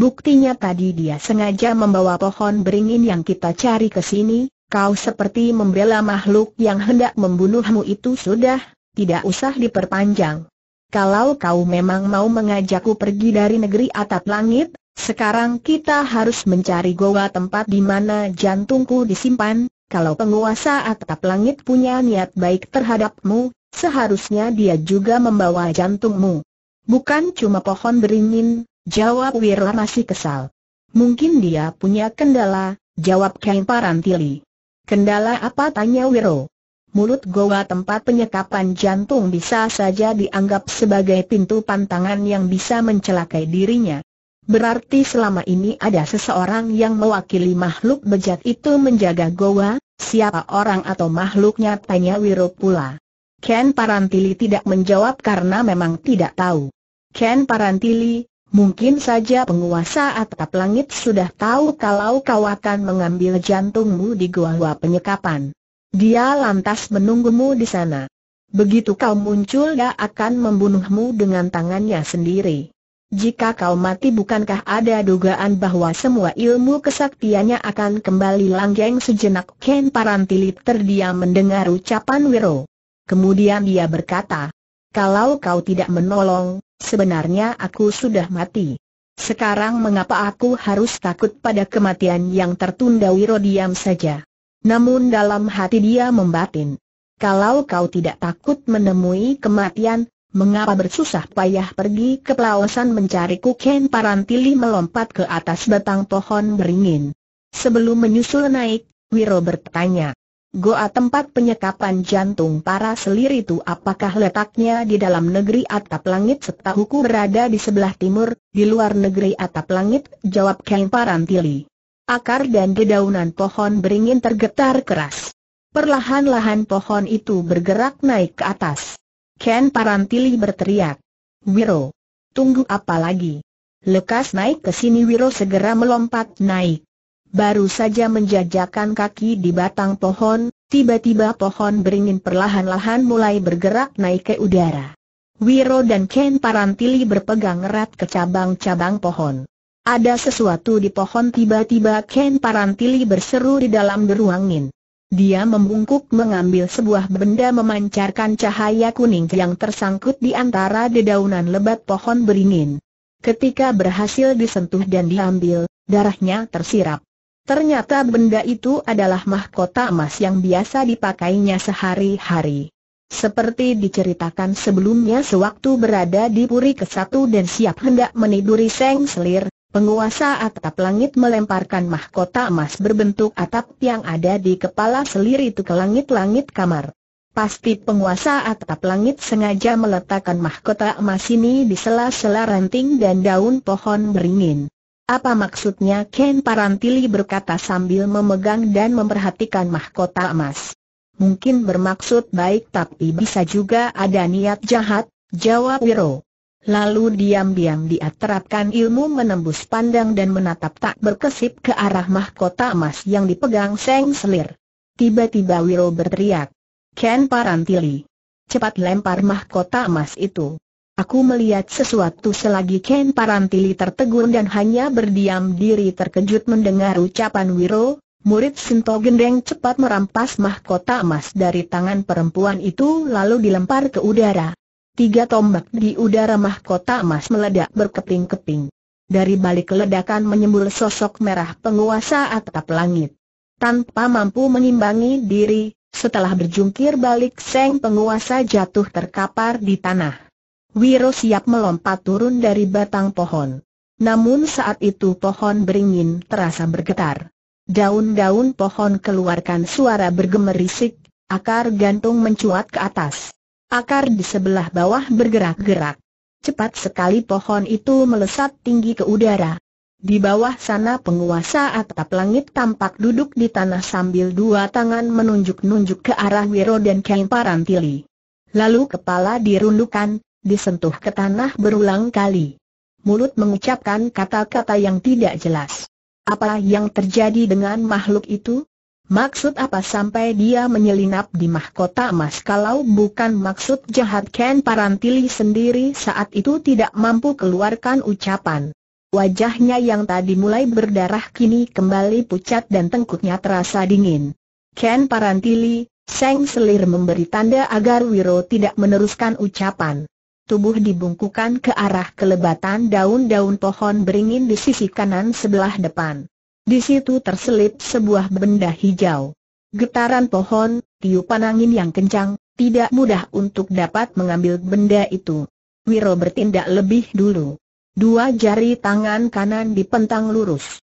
Buktinya tadi dia sengaja membawa pohon beringin yang kita cari ke sini, Kau seperti membela makhluk yang hendak membunuhmu itu sudah, tidak usah diperpanjang. Kalau kau memang mau mengajakku pergi dari negeri atap langit, sekarang kita harus mencari goa tempat di mana jantungku disimpan. Kalau penguasa atap langit punya niat baik terhadapmu, seharusnya dia juga membawa jantungmu. Bukan cuma pohon beringin, jawab Wirla masih kesal. Mungkin dia punya kendala, jawab Kain Parantili. Kendala apa tanya Wiro? Mulut goa tempat penyekapan jantung bisa saja dianggap sebagai pintu pantangan yang bisa mencelakai dirinya. Berarti selama ini ada seseorang yang mewakili makhluk bejat itu menjaga goa, siapa orang atau makhluknya tanya Wiro pula. Ken Parantili tidak menjawab karena memang tidak tahu. Ken Parantili, Mungkin saja penguasa atap langit sudah tahu kalau kau akan mengambil jantungmu di gua-gua penyekapan. Dia lantas menunggumu di sana. Begitu kau muncul dia akan membunuhmu dengan tangannya sendiri. Jika kau mati bukankah ada dugaan bahwa semua ilmu kesaktiannya akan kembali langgeng sejenak Ken Parantilip terdiam mendengar ucapan Wiro. Kemudian dia berkata, kalau kau tidak menolong, sebenarnya aku sudah mati. Sekarang mengapa aku harus takut pada kematian yang tertunda Wiro diam saja. Namun dalam hati dia membatin. Kalau kau tidak takut menemui kematian, mengapa bersusah payah pergi ke pelawasan mencari kuken parantili melompat ke atas batang pohon beringin. Sebelum menyusul naik, Wiro bertanya, Goa tempat penyekapan jantung para selir itu apakah letaknya di dalam negeri atap langit setahuku berada di sebelah timur, di luar negeri atap langit, jawab Ken Parantili. Akar dan dedaunan pohon beringin tergetar keras. Perlahan-lahan pohon itu bergerak naik ke atas. Ken Parantili berteriak. Wiro! Tunggu apa lagi? Lekas naik ke sini Wiro segera melompat naik. Baru saja menjajakan kaki di batang pohon, tiba-tiba pohon beringin perlahan-lahan mulai bergerak naik ke udara. Wiro dan Ken Parantili berpegang erat ke cabang-cabang pohon. Ada sesuatu di pohon tiba-tiba Ken Parantili berseru di dalam beruangin. Dia membungkuk mengambil sebuah benda memancarkan cahaya kuning yang tersangkut di antara dedaunan lebat pohon beringin. Ketika berhasil disentuh dan diambil, darahnya tersirap. Ternyata benda itu adalah mahkota emas yang biasa dipakainya sehari-hari. Seperti diceritakan sebelumnya sewaktu berada di Puri ke-1 dan siap hendak meniduri Seng Selir, penguasa atap langit melemparkan mahkota emas berbentuk atap yang ada di kepala selir itu ke langit-langit kamar. Pasti penguasa atap langit sengaja meletakkan mahkota emas ini di sela-sela ranting dan daun pohon beringin. Apa maksudnya Ken Parantili berkata sambil memegang dan memperhatikan mahkota emas. Mungkin bermaksud baik tapi bisa juga ada niat jahat, jawab Wiro. Lalu diam-diam dia terapkan ilmu menembus pandang dan menatap tak berkesip ke arah mahkota emas yang dipegang Seng Selir. Tiba-tiba Wiro berteriak. Ken Parantili. Cepat lempar mahkota emas itu. Aku melihat sesuatu selagi Ken Parantili tertegun dan hanya berdiam diri terkejut mendengar ucapan Wiro, murid Sinto Gendeng cepat merampas mahkota emas dari tangan perempuan itu lalu dilempar ke udara. Tiga tombak di udara mahkota emas meledak berkeping-keping. Dari balik ledakan menyembul sosok merah penguasa atap langit. Tanpa mampu mengimbangi diri, setelah berjungkir balik Seng penguasa jatuh terkapar di tanah. Wiro siap melompat turun dari batang pohon. Namun saat itu pohon beringin terasa bergetar. Daun-daun pohon keluarkan suara bergemerisik, akar gantung mencuat ke atas. Akar di sebelah bawah bergerak-gerak. Cepat sekali pohon itu melesat tinggi ke udara. Di bawah sana penguasa atap langit tampak duduk di tanah sambil dua tangan menunjuk-nunjuk ke arah Wiro dan Ken Parantili. Lalu kepala dirundukkan, disentuh ke tanah berulang kali. Mulut mengucapkan kata-kata yang tidak jelas. Apa yang terjadi dengan makhluk itu? Maksud apa sampai dia menyelinap di mahkota emas kalau bukan maksud jahat Ken Parantili sendiri saat itu tidak mampu keluarkan ucapan. Wajahnya yang tadi mulai berdarah kini kembali pucat dan tengkuknya terasa dingin. Ken Parantili, Seng Selir memberi tanda agar Wiro tidak meneruskan ucapan tubuh dibungkukan ke arah kelebatan daun-daun pohon beringin di sisi kanan sebelah depan. Di situ terselip sebuah benda hijau. Getaran pohon, tiupan angin yang kencang, tidak mudah untuk dapat mengambil benda itu. Wiro bertindak lebih dulu. Dua jari tangan kanan dipentang lurus.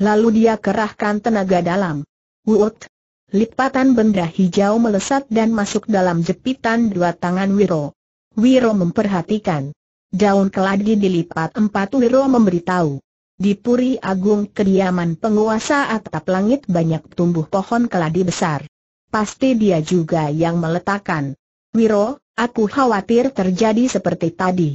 Lalu dia kerahkan tenaga dalam. Wut! Lipatan benda hijau melesat dan masuk dalam jepitan dua tangan Wiro. Wiro memperhatikan. Daun keladi dilipat empat Wiro memberitahu. Di Puri Agung kediaman penguasa atap langit banyak tumbuh pohon keladi besar. Pasti dia juga yang meletakkan. Wiro, aku khawatir terjadi seperti tadi.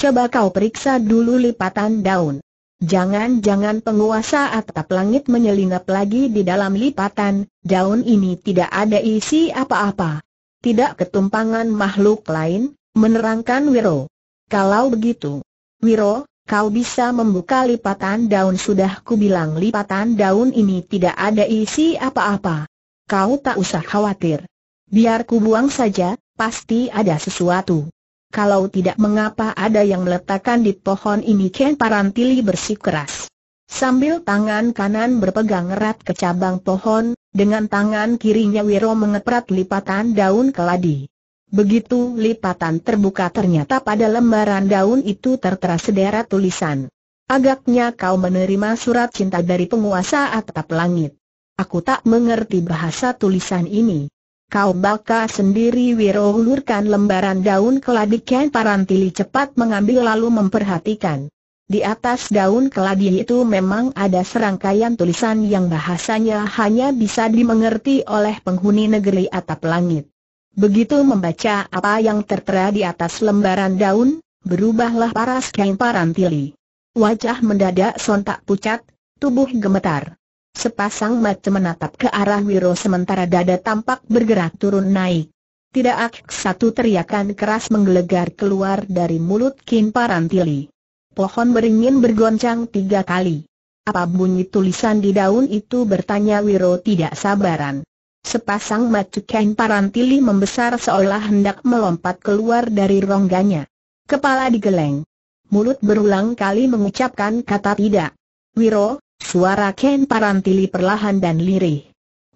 Coba kau periksa dulu lipatan daun. Jangan-jangan penguasa atap langit menyelinap lagi di dalam lipatan, daun ini tidak ada isi apa-apa. Tidak ketumpangan makhluk lain, Menerangkan Wiro. Kalau begitu, Wiro, kau bisa membuka lipatan daun sudah bilang lipatan daun ini tidak ada isi apa-apa. Kau tak usah khawatir. Biar ku buang saja, pasti ada sesuatu. Kalau tidak mengapa ada yang meletakkan di pohon ini Ken Parantili bersikeras. Sambil tangan kanan berpegang erat ke cabang pohon, dengan tangan kirinya Wiro mengeprat lipatan daun keladi. Begitu lipatan terbuka ternyata pada lembaran daun itu tertera sederet tulisan. Agaknya kau menerima surat cinta dari penguasa atap langit. Aku tak mengerti bahasa tulisan ini. Kau baka sendiri Wiro ulurkan lembaran daun keladi Ken Parantili cepat mengambil lalu memperhatikan. Di atas daun keladi itu memang ada serangkaian tulisan yang bahasanya hanya bisa dimengerti oleh penghuni negeri atap langit. Begitu membaca apa yang tertera di atas lembaran daun, berubahlah paras kain parantili. Wajah mendadak sontak pucat, tubuh gemetar. Sepasang mata menatap ke arah Wiro sementara dada tampak bergerak turun naik. Tidak ak satu teriakan keras menggelegar keluar dari mulut Kain Parantili. Pohon beringin bergoncang tiga kali. Apa bunyi tulisan di daun itu bertanya Wiro tidak sabaran. Sepasang mata kain Parantili membesar seolah hendak melompat keluar dari rongganya. Kepala digeleng. Mulut berulang kali mengucapkan kata tidak. Wiro, suara Ken Parantili perlahan dan lirih.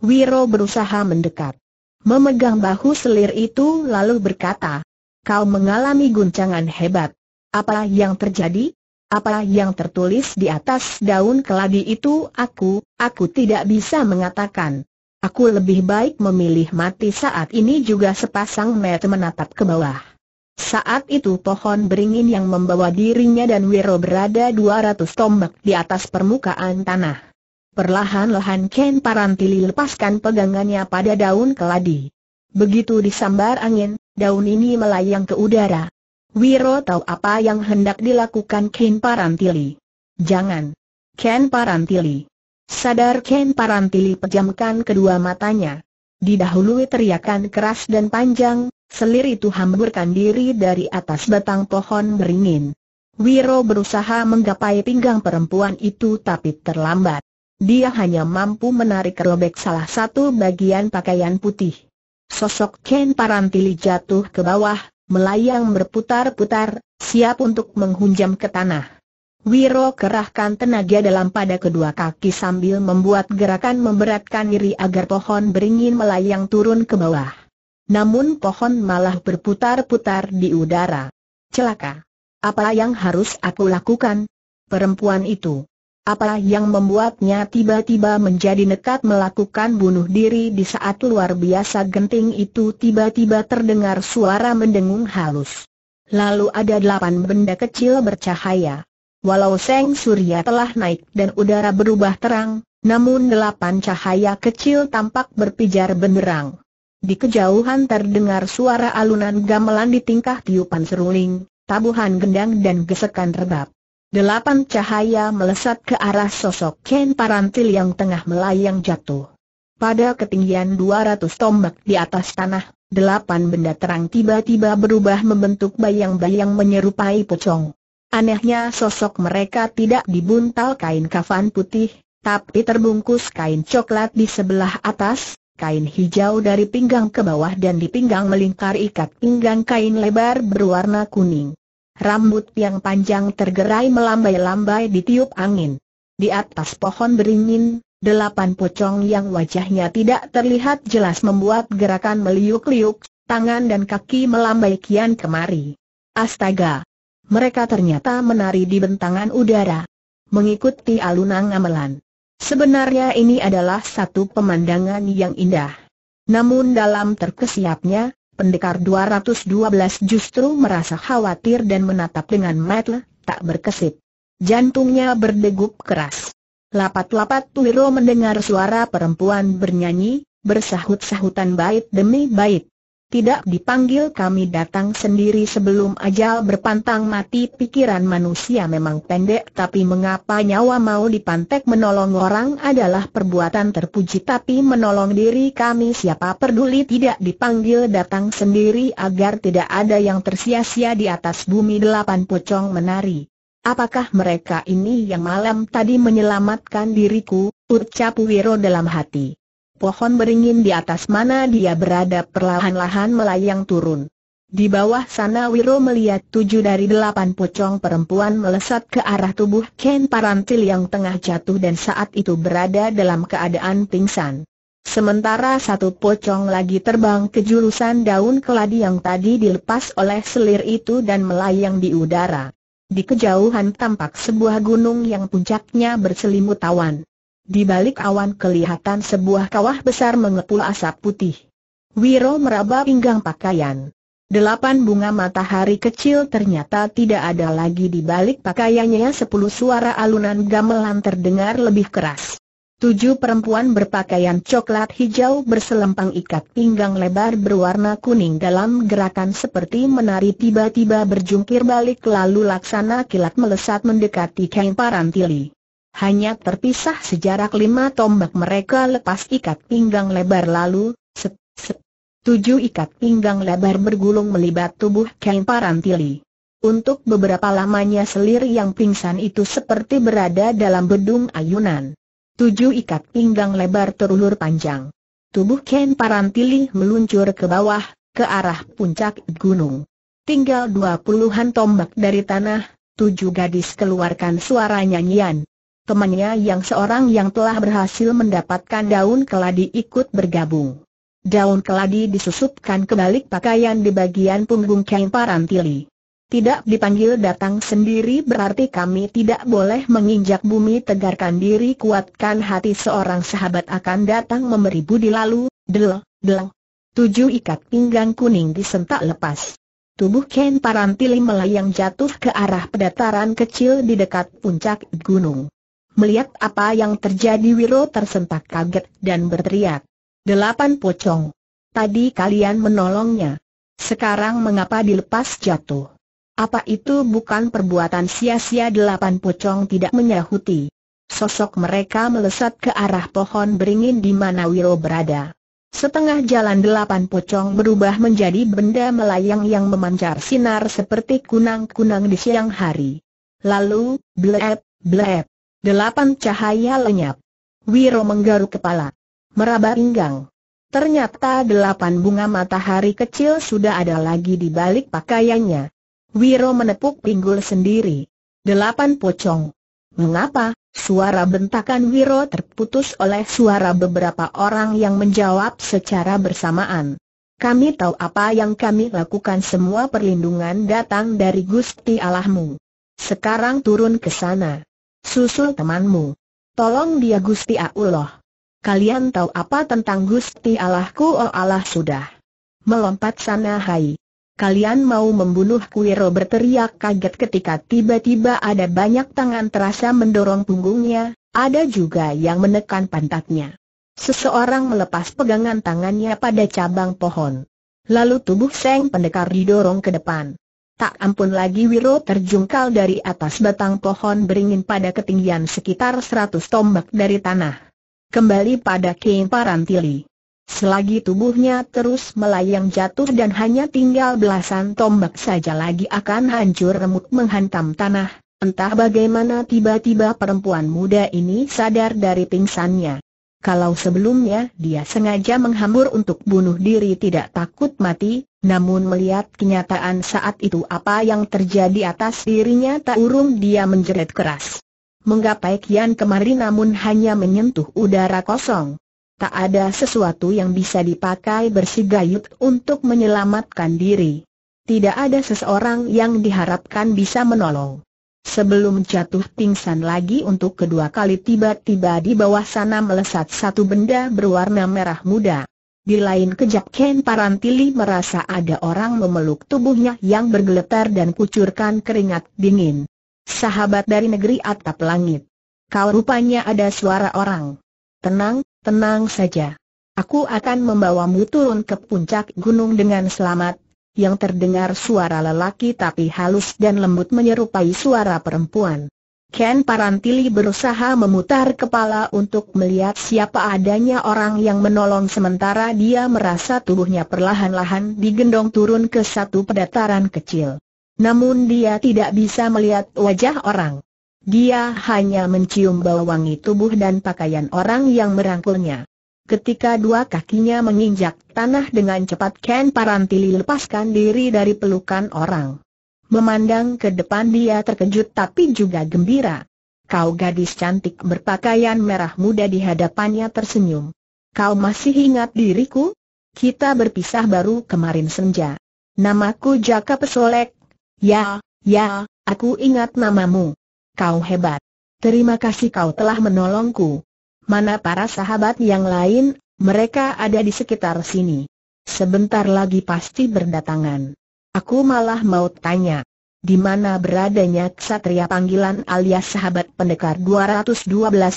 Wiro berusaha mendekat. Memegang bahu selir itu lalu berkata, Kau mengalami guncangan hebat. Apa yang terjadi? Apa yang tertulis di atas daun keladi itu aku, aku tidak bisa mengatakan. Aku lebih baik memilih mati saat ini juga sepasang mata menatap ke bawah. Saat itu pohon beringin yang membawa dirinya dan Wiro berada 200 tombak di atas permukaan tanah. Perlahan-lahan Ken Parantili lepaskan pegangannya pada daun keladi. Begitu disambar angin, daun ini melayang ke udara. Wiro tahu apa yang hendak dilakukan Ken Parantili. Jangan! Ken Parantili! Sadar Ken Parantili pejamkan kedua matanya. Didahului teriakan keras dan panjang, selir itu hamburkan diri dari atas batang pohon beringin. Wiro berusaha menggapai pinggang perempuan itu tapi terlambat. Dia hanya mampu menarik robek salah satu bagian pakaian putih. Sosok Ken Parantili jatuh ke bawah, melayang berputar-putar, siap untuk menghunjam ke tanah. Wiro kerahkan tenaga dalam pada kedua kaki sambil membuat gerakan memberatkan diri agar pohon beringin melayang turun ke bawah. Namun pohon malah berputar-putar di udara. Celaka! Apa yang harus aku lakukan? Perempuan itu. Apa yang membuatnya tiba-tiba menjadi nekat melakukan bunuh diri di saat luar biasa genting itu tiba-tiba terdengar suara mendengung halus. Lalu ada delapan benda kecil bercahaya. Walau Seng Surya telah naik dan udara berubah terang, namun delapan cahaya kecil tampak berpijar benderang. Di kejauhan terdengar suara alunan gamelan di tingkah tiupan seruling, tabuhan gendang dan gesekan rebab. Delapan cahaya melesat ke arah sosok Ken Parantil yang tengah melayang jatuh. Pada ketinggian 200 tombak di atas tanah, delapan benda terang tiba-tiba berubah membentuk bayang-bayang menyerupai pocong. Anehnya sosok mereka tidak dibuntal kain kafan putih, tapi terbungkus kain coklat di sebelah atas, kain hijau dari pinggang ke bawah dan di pinggang melingkar ikat pinggang kain lebar berwarna kuning. Rambut yang panjang tergerai melambai-lambai di tiup angin. Di atas pohon beringin, delapan pocong yang wajahnya tidak terlihat jelas membuat gerakan meliuk-liuk, tangan dan kaki melambai kian kemari. Astaga! mereka ternyata menari di bentangan udara. Mengikuti alunan gamelan. Sebenarnya ini adalah satu pemandangan yang indah. Namun dalam terkesiapnya, pendekar 212 justru merasa khawatir dan menatap dengan mata tak berkesip. Jantungnya berdegup keras. Lapat-lapat Tuwiro mendengar suara perempuan bernyanyi, bersahut-sahutan bait demi bait tidak dipanggil kami datang sendiri sebelum ajal berpantang mati pikiran manusia memang pendek tapi mengapa nyawa mau dipantek menolong orang adalah perbuatan terpuji tapi menolong diri kami siapa peduli tidak dipanggil datang sendiri agar tidak ada yang tersia-sia di atas bumi delapan pocong menari. Apakah mereka ini yang malam tadi menyelamatkan diriku? Ucap Wiro dalam hati pohon beringin di atas mana dia berada perlahan-lahan melayang turun. Di bawah sana Wiro melihat tujuh dari delapan pocong perempuan melesat ke arah tubuh Ken Parantil yang tengah jatuh dan saat itu berada dalam keadaan pingsan. Sementara satu pocong lagi terbang ke jurusan daun keladi yang tadi dilepas oleh selir itu dan melayang di udara. Di kejauhan tampak sebuah gunung yang puncaknya berselimut awan. Di balik awan kelihatan sebuah kawah besar mengepul asap putih. Wiro meraba pinggang pakaian. Delapan bunga matahari kecil ternyata tidak ada lagi di balik pakaiannya sepuluh suara alunan gamelan terdengar lebih keras. Tujuh perempuan berpakaian coklat hijau berselempang ikat pinggang lebar berwarna kuning dalam gerakan seperti menari tiba-tiba berjungkir balik lalu laksana kilat melesat mendekati Kang Parantili. Hanya terpisah sejarak lima tombak mereka lepas ikat pinggang lebar lalu, set, set, Tujuh ikat pinggang lebar bergulung melibat tubuh Ken Parantili. Untuk beberapa lamanya selir yang pingsan itu seperti berada dalam bedung ayunan. Tujuh ikat pinggang lebar terulur panjang. Tubuh Ken Parantili meluncur ke bawah, ke arah puncak gunung. Tinggal dua puluhan tombak dari tanah, tujuh gadis keluarkan suara nyanyian temannya yang seorang yang telah berhasil mendapatkan daun keladi ikut bergabung. Daun keladi disusupkan ke balik pakaian di bagian punggung kain parantili. Tidak dipanggil datang sendiri berarti kami tidak boleh menginjak bumi tegarkan diri kuatkan hati seorang sahabat akan datang memberi budi lalu, del, del. Tujuh ikat pinggang kuning disentak lepas. Tubuh Ken Parantili melayang jatuh ke arah pedataran kecil di dekat puncak gunung. Melihat apa yang terjadi Wiro tersentak kaget dan berteriak. Delapan pocong. Tadi kalian menolongnya. Sekarang mengapa dilepas jatuh? Apa itu bukan perbuatan sia-sia delapan pocong tidak menyahuti? Sosok mereka melesat ke arah pohon beringin di mana Wiro berada. Setengah jalan delapan pocong berubah menjadi benda melayang yang memancar sinar seperti kunang-kunang di siang hari. Lalu, bleep, bleep. Delapan cahaya lenyap. Wiro menggaruk kepala. Meraba pinggang. Ternyata delapan bunga matahari kecil sudah ada lagi di balik pakaiannya. Wiro menepuk pinggul sendiri. Delapan pocong. Mengapa? Suara bentakan Wiro terputus oleh suara beberapa orang yang menjawab secara bersamaan. Kami tahu apa yang kami lakukan semua perlindungan datang dari Gusti Allahmu. Sekarang turun ke sana. Susul temanmu. Tolong dia Gusti Allah. Kalian tahu apa tentang Gusti Allahku? Oh Allah sudah melompat sana hai. Kalian mau membunuh Kuiro berteriak kaget ketika tiba-tiba ada banyak tangan terasa mendorong punggungnya, ada juga yang menekan pantatnya. Seseorang melepas pegangan tangannya pada cabang pohon. Lalu tubuh Seng Pendekar didorong ke depan. Tak ampun lagi Wiro terjungkal dari atas batang pohon beringin pada ketinggian sekitar 100 tombak dari tanah. Kembali pada Kain Parantili. Selagi tubuhnya terus melayang jatuh dan hanya tinggal belasan tombak saja lagi akan hancur remuk menghantam tanah, entah bagaimana tiba-tiba perempuan muda ini sadar dari pingsannya. Kalau sebelumnya dia sengaja menghambur untuk bunuh diri tidak takut mati, namun melihat kenyataan saat itu apa yang terjadi atas dirinya tak urung dia menjerit keras. Menggapai kian kemari namun hanya menyentuh udara kosong. Tak ada sesuatu yang bisa dipakai bersigayut untuk menyelamatkan diri. Tidak ada seseorang yang diharapkan bisa menolong. Sebelum jatuh pingsan lagi untuk kedua kali tiba-tiba di bawah sana melesat satu benda berwarna merah muda. Di lain kejap Ken Parantili merasa ada orang memeluk tubuhnya yang bergeletar dan kucurkan keringat dingin. Sahabat dari negeri atap langit. Kau rupanya ada suara orang. Tenang, tenang saja. Aku akan membawamu turun ke puncak gunung dengan selamat, yang terdengar suara lelaki tapi halus dan lembut menyerupai suara perempuan. Ken Parantili berusaha memutar kepala untuk melihat siapa adanya orang yang menolong sementara dia merasa tubuhnya perlahan-lahan digendong turun ke satu pedataran kecil. Namun dia tidak bisa melihat wajah orang. Dia hanya mencium bau wangi tubuh dan pakaian orang yang merangkulnya. Ketika dua kakinya menginjak tanah dengan cepat Ken Parantili lepaskan diri dari pelukan orang. Memandang ke depan dia terkejut tapi juga gembira. Kau gadis cantik berpakaian merah muda di hadapannya tersenyum. Kau masih ingat diriku? Kita berpisah baru kemarin senja. Namaku Jaka Pesolek. Ya, ya, aku ingat namamu. Kau hebat. Terima kasih kau telah menolongku. Mana para sahabat yang lain, mereka ada di sekitar sini. Sebentar lagi pasti berdatangan. Aku malah mau tanya, di mana beradanya ksatria panggilan alias sahabat pendekar 212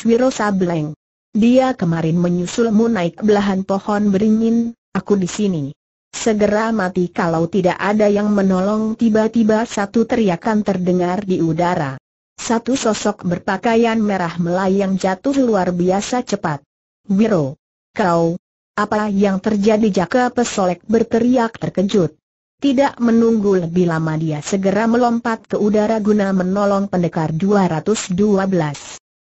Wiro Sableng? Dia kemarin menyusulmu naik belahan pohon beringin, aku di sini. Segera mati kalau tidak ada yang menolong tiba-tiba satu teriakan terdengar di udara. Satu sosok berpakaian merah melayang jatuh luar biasa cepat. Wiro, Kau! Apa yang terjadi Jaka Pesolek berteriak terkejut. Tidak menunggu lebih lama dia segera melompat ke udara guna menolong pendekar 212.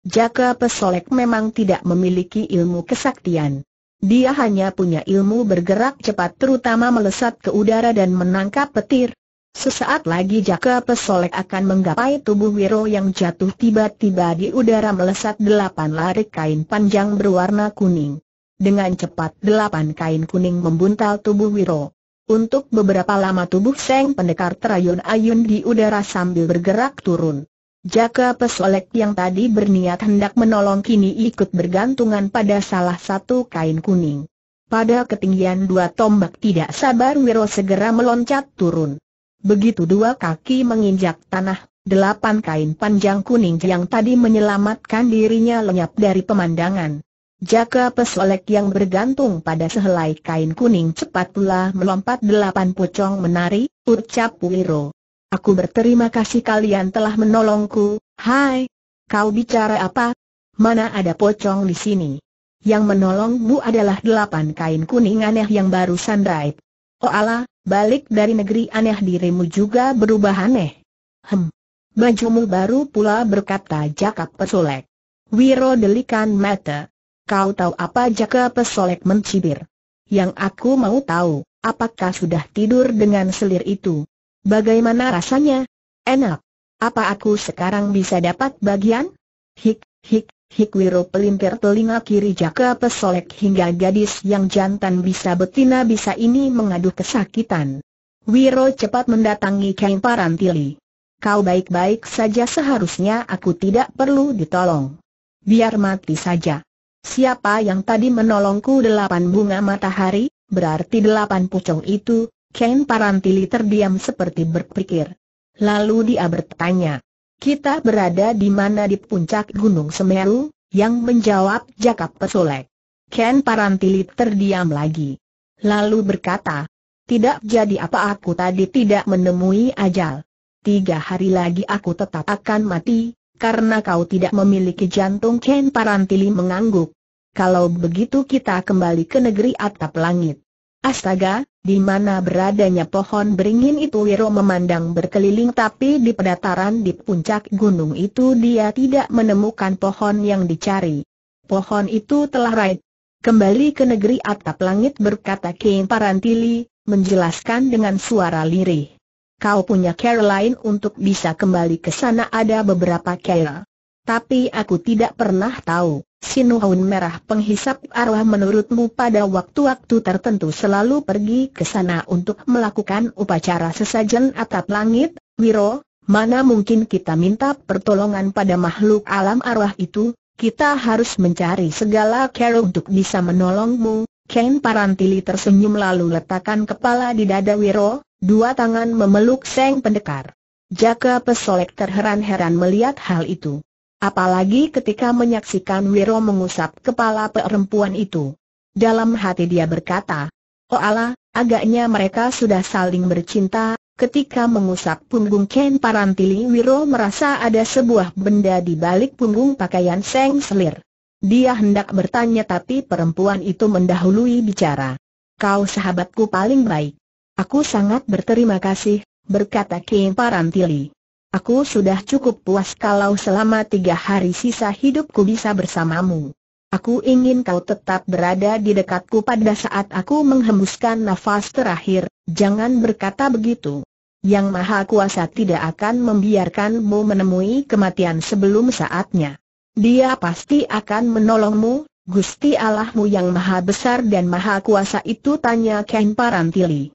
Jaka Pesolek memang tidak memiliki ilmu kesaktian. Dia hanya punya ilmu bergerak cepat terutama melesat ke udara dan menangkap petir, Sesaat lagi Jaka Pesolek akan menggapai tubuh Wiro yang jatuh tiba-tiba di udara melesat delapan larik kain panjang berwarna kuning. Dengan cepat delapan kain kuning membuntal tubuh Wiro. Untuk beberapa lama tubuh Seng Pendekar terayun-ayun di udara sambil bergerak turun. Jaka Pesolek yang tadi berniat hendak menolong kini ikut bergantungan pada salah satu kain kuning. Pada ketinggian dua tombak tidak sabar Wiro segera meloncat turun. Begitu dua kaki menginjak tanah, delapan kain panjang kuning yang tadi menyelamatkan dirinya lenyap dari pemandangan. Jaka pesolek yang bergantung pada sehelai kain kuning cepat pula melompat delapan pocong menari, ucap Wiro. Aku berterima kasih kalian telah menolongku, hai. Kau bicara apa? Mana ada pocong di sini? Yang menolongmu adalah delapan kain kuning aneh yang baru raib. Oh ala, balik dari negeri aneh dirimu juga berubah aneh. Hem. Bajumu baru pula berkata Jaka Pesolek. Wiro delikan mata. Kau tahu apa Jaka Pesolek mencibir? Yang aku mau tahu, apakah sudah tidur dengan selir itu? Bagaimana rasanya? Enak. Apa aku sekarang bisa dapat bagian? Hik, hik, Hikwiro pelimpir telinga kiri jaka pesolek hingga gadis yang jantan bisa betina bisa ini mengadu kesakitan. Wiro cepat mendatangi Kang Parantili. Kau baik-baik saja seharusnya aku tidak perlu ditolong. Biar mati saja. Siapa yang tadi menolongku delapan bunga matahari, berarti delapan pucung itu, Ken Parantili terdiam seperti berpikir. Lalu dia bertanya, kita berada di mana di puncak Gunung Semeru, yang menjawab Jakap Pesolek. Ken Parantili terdiam lagi. Lalu berkata, tidak jadi apa aku tadi tidak menemui ajal. Tiga hari lagi aku tetap akan mati, karena kau tidak memiliki jantung Ken Parantili mengangguk. Kalau begitu kita kembali ke negeri atap langit. Astaga, di mana beradanya pohon beringin itu Wiro memandang berkeliling tapi di pedataran di puncak gunung itu dia tidak menemukan pohon yang dicari. Pohon itu telah raib. Kembali ke negeri atap langit berkata King Parantili, menjelaskan dengan suara lirih. Kau punya care lain untuk bisa kembali ke sana ada beberapa care tapi aku tidak pernah tahu. Sinuhun merah penghisap arwah menurutmu pada waktu-waktu tertentu selalu pergi ke sana untuk melakukan upacara sesajen atap langit, Wiro, mana mungkin kita minta pertolongan pada makhluk alam arwah itu, kita harus mencari segala cara untuk bisa menolongmu. Ken Parantili tersenyum lalu letakkan kepala di dada Wiro, dua tangan memeluk Seng Pendekar. Jaka Pesolek terheran-heran melihat hal itu. Apalagi ketika menyaksikan Wiro mengusap kepala perempuan itu. Dalam hati dia berkata, Oh Allah, agaknya mereka sudah saling bercinta, Ketika mengusap punggung Ken Parantili Wiro merasa ada sebuah benda di balik punggung pakaian Seng Selir. Dia hendak bertanya tapi perempuan itu mendahului bicara. Kau sahabatku paling baik. Aku sangat berterima kasih, berkata Ken Parantili. Aku sudah cukup puas kalau selama tiga hari sisa hidupku bisa bersamamu. Aku ingin kau tetap berada di dekatku pada saat aku menghembuskan nafas terakhir, jangan berkata begitu. Yang Maha Kuasa tidak akan membiarkanmu menemui kematian sebelum saatnya. Dia pasti akan menolongmu, Gusti Allahmu yang Maha Besar dan Maha Kuasa itu tanya Ken Parantili.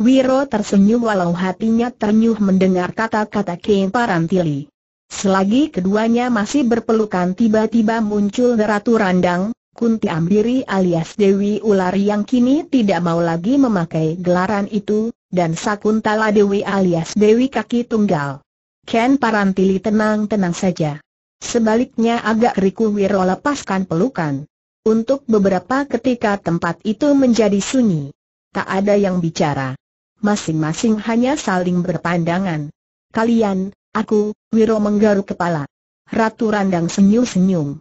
Wiro tersenyum walau hatinya ternyuh mendengar kata-kata Ken Parantili. Selagi keduanya masih berpelukan tiba-tiba muncul Ratu Randang, Kunti Ambiri alias Dewi Ular yang kini tidak mau lagi memakai gelaran itu, dan Sakuntala Dewi alias Dewi Kaki Tunggal. Ken Parantili tenang-tenang saja. Sebaliknya agak riku Wiro lepaskan pelukan. Untuk beberapa ketika tempat itu menjadi sunyi. Tak ada yang bicara masing-masing hanya saling berpandangan. Kalian, aku, Wiro menggaruk kepala. Ratu Randang senyum-senyum.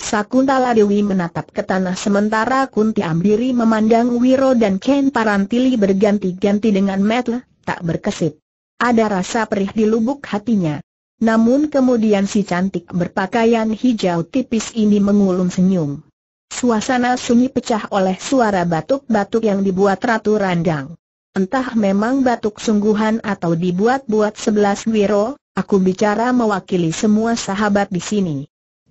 Sakuntala Dewi menatap ke tanah sementara Kunti Ambiri memandang Wiro dan Ken Parantili berganti-ganti dengan metel, tak berkesip. Ada rasa perih di lubuk hatinya. Namun kemudian si cantik berpakaian hijau tipis ini mengulung senyum. Suasana sunyi pecah oleh suara batuk-batuk yang dibuat Ratu Randang. Entah memang batuk sungguhan atau dibuat-buat sebelas wiro, aku bicara mewakili semua sahabat di sini.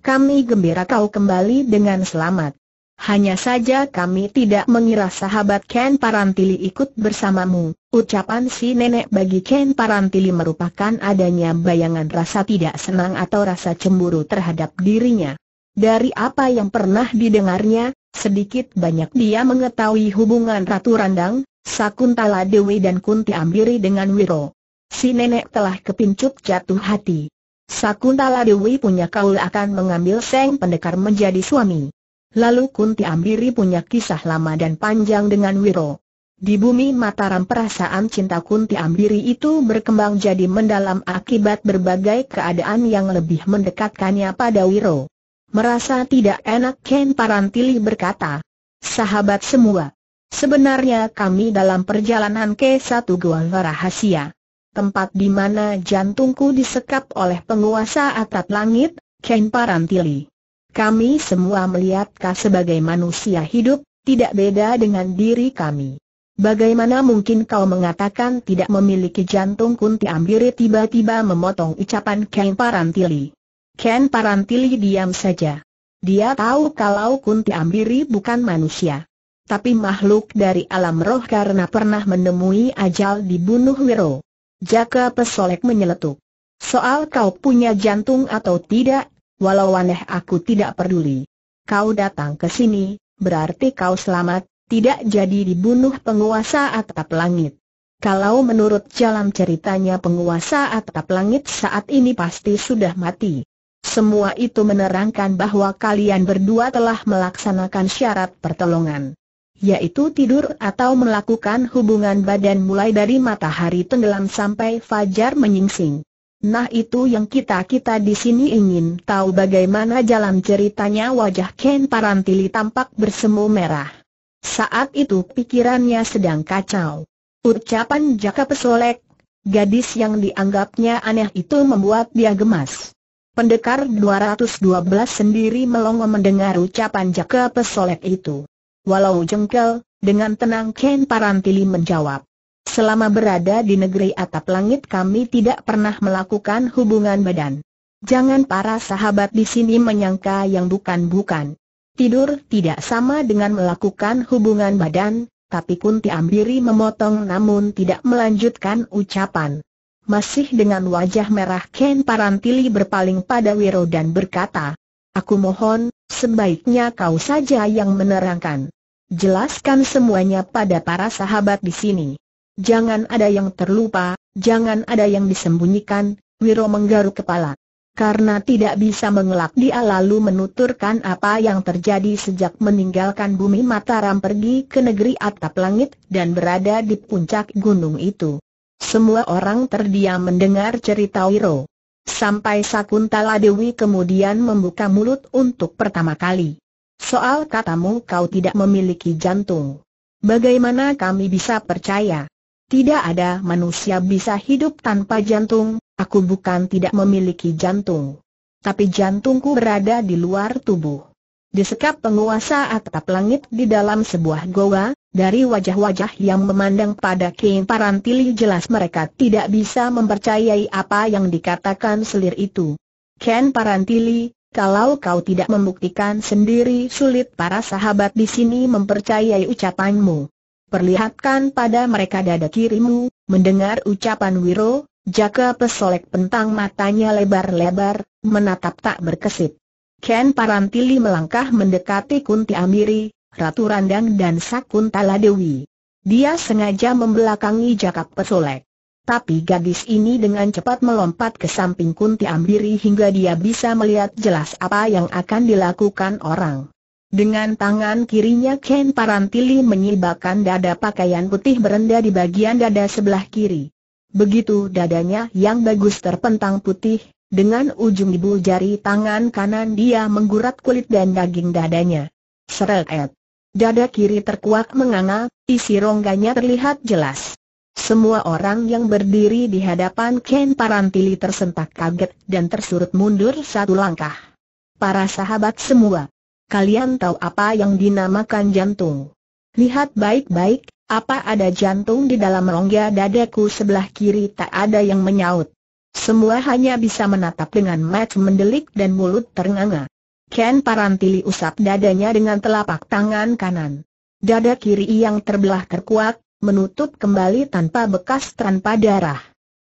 Kami gembira kau kembali dengan selamat. Hanya saja kami tidak mengira sahabat Ken Parantili ikut bersamamu. Ucapan si nenek bagi Ken Parantili merupakan adanya bayangan rasa tidak senang atau rasa cemburu terhadap dirinya. Dari apa yang pernah didengarnya, sedikit banyak dia mengetahui hubungan Ratu Randang, Sakuntala Dewi dan Kunti Ambiri dengan Wiro. Si nenek telah kepincut jatuh hati. Sakuntala Dewi punya kaul akan mengambil Seng Pendekar menjadi suami. Lalu Kunti Ambiri punya kisah lama dan panjang dengan Wiro. Di bumi Mataram perasaan cinta Kunti Ambiri itu berkembang jadi mendalam akibat berbagai keadaan yang lebih mendekatkannya pada Wiro. Merasa tidak enak Ken Parantili berkata, Sahabat semua, Sebenarnya kami dalam perjalanan ke satu gua rahasia. Tempat di mana jantungku disekap oleh penguasa atap langit, Ken Parantili. Kami semua melihat kau sebagai manusia hidup, tidak beda dengan diri kami. Bagaimana mungkin kau mengatakan tidak memiliki jantung kunti ambiri tiba-tiba memotong ucapan Ken Parantili. Ken Parantili diam saja. Dia tahu kalau kunti ambiri bukan manusia tapi makhluk dari alam roh karena pernah menemui ajal dibunuh Wiro. Jaka Pesolek menyeletuk. Soal kau punya jantung atau tidak, walau aneh aku tidak peduli. Kau datang ke sini, berarti kau selamat, tidak jadi dibunuh penguasa atap langit. Kalau menurut jalan ceritanya penguasa atap langit saat ini pasti sudah mati. Semua itu menerangkan bahwa kalian berdua telah melaksanakan syarat pertolongan yaitu tidur atau melakukan hubungan badan mulai dari matahari tenggelam sampai fajar menyingsing. Nah itu yang kita-kita di sini ingin tahu bagaimana jalan ceritanya wajah Ken Parantili tampak bersemu merah. Saat itu pikirannya sedang kacau. Ucapan Jaka Pesolek, gadis yang dianggapnya aneh itu membuat dia gemas. Pendekar 212 sendiri melongo mendengar ucapan Jaka Pesolek itu. Walau jengkel, dengan tenang Ken Parantili menjawab. Selama berada di negeri atap langit kami tidak pernah melakukan hubungan badan. Jangan para sahabat di sini menyangka yang bukan-bukan. Tidur tidak sama dengan melakukan hubungan badan, tapi Kunti Ambiri memotong namun tidak melanjutkan ucapan. Masih dengan wajah merah Ken Parantili berpaling pada Wiro dan berkata, Aku mohon, sebaiknya kau saja yang menerangkan. Jelaskan semuanya pada para sahabat di sini. Jangan ada yang terlupa, jangan ada yang disembunyikan, Wiro menggaruk kepala. Karena tidak bisa mengelak dia lalu menuturkan apa yang terjadi sejak meninggalkan bumi Mataram pergi ke negeri atap langit dan berada di puncak gunung itu. Semua orang terdiam mendengar cerita Wiro. Sampai Sakuntala Dewi kemudian membuka mulut untuk pertama kali. Soal katamu kau tidak memiliki jantung. Bagaimana kami bisa percaya? Tidak ada manusia bisa hidup tanpa jantung, aku bukan tidak memiliki jantung. Tapi jantungku berada di luar tubuh. Di Disekap penguasa atap langit di dalam sebuah goa, dari wajah-wajah yang memandang pada King Parantili jelas mereka tidak bisa mempercayai apa yang dikatakan selir itu. Ken Parantili, kalau kau tidak membuktikan sendiri sulit para sahabat di sini mempercayai ucapanmu. Perlihatkan pada mereka dada kirimu, mendengar ucapan Wiro, Jaka pesolek pentang matanya lebar-lebar, menatap tak berkesip. Ken Parantili melangkah mendekati Kunti Amiri, Ratu Randang dan Sakuntala Dewi. Dia sengaja membelakangi Jaka pesolek. Tapi gadis ini dengan cepat melompat ke samping Kunti Ambiri hingga dia bisa melihat jelas apa yang akan dilakukan orang. Dengan tangan kirinya Ken Parantili menyibakkan dada pakaian putih berenda di bagian dada sebelah kiri. Begitu dadanya yang bagus terpentang putih, dengan ujung ibu jari tangan kanan dia menggurat kulit dan daging dadanya. Seret. Dada kiri terkuak menganga, isi rongganya terlihat jelas. Semua orang yang berdiri di hadapan Ken Parantili tersentak kaget dan tersurut mundur satu langkah. Para sahabat semua, kalian tahu apa yang dinamakan jantung? Lihat baik-baik, apa ada jantung di dalam rongga dadaku sebelah kiri tak ada yang menyaut. Semua hanya bisa menatap dengan mata mendelik dan mulut ternganga. Ken Parantili usap dadanya dengan telapak tangan kanan. Dada kiri yang terbelah terkuat, menutup kembali tanpa bekas tanpa darah.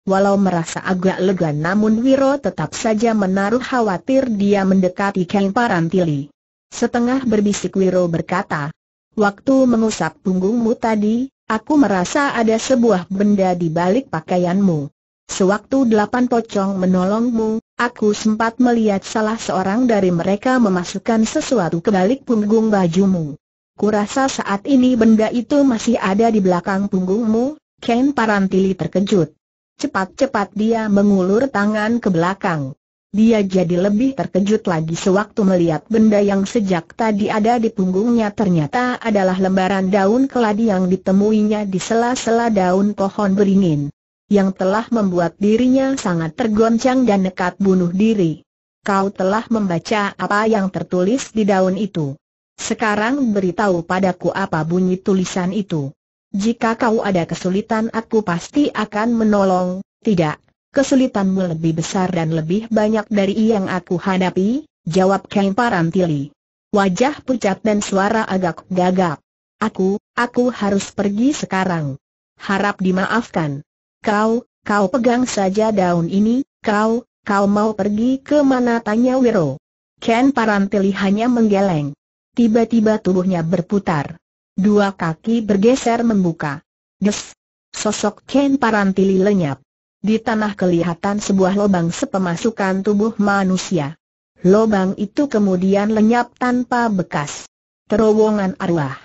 Walau merasa agak lega namun Wiro tetap saja menaruh khawatir dia mendekati Kang Parantili. Setengah berbisik Wiro berkata, Waktu mengusap punggungmu tadi, aku merasa ada sebuah benda di balik pakaianmu. Sewaktu delapan pocong menolongmu, aku sempat melihat salah seorang dari mereka memasukkan sesuatu ke balik punggung bajumu kurasa saat ini benda itu masih ada di belakang punggungmu, Ken Parantili terkejut. Cepat-cepat dia mengulur tangan ke belakang. Dia jadi lebih terkejut lagi sewaktu melihat benda yang sejak tadi ada di punggungnya ternyata adalah lembaran daun keladi yang ditemuinya di sela-sela daun pohon beringin. Yang telah membuat dirinya sangat tergoncang dan nekat bunuh diri. Kau telah membaca apa yang tertulis di daun itu. Sekarang beritahu padaku apa bunyi tulisan itu. Jika kau ada kesulitan aku pasti akan menolong, tidak, kesulitanmu lebih besar dan lebih banyak dari yang aku hadapi, jawab Ken Parantili. Wajah pucat dan suara agak gagap. Aku, aku harus pergi sekarang. Harap dimaafkan. Kau, kau pegang saja daun ini, kau, kau mau pergi ke mana tanya Wiro. Ken Parantili hanya menggeleng. Tiba-tiba tubuhnya berputar. Dua kaki bergeser membuka. Des! Sosok Ken Parantili lenyap. Di tanah kelihatan sebuah lubang sepemasukan tubuh manusia. Lubang itu kemudian lenyap tanpa bekas. Terowongan arwah.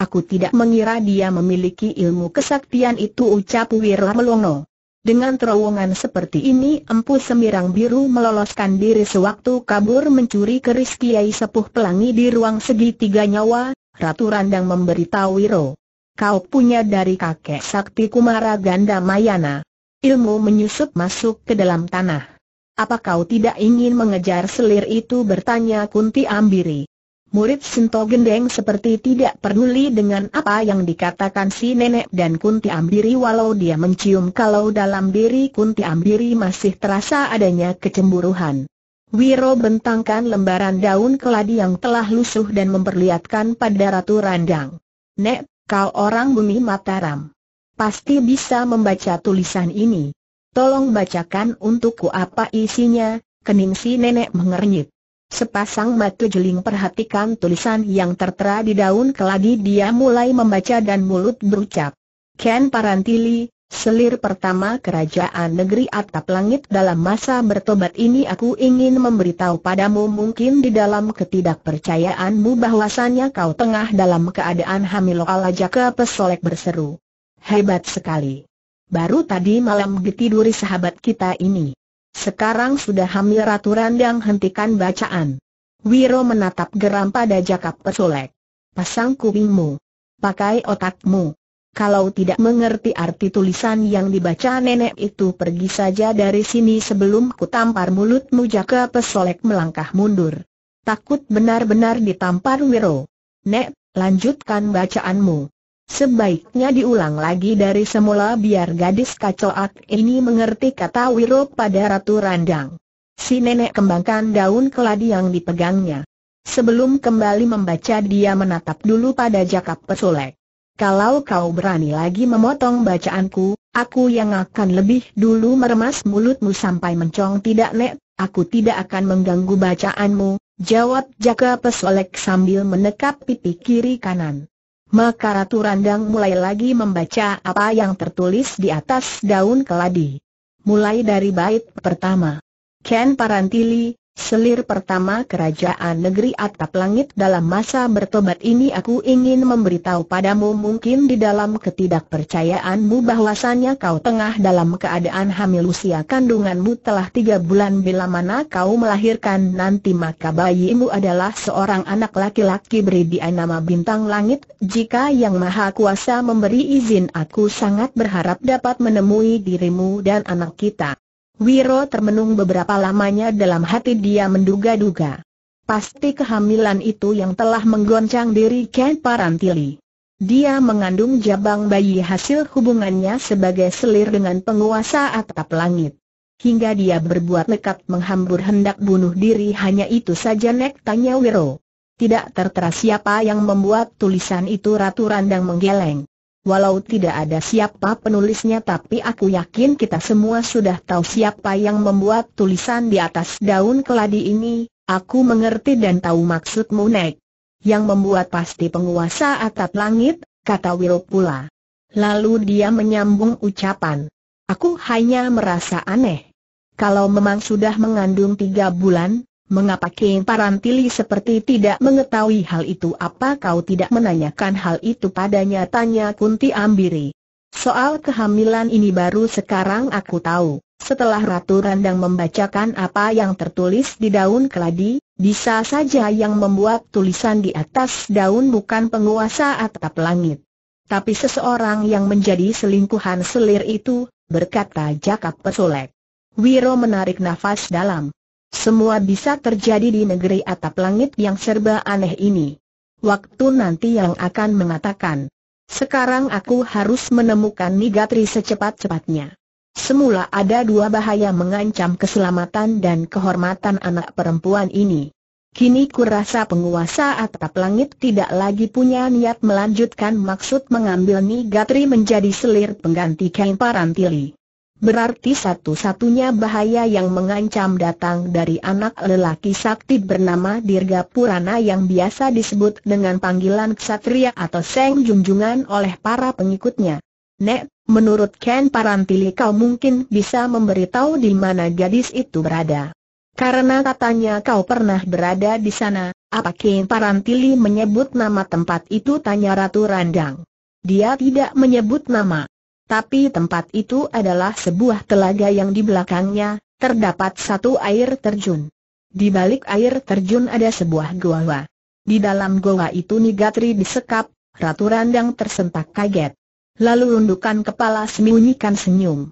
Aku tidak mengira dia memiliki ilmu kesaktian itu ucap Wira Melongo. Dengan terowongan seperti ini Empu Semirang Biru meloloskan diri sewaktu kabur mencuri keris Kiai Sepuh Pelangi di ruang segitiga nyawa, Ratu Randang memberitahu Wiro. Kau punya dari kakek sakti Kumara Ganda Mayana. Ilmu menyusup masuk ke dalam tanah. Apa kau tidak ingin mengejar selir itu bertanya Kunti Ambiri. Murid Sinto Gendeng seperti tidak peduli dengan apa yang dikatakan si nenek dan Kunti Ambiri walau dia mencium kalau dalam diri Kunti Ambiri masih terasa adanya kecemburuan. Wiro bentangkan lembaran daun keladi yang telah lusuh dan memperlihatkan pada Ratu Randang. Nek, kau orang bumi Mataram. Pasti bisa membaca tulisan ini. Tolong bacakan untukku apa isinya, kening si nenek mengernyit. Sepasang mata jeling perhatikan tulisan yang tertera di daun keladi dia mulai membaca dan mulut berucap. Ken Parantili, selir pertama kerajaan negeri atap langit dalam masa bertobat ini aku ingin memberitahu padamu mungkin di dalam ketidakpercayaanmu bahwasannya kau tengah dalam keadaan hamil jaka pesolek berseru. Hebat sekali. Baru tadi malam getiduri sahabat kita ini. Sekarang sudah hamil Ratu Randang hentikan bacaan. Wiro menatap geram pada Jakap Pesolek. Pasang kupingmu. Pakai otakmu. Kalau tidak mengerti arti tulisan yang dibaca nenek itu pergi saja dari sini sebelum kutampar mulutmu Jaka Pesolek melangkah mundur. Takut benar-benar ditampar Wiro. Nek, lanjutkan bacaanmu. Sebaiknya diulang lagi dari semula biar gadis kacoak ini mengerti kata Wiro pada Ratu Randang. Si nenek kembangkan daun keladi yang dipegangnya. Sebelum kembali membaca dia menatap dulu pada Jakap Pesolek. Kalau kau berani lagi memotong bacaanku, aku yang akan lebih dulu meremas mulutmu sampai mencong tidak nek, aku tidak akan mengganggu bacaanmu, jawab Jaka Pesolek sambil menekap pipi kiri kanan maka Ratu Randang mulai lagi membaca apa yang tertulis di atas daun keladi. Mulai dari bait pertama. Ken Parantili, Selir pertama kerajaan negeri atap langit dalam masa bertobat ini aku ingin memberitahu padamu mungkin di dalam ketidakpercayaanmu bahwasannya kau tengah dalam keadaan hamil usia kandunganmu telah tiga bulan bila mana kau melahirkan nanti maka bayimu adalah seorang anak laki-laki beri dia nama bintang langit jika yang maha kuasa memberi izin aku sangat berharap dapat menemui dirimu dan anak kita Wiro termenung beberapa lamanya dalam hati dia menduga-duga. Pasti kehamilan itu yang telah menggoncang diri Ken Parantili. Dia mengandung jabang bayi hasil hubungannya sebagai selir dengan penguasa atap langit. Hingga dia berbuat nekat menghambur hendak bunuh diri hanya itu saja nek tanya Wiro. Tidak tertera siapa yang membuat tulisan itu Ratu Randang menggeleng. Walau tidak ada siapa penulisnya tapi aku yakin kita semua sudah tahu siapa yang membuat tulisan di atas daun keladi ini, aku mengerti dan tahu maksudmu Nek. Yang membuat pasti penguasa atap langit, kata Wiro pula. Lalu dia menyambung ucapan. Aku hanya merasa aneh. Kalau memang sudah mengandung tiga bulan, Mengapa King Parantili seperti tidak mengetahui hal itu? Apa kau tidak menanyakan hal itu padanya? Tanya Kunti Ambiri. Soal kehamilan ini baru sekarang aku tahu. Setelah Ratu Randang membacakan apa yang tertulis di daun keladi, bisa saja yang membuat tulisan di atas daun bukan penguasa atap langit. Tapi seseorang yang menjadi selingkuhan selir itu, berkata Jakap Pesolek. Wiro menarik nafas dalam. Semua bisa terjadi di negeri atap langit yang serba aneh ini. Waktu nanti yang akan mengatakan. Sekarang aku harus menemukan Nigatri secepat-cepatnya. Semula ada dua bahaya mengancam keselamatan dan kehormatan anak perempuan ini. Kini kurasa penguasa atap langit tidak lagi punya niat melanjutkan maksud mengambil Nigatri menjadi selir pengganti Kain Parantili. Berarti satu-satunya bahaya yang mengancam datang dari anak lelaki sakti bernama Dirga Purana yang biasa disebut dengan panggilan ksatria atau seng junjungan oleh para pengikutnya. Nek, menurut Ken Parantili kau mungkin bisa memberitahu di mana gadis itu berada. Karena katanya kau pernah berada di sana, apa Ken Parantili menyebut nama tempat itu tanya Ratu Randang. Dia tidak menyebut nama tapi tempat itu adalah sebuah telaga yang di belakangnya, terdapat satu air terjun. Di balik air terjun ada sebuah goa. Di dalam goa itu Nigatri disekap, Ratu Randang tersentak kaget. Lalu lundukan kepala sembunyikan senyum.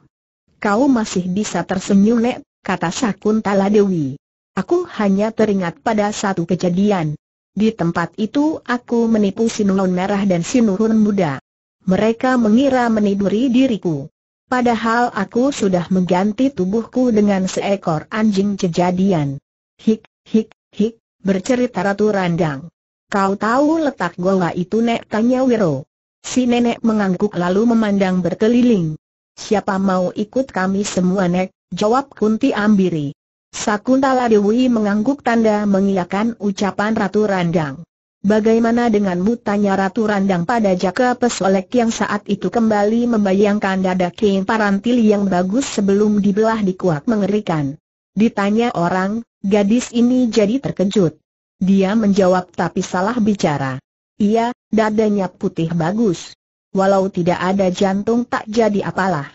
Kau masih bisa tersenyum Nek, kata Sakuntala Dewi. Aku hanya teringat pada satu kejadian. Di tempat itu aku menipu Sinuhun Merah dan Sinurun Muda mereka mengira meniduri diriku. Padahal aku sudah mengganti tubuhku dengan seekor anjing kejadian. Hik, hik, hik, bercerita Ratu Randang. Kau tahu letak goa itu nek tanya Wiro. Si nenek mengangguk lalu memandang berkeliling. Siapa mau ikut kami semua nek, jawab Kunti Ambiri. Sakuntala Dewi mengangguk tanda mengiyakan ucapan Ratu Randang. Bagaimana dengan tanya Ratu Randang pada Jaka Pesolek yang saat itu kembali membayangkan dada King Parantili yang bagus sebelum dibelah dikuat mengerikan. Ditanya orang, gadis ini jadi terkejut. Dia menjawab tapi salah bicara. Iya, dadanya putih bagus. Walau tidak ada jantung tak jadi apalah.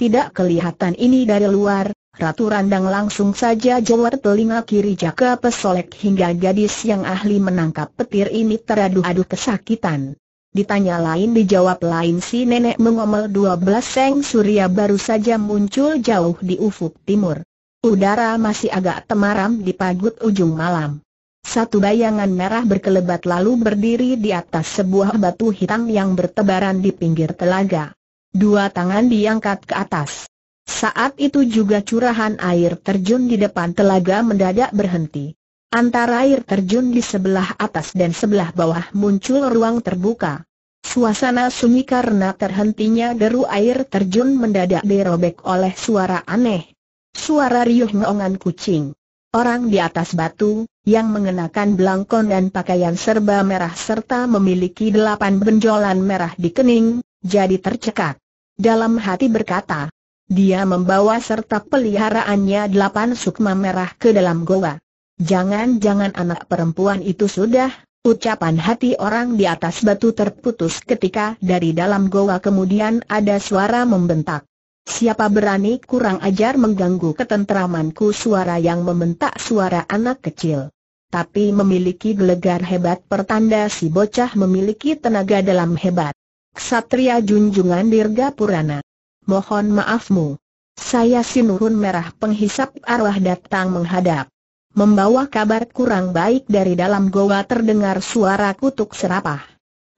Tidak kelihatan ini dari luar, Ratu Randang langsung saja jawab telinga kiri jaga Pesolek hingga gadis yang ahli menangkap petir ini teradu-adu kesakitan. Ditanya lain dijawab lain si nenek mengomel dua belas seng surya baru saja muncul jauh di ufuk timur. Udara masih agak temaram di pagut ujung malam. Satu bayangan merah berkelebat lalu berdiri di atas sebuah batu hitam yang bertebaran di pinggir telaga. Dua tangan diangkat ke atas. Saat itu juga curahan air terjun di depan telaga mendadak berhenti. Antara air terjun di sebelah atas dan sebelah bawah muncul ruang terbuka. Suasana sunyi karena terhentinya deru air terjun mendadak dirobek oleh suara aneh. Suara riuh ngeongan kucing. Orang di atas batu, yang mengenakan belangkon dan pakaian serba merah serta memiliki delapan benjolan merah di kening, jadi tercekat. Dalam hati berkata, dia membawa serta peliharaannya delapan sukma merah ke dalam goa. Jangan-jangan anak perempuan itu sudah, ucapan hati orang di atas batu terputus ketika dari dalam goa kemudian ada suara membentak. Siapa berani kurang ajar mengganggu ketentramanku suara yang membentak suara anak kecil. Tapi memiliki gelegar hebat pertanda si bocah memiliki tenaga dalam hebat. Ksatria Junjungan Dirga Purana mohon maafmu. Saya Sinurun Merah penghisap arwah datang menghadap. Membawa kabar kurang baik dari dalam goa terdengar suara kutuk serapah.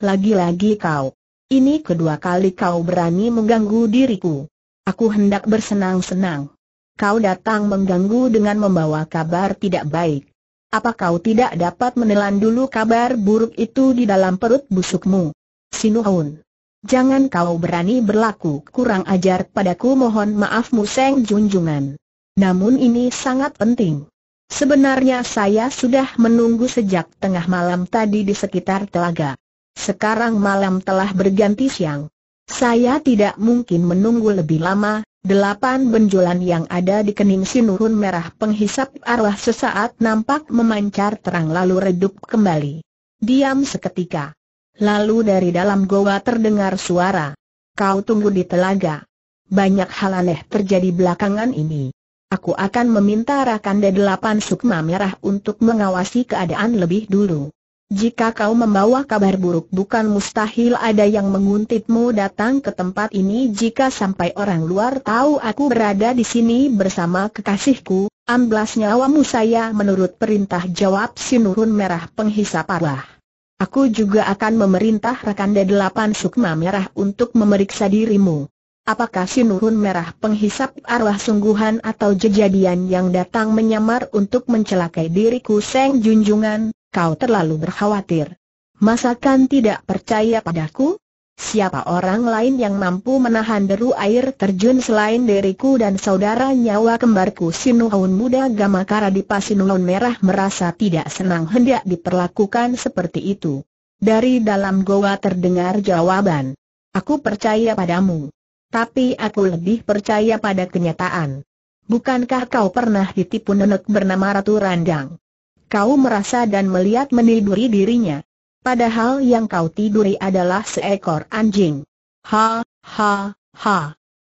Lagi-lagi kau. Ini kedua kali kau berani mengganggu diriku. Aku hendak bersenang-senang. Kau datang mengganggu dengan membawa kabar tidak baik. Apa kau tidak dapat menelan dulu kabar buruk itu di dalam perut busukmu? Sinuhun. Jangan kau berani berlaku kurang ajar padaku mohon maaf museng Junjungan. Namun ini sangat penting. Sebenarnya saya sudah menunggu sejak tengah malam tadi di sekitar telaga. Sekarang malam telah berganti siang. Saya tidak mungkin menunggu lebih lama, delapan benjolan yang ada di kening sinurun merah penghisap arwah sesaat nampak memancar terang lalu redup kembali. Diam seketika. Lalu dari dalam goa terdengar suara. Kau tunggu di telaga. Banyak hal aneh terjadi belakangan ini. Aku akan meminta Rakanda delapan sukma merah untuk mengawasi keadaan lebih dulu. Jika kau membawa kabar buruk bukan mustahil ada yang menguntitmu datang ke tempat ini jika sampai orang luar tahu aku berada di sini bersama kekasihku, amblas nyawamu saya menurut perintah jawab sinurun merah penghisap arwah. Aku juga akan memerintah rekan d Delapan Sukma Merah untuk memeriksa dirimu. Apakah si Nurun Merah penghisap arwah sungguhan atau kejadian yang datang menyamar untuk mencelakai diriku Seng Junjungan, kau terlalu berkhawatir. Masakan tidak percaya padaku? Siapa orang lain yang mampu menahan deru air terjun selain diriku dan saudara nyawa kembarku Sinuhun muda Gamakara di Pasinuhaun Merah merasa tidak senang hendak diperlakukan seperti itu. Dari dalam goa terdengar jawaban. Aku percaya padamu. Tapi aku lebih percaya pada kenyataan. Bukankah kau pernah ditipu nenek bernama Ratu Randang? Kau merasa dan melihat meniduri dirinya. Padahal yang kau tiduri adalah seekor anjing. Ha, ha, ha.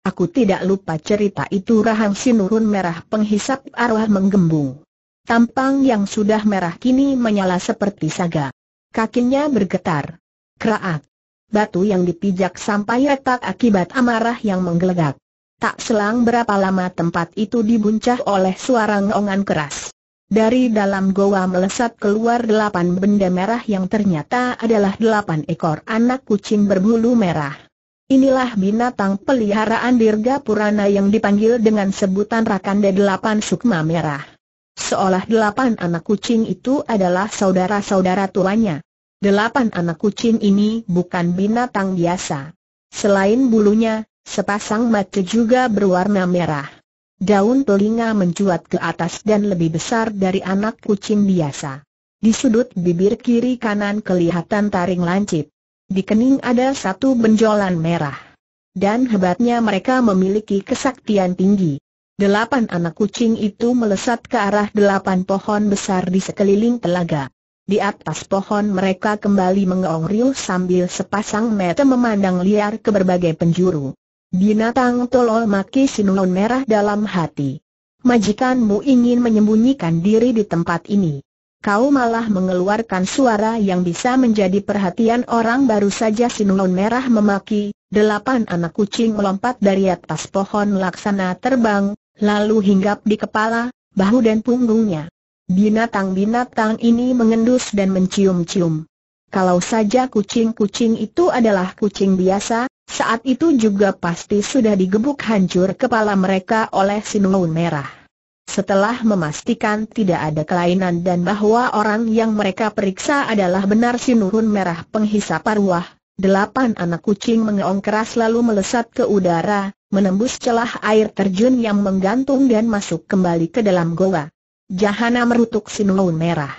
Aku tidak lupa cerita itu rahang sinurun merah penghisap arwah menggembung. Tampang yang sudah merah kini menyala seperti saga. Kakinya bergetar. Keraat. Batu yang dipijak sampai retak akibat amarah yang menggelegak. Tak selang berapa lama tempat itu dibuncah oleh suara ngongan keras. Dari dalam goa melesat keluar delapan benda merah yang ternyata adalah delapan ekor anak kucing berbulu merah. Inilah binatang peliharaan Dirga Purana yang dipanggil dengan sebutan Rakanda Delapan Sukma Merah. Seolah delapan anak kucing itu adalah saudara-saudara tuanya. Delapan anak kucing ini bukan binatang biasa. Selain bulunya, sepasang mata juga berwarna merah. Daun telinga mencuat ke atas dan lebih besar dari anak kucing biasa. Di sudut bibir kiri kanan kelihatan taring lancip. Di kening ada satu benjolan merah. Dan hebatnya mereka memiliki kesaktian tinggi. Delapan anak kucing itu melesat ke arah delapan pohon besar di sekeliling telaga. Di atas pohon mereka kembali mengeong riuh sambil sepasang mata memandang liar ke berbagai penjuru. Binatang tolol maki sinulon merah dalam hati. Majikanmu ingin menyembunyikan diri di tempat ini. Kau malah mengeluarkan suara yang bisa menjadi perhatian orang baru saja sinulon merah memaki, delapan anak kucing melompat dari atas pohon laksana terbang, lalu hinggap di kepala, bahu dan punggungnya. Binatang-binatang ini mengendus dan mencium-cium. Kalau saja kucing-kucing itu adalah kucing biasa, saat itu juga pasti sudah digebuk hancur kepala mereka oleh Sinuun Merah. Setelah memastikan tidak ada kelainan dan bahwa orang yang mereka periksa adalah benar Sinuun Merah penghisap arwah, delapan anak kucing mengeong keras lalu melesat ke udara, menembus celah air terjun yang menggantung dan masuk kembali ke dalam goa. Jahana merutuk Sinuun Merah.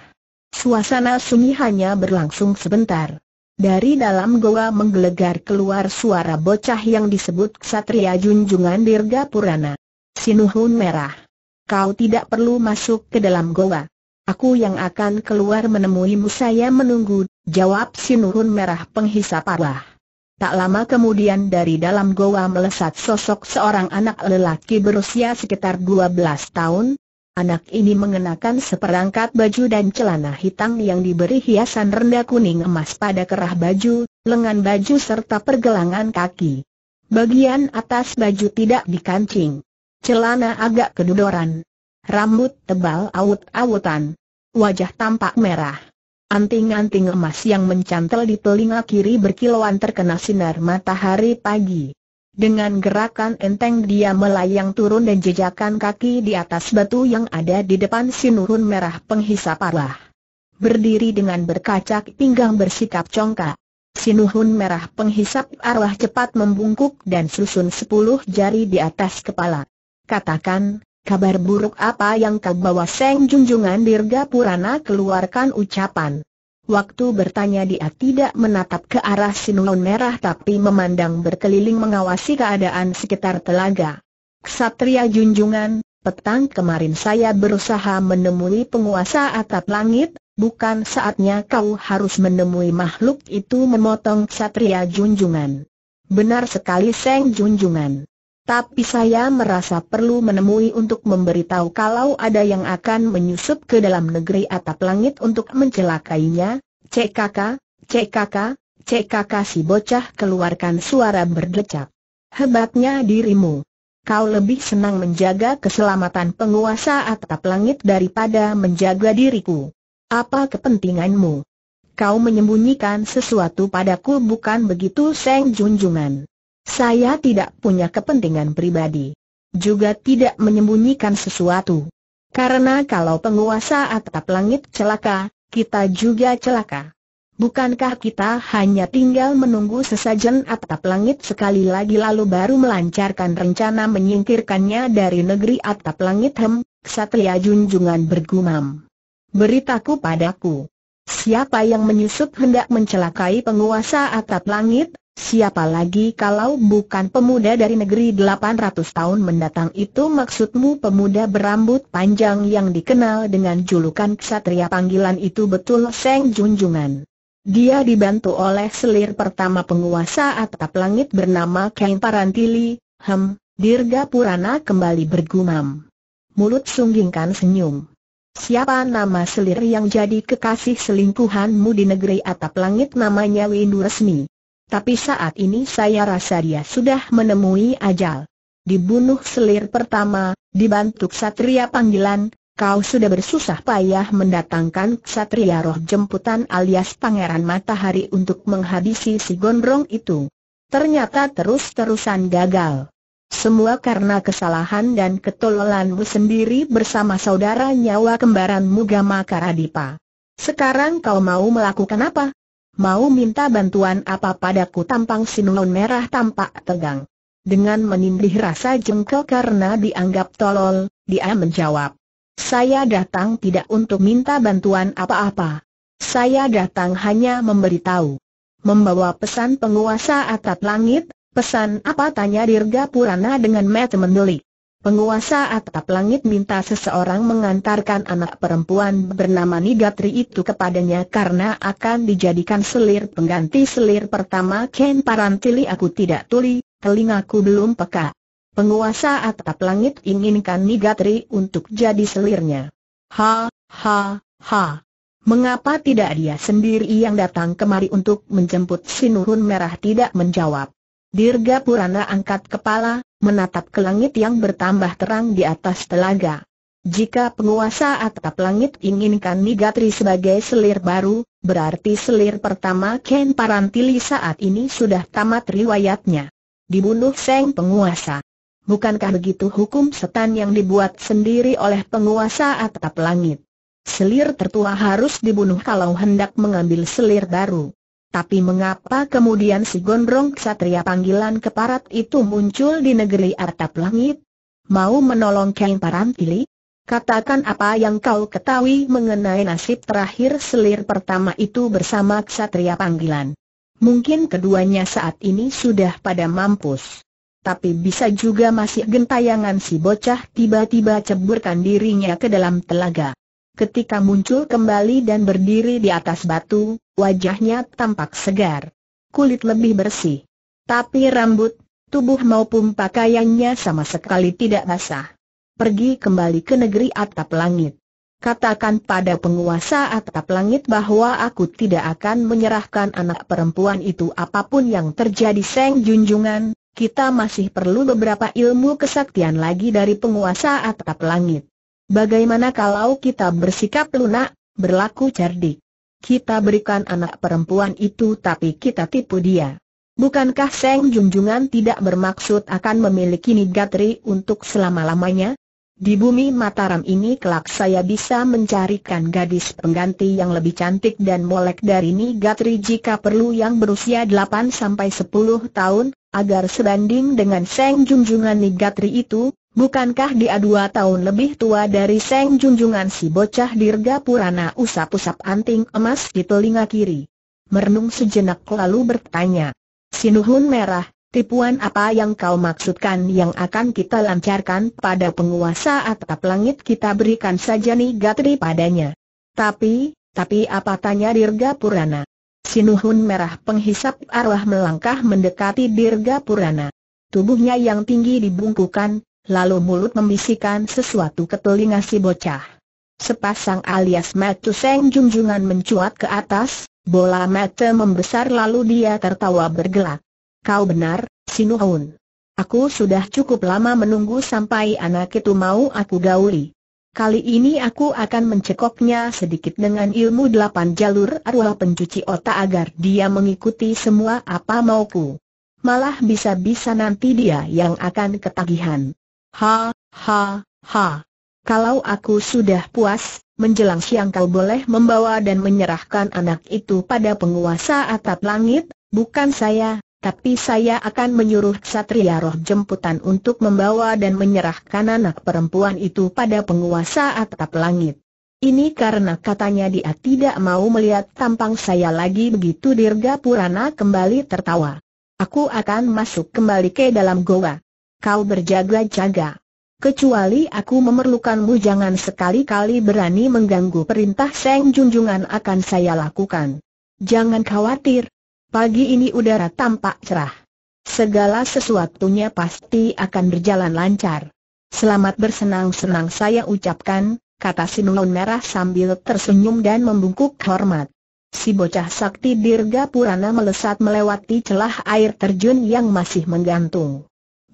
Suasana sunyi hanya berlangsung sebentar. Dari dalam goa menggelegar keluar suara bocah yang disebut Ksatria Junjungan Dirga Purana. Sinuhun merah. Kau tidak perlu masuk ke dalam goa. Aku yang akan keluar menemuimu saya menunggu, jawab Sinuhun merah penghisap arwah. Tak lama kemudian dari dalam goa melesat sosok seorang anak lelaki berusia sekitar 12 tahun, Anak ini mengenakan seperangkat baju dan celana hitam yang diberi hiasan rendah kuning emas pada kerah baju, lengan baju serta pergelangan kaki. Bagian atas baju tidak dikancing. Celana agak kedudoran. Rambut tebal awut-awutan. Wajah tampak merah. Anting-anting emas yang mencantel di telinga kiri berkilauan terkena sinar matahari pagi. Dengan gerakan enteng dia melayang turun dan jejakan kaki di atas batu yang ada di depan sinurun merah penghisap arwah. Berdiri dengan berkacak pinggang bersikap congkak. Sinuhun merah penghisap arwah cepat membungkuk dan susun sepuluh jari di atas kepala. Katakan, kabar buruk apa yang kau bawa Seng Junjungan Dirga Purana keluarkan ucapan. Waktu bertanya dia tidak menatap ke arah sinuun merah tapi memandang berkeliling mengawasi keadaan sekitar telaga. Ksatria Junjungan, petang kemarin saya berusaha menemui penguasa atap langit, bukan saatnya kau harus menemui makhluk itu memotong Ksatria Junjungan. Benar sekali Seng Junjungan. Tapi saya merasa perlu menemui untuk memberitahu kalau ada yang akan menyusup ke dalam negeri atap langit untuk mencelakainya, CKK, CKK, CKK si bocah keluarkan suara berdecak. Hebatnya dirimu. Kau lebih senang menjaga keselamatan penguasa atap langit daripada menjaga diriku. Apa kepentinganmu? Kau menyembunyikan sesuatu padaku bukan begitu Seng Junjungan. Saya tidak punya kepentingan pribadi. Juga tidak menyembunyikan sesuatu. Karena kalau penguasa atap langit celaka, kita juga celaka. Bukankah kita hanya tinggal menunggu sesajen atap langit sekali lagi lalu baru melancarkan rencana menyingkirkannya dari negeri atap langit hem? Ksatria Junjungan bergumam. Beritaku padaku. Siapa yang menyusup hendak mencelakai penguasa atap langit, Siapa lagi kalau bukan pemuda dari negeri 800 tahun mendatang itu maksudmu pemuda berambut panjang yang dikenal dengan julukan ksatria panggilan itu betul Seng Junjungan. Dia dibantu oleh selir pertama penguasa atap langit bernama Kain Parantili, hem, Dirga Purana kembali bergumam. Mulut sunggingkan senyum. Siapa nama selir yang jadi kekasih selingkuhanmu di negeri atap langit namanya Windu Resmi? Tapi saat ini saya rasa dia sudah menemui ajal. Dibunuh selir pertama, dibantu satria panggilan, kau sudah bersusah payah mendatangkan satria roh jemputan alias Pangeran Matahari untuk menghabisi si gondrong itu. Ternyata terus-terusan gagal. Semua karena kesalahan dan ketololanmu sendiri bersama saudara nyawa kembaranmu Gama Karadipa. Sekarang kau mau melakukan apa? Mau minta bantuan apa padaku tampang sinulun merah tampak tegang. Dengan menindih rasa jengkel karena dianggap tolol, dia menjawab. Saya datang tidak untuk minta bantuan apa-apa. Saya datang hanya memberitahu. Membawa pesan penguasa atap langit, pesan apa tanya Dirga Purana dengan mata mendelik. Penguasa atap langit minta seseorang mengantarkan anak perempuan bernama Nigatri itu kepadanya karena akan dijadikan selir pengganti selir pertama Ken Parantili aku tidak tuli, telingaku belum peka. Penguasa atap langit inginkan Nigatri untuk jadi selirnya. Ha, ha, ha. Mengapa tidak dia sendiri yang datang kemari untuk menjemput Sinurun Merah tidak menjawab? Dirga Purana angkat kepala, menatap ke langit yang bertambah terang di atas telaga. Jika penguasa atap langit inginkan Nigatri sebagai selir baru, berarti selir pertama Ken Parantili saat ini sudah tamat riwayatnya. Dibunuh Seng penguasa. Bukankah begitu hukum setan yang dibuat sendiri oleh penguasa atap langit? Selir tertua harus dibunuh kalau hendak mengambil selir baru. Tapi mengapa kemudian si gondrong ksatria panggilan keparat itu muncul di negeri atap langit? Mau menolong Kang Parantili? Katakan apa yang kau ketahui mengenai nasib terakhir selir pertama itu bersama ksatria panggilan. Mungkin keduanya saat ini sudah pada mampus. Tapi bisa juga masih gentayangan si bocah tiba-tiba ceburkan dirinya ke dalam telaga. Ketika muncul kembali dan berdiri di atas batu, wajahnya tampak segar. Kulit lebih bersih. Tapi rambut, tubuh maupun pakaiannya sama sekali tidak basah. Pergi kembali ke negeri atap langit. Katakan pada penguasa atap langit bahwa aku tidak akan menyerahkan anak perempuan itu apapun yang terjadi Seng Junjungan, kita masih perlu beberapa ilmu kesaktian lagi dari penguasa atap langit. Bagaimana kalau kita bersikap lunak, berlaku cerdik? Kita berikan anak perempuan itu tapi kita tipu dia. Bukankah Seng Junjungan tidak bermaksud akan memiliki nigatri untuk selama-lamanya? Di bumi Mataram ini kelak saya bisa mencarikan gadis pengganti yang lebih cantik dan molek dari Nigatri jika perlu yang berusia 8 10 tahun, agar sebanding dengan Seng Junjungan Nigatri itu, Bukankah dia dua tahun lebih tua dari Seng Junjungan si bocah dirga Purana usap-usap anting emas di telinga kiri? Merenung sejenak lalu bertanya. Sinuhun merah, tipuan apa yang kau maksudkan yang akan kita lancarkan pada penguasa atap langit kita berikan saja nih gatri padanya. Tapi, tapi apa tanya dirga Purana? Sinuhun merah penghisap arwah melangkah mendekati dirga Purana. Tubuhnya yang tinggi dibungkukan, lalu mulut membisikkan sesuatu ke telinga si bocah. Sepasang alias mata Seng Junjungan mencuat ke atas, bola mata membesar lalu dia tertawa bergelak. Kau benar, Sinuhun. Aku sudah cukup lama menunggu sampai anak itu mau aku gauli. Kali ini aku akan mencekoknya sedikit dengan ilmu delapan jalur arwah pencuci otak agar dia mengikuti semua apa mauku. Malah bisa-bisa nanti dia yang akan ketagihan. Ha, ha, ha. Kalau aku sudah puas, menjelang siang kau boleh membawa dan menyerahkan anak itu pada penguasa atap langit, bukan saya, tapi saya akan menyuruh Satria Roh Jemputan untuk membawa dan menyerahkan anak perempuan itu pada penguasa atap langit. Ini karena katanya dia tidak mau melihat tampang saya lagi begitu Dirga Purana kembali tertawa. Aku akan masuk kembali ke dalam goa kau berjaga-jaga. Kecuali aku memerlukanmu jangan sekali-kali berani mengganggu perintah Seng Junjungan akan saya lakukan. Jangan khawatir. Pagi ini udara tampak cerah. Segala sesuatunya pasti akan berjalan lancar. Selamat bersenang-senang saya ucapkan, kata Sinulon Merah sambil tersenyum dan membungkuk hormat. Si bocah sakti Dirga Purana melesat melewati celah air terjun yang masih menggantung.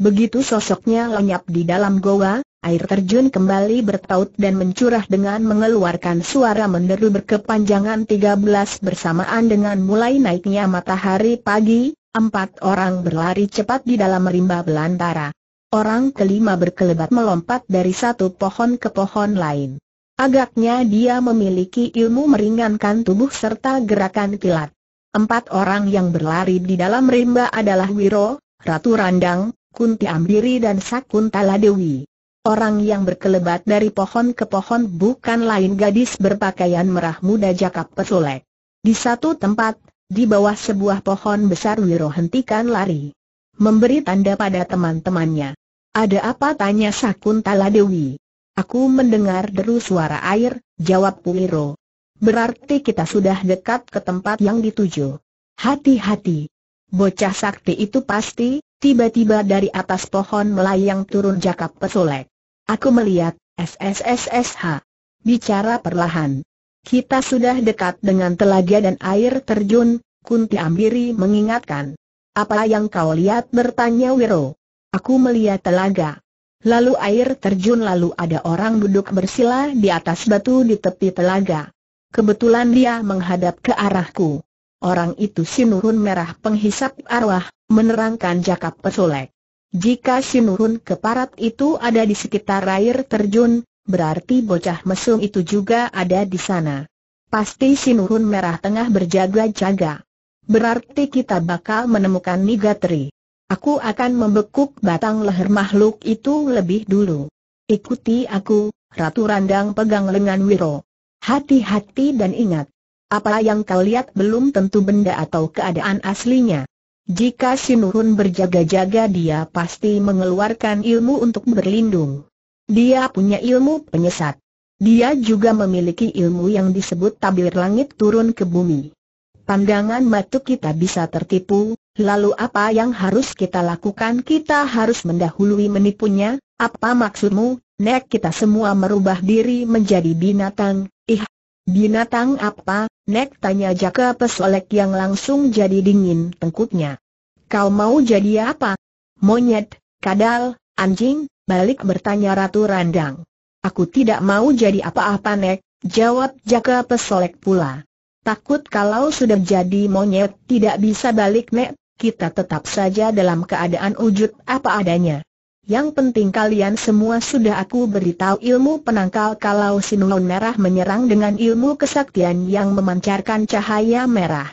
Begitu sosoknya lenyap di dalam goa, air terjun kembali bertaut dan mencurah dengan mengeluarkan suara menderu berkepanjangan 13 bersamaan dengan mulai naiknya matahari pagi, empat orang berlari cepat di dalam rimba belantara. Orang kelima berkelebat melompat dari satu pohon ke pohon lain. Agaknya dia memiliki ilmu meringankan tubuh serta gerakan kilat. Empat orang yang berlari di dalam rimba adalah Wiro, Ratu Randang, Kunti Ambiri dan Sakuntala Dewi. Orang yang berkelebat dari pohon ke pohon bukan lain gadis berpakaian merah muda Jakap Pesolek. Di satu tempat, di bawah sebuah pohon besar Wiro hentikan lari. Memberi tanda pada teman-temannya. Ada apa tanya Sakuntala Dewi? Aku mendengar deru suara air, jawab Wiro. Berarti kita sudah dekat ke tempat yang dituju. Hati-hati. Bocah sakti itu pasti, Tiba-tiba dari atas pohon melayang turun Jakap Pesolek. Aku melihat, SSSSH. Bicara perlahan. Kita sudah dekat dengan telaga dan air terjun, Kunti Ambiri mengingatkan. Apa yang kau lihat bertanya Wiro. Aku melihat telaga. Lalu air terjun lalu ada orang duduk bersila di atas batu di tepi telaga. Kebetulan dia menghadap ke arahku. Orang itu sinurun merah penghisap arwah, menerangkan Jakap Pesolek. Jika sinurun keparat itu ada di sekitar air terjun, berarti bocah mesum itu juga ada di sana. Pasti sinurun merah tengah berjaga-jaga. Berarti kita bakal menemukan Nigatri. Aku akan membekuk batang leher makhluk itu lebih dulu. Ikuti aku, Ratu Randang pegang lengan Wiro. Hati-hati dan ingat. Apa yang kau lihat belum tentu benda atau keadaan aslinya. Jika Sinuhun berjaga-jaga dia pasti mengeluarkan ilmu untuk berlindung. Dia punya ilmu penyesat. Dia juga memiliki ilmu yang disebut tabir langit turun ke bumi. Pandangan mata kita bisa tertipu, lalu apa yang harus kita lakukan? Kita harus mendahului menipunya, apa maksudmu? Nek kita semua merubah diri menjadi binatang, ih, binatang apa? Nek tanya Jaka Pesolek yang langsung jadi dingin tengkuknya. Kau mau jadi apa? Monyet, kadal, anjing, balik bertanya Ratu Randang. Aku tidak mau jadi apa-apa Nek, jawab Jaka Pesolek pula. Takut kalau sudah jadi monyet tidak bisa balik Nek, kita tetap saja dalam keadaan wujud apa adanya. Yang penting kalian semua sudah aku beritahu ilmu penangkal kalau sinulan merah menyerang dengan ilmu kesaktian yang memancarkan cahaya merah.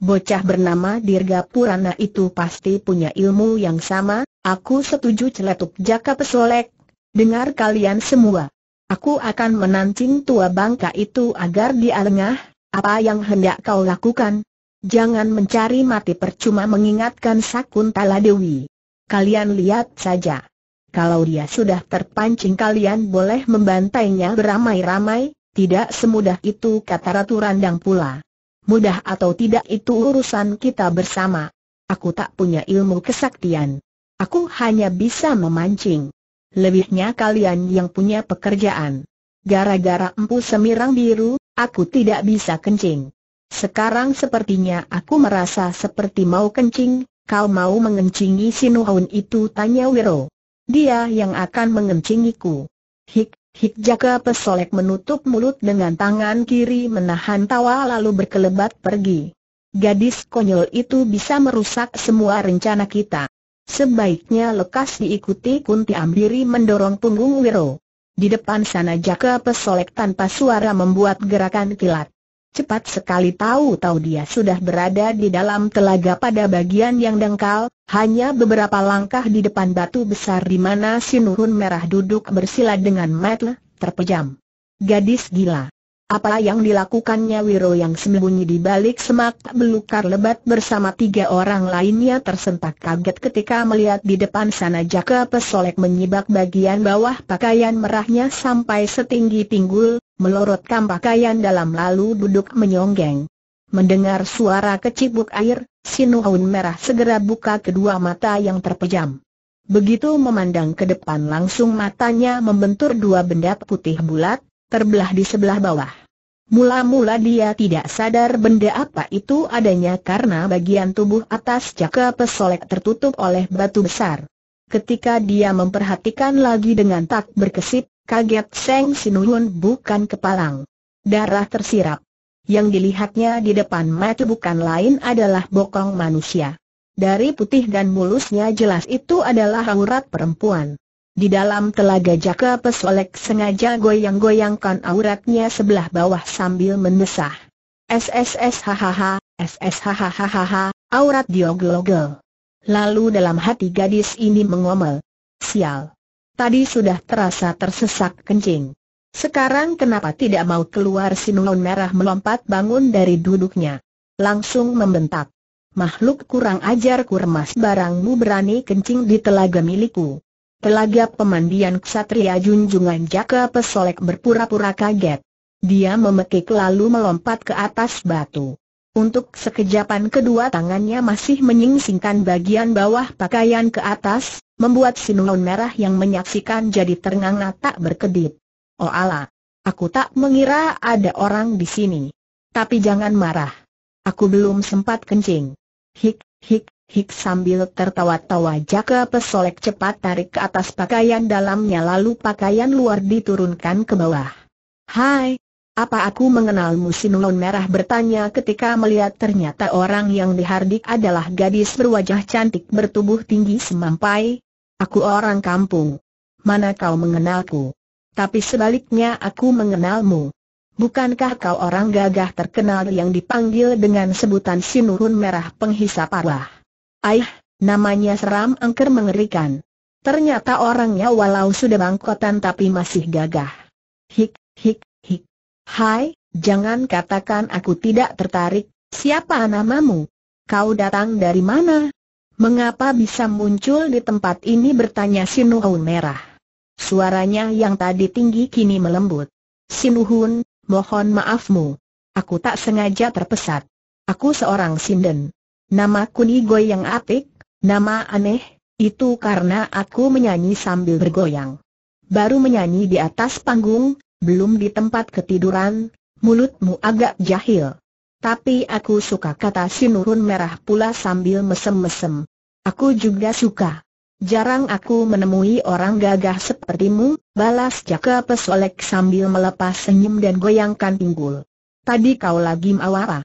Bocah bernama Dirga Purana itu pasti punya ilmu yang sama, aku setuju celetuk jaka pesolek. Dengar kalian semua. Aku akan menancing tua bangka itu agar dia lengah, apa yang hendak kau lakukan? Jangan mencari mati percuma mengingatkan Sakuntala Dewi. Kalian lihat saja. Kalau dia sudah terpancing kalian boleh membantainya beramai-ramai, tidak semudah itu kata Ratu Randang pula. Mudah atau tidak itu urusan kita bersama. Aku tak punya ilmu kesaktian. Aku hanya bisa memancing. Lebihnya kalian yang punya pekerjaan. Gara-gara empu semirang biru, aku tidak bisa kencing. Sekarang sepertinya aku merasa seperti mau kencing, Kau mau mengencingi Sinuhun itu tanya Wiro. Dia yang akan mengencingiku. Hik, hik jaga pesolek menutup mulut dengan tangan kiri menahan tawa lalu berkelebat pergi. Gadis konyol itu bisa merusak semua rencana kita. Sebaiknya lekas diikuti Kunti Ambiri mendorong punggung Wiro. Di depan sana jaka pesolek tanpa suara membuat gerakan kilat. Cepat sekali tahu-tahu dia sudah berada di dalam telaga pada bagian yang dangkal, hanya beberapa langkah di depan batu besar di mana si Nurun Merah duduk bersila dengan mata terpejam. Gadis gila. Apa yang dilakukannya Wiro yang sembunyi di balik semak belukar lebat bersama tiga orang lainnya tersentak kaget ketika melihat di depan sana Jaka Pesolek menyibak bagian bawah pakaian merahnya sampai setinggi pinggul, melorotkan pakaian dalam lalu duduk menyonggeng. Mendengar suara kecibuk air, Sinuhun merah segera buka kedua mata yang terpejam. Begitu memandang ke depan langsung matanya membentur dua benda putih bulat, terbelah di sebelah bawah. Mula-mula dia tidak sadar benda apa itu adanya karena bagian tubuh atas jaka pesolek tertutup oleh batu besar. Ketika dia memperhatikan lagi dengan tak berkesip, Kaget Seng Sinuhun bukan kepalang. Darah tersirap. Yang dilihatnya di depan mata bukan lain adalah bokong manusia. Dari putih dan mulusnya jelas itu adalah aurat perempuan. Di dalam telaga jaka pesolek sengaja goyang-goyangkan auratnya sebelah bawah sambil mendesah. SSS hahaha, SSS hahaha, aurat diogel Lalu dalam hati gadis ini mengomel. Sial. Tadi sudah terasa tersesak kencing. Sekarang kenapa tidak mau keluar si Nun Merah melompat bangun dari duduknya. Langsung membentak. Makhluk kurang ajar kurmas barangmu berani kencing di telaga milikku. Telaga pemandian ksatria junjungan Jaka Pesolek berpura-pura kaget. Dia memekik lalu melompat ke atas batu. Untuk sekejapan kedua tangannya masih menyingsingkan bagian bawah pakaian ke atas, membuat nun merah yang menyaksikan jadi terengah-engah tak berkedip. Oh Allah, aku tak mengira ada orang di sini. Tapi jangan marah. Aku belum sempat kencing. Hik, hik, hik sambil tertawa-tawa Jaka pesolek cepat tarik ke atas pakaian dalamnya lalu pakaian luar diturunkan ke bawah. Hai, apa aku mengenalmu Sinulon Merah bertanya ketika melihat ternyata orang yang dihardik adalah gadis berwajah cantik bertubuh tinggi semampai. Aku orang kampung. Mana kau mengenalku? Tapi sebaliknya aku mengenalmu. Bukankah kau orang gagah terkenal yang dipanggil dengan sebutan Sinurun Merah penghisap arwah? Aih, namanya seram angker mengerikan. Ternyata orangnya walau sudah bangkotan tapi masih gagah. Hik, Hai, jangan katakan aku tidak tertarik, siapa namamu? Kau datang dari mana? Mengapa bisa muncul di tempat ini bertanya Sinuhun merah. Suaranya yang tadi tinggi kini melembut. Sinuhun, mohon maafmu. Aku tak sengaja terpesat. Aku seorang sinden. Nama Kunigoy yang apik, nama aneh, itu karena aku menyanyi sambil bergoyang. Baru menyanyi di atas panggung, belum di tempat ketiduran, mulutmu agak jahil. Tapi aku suka kata si Nurun merah pula sambil mesem-mesem. Aku juga suka. Jarang aku menemui orang gagah sepertimu, balas Jaka Pesolek sambil melepas senyum dan goyangkan pinggul. Tadi kau lagi mawara.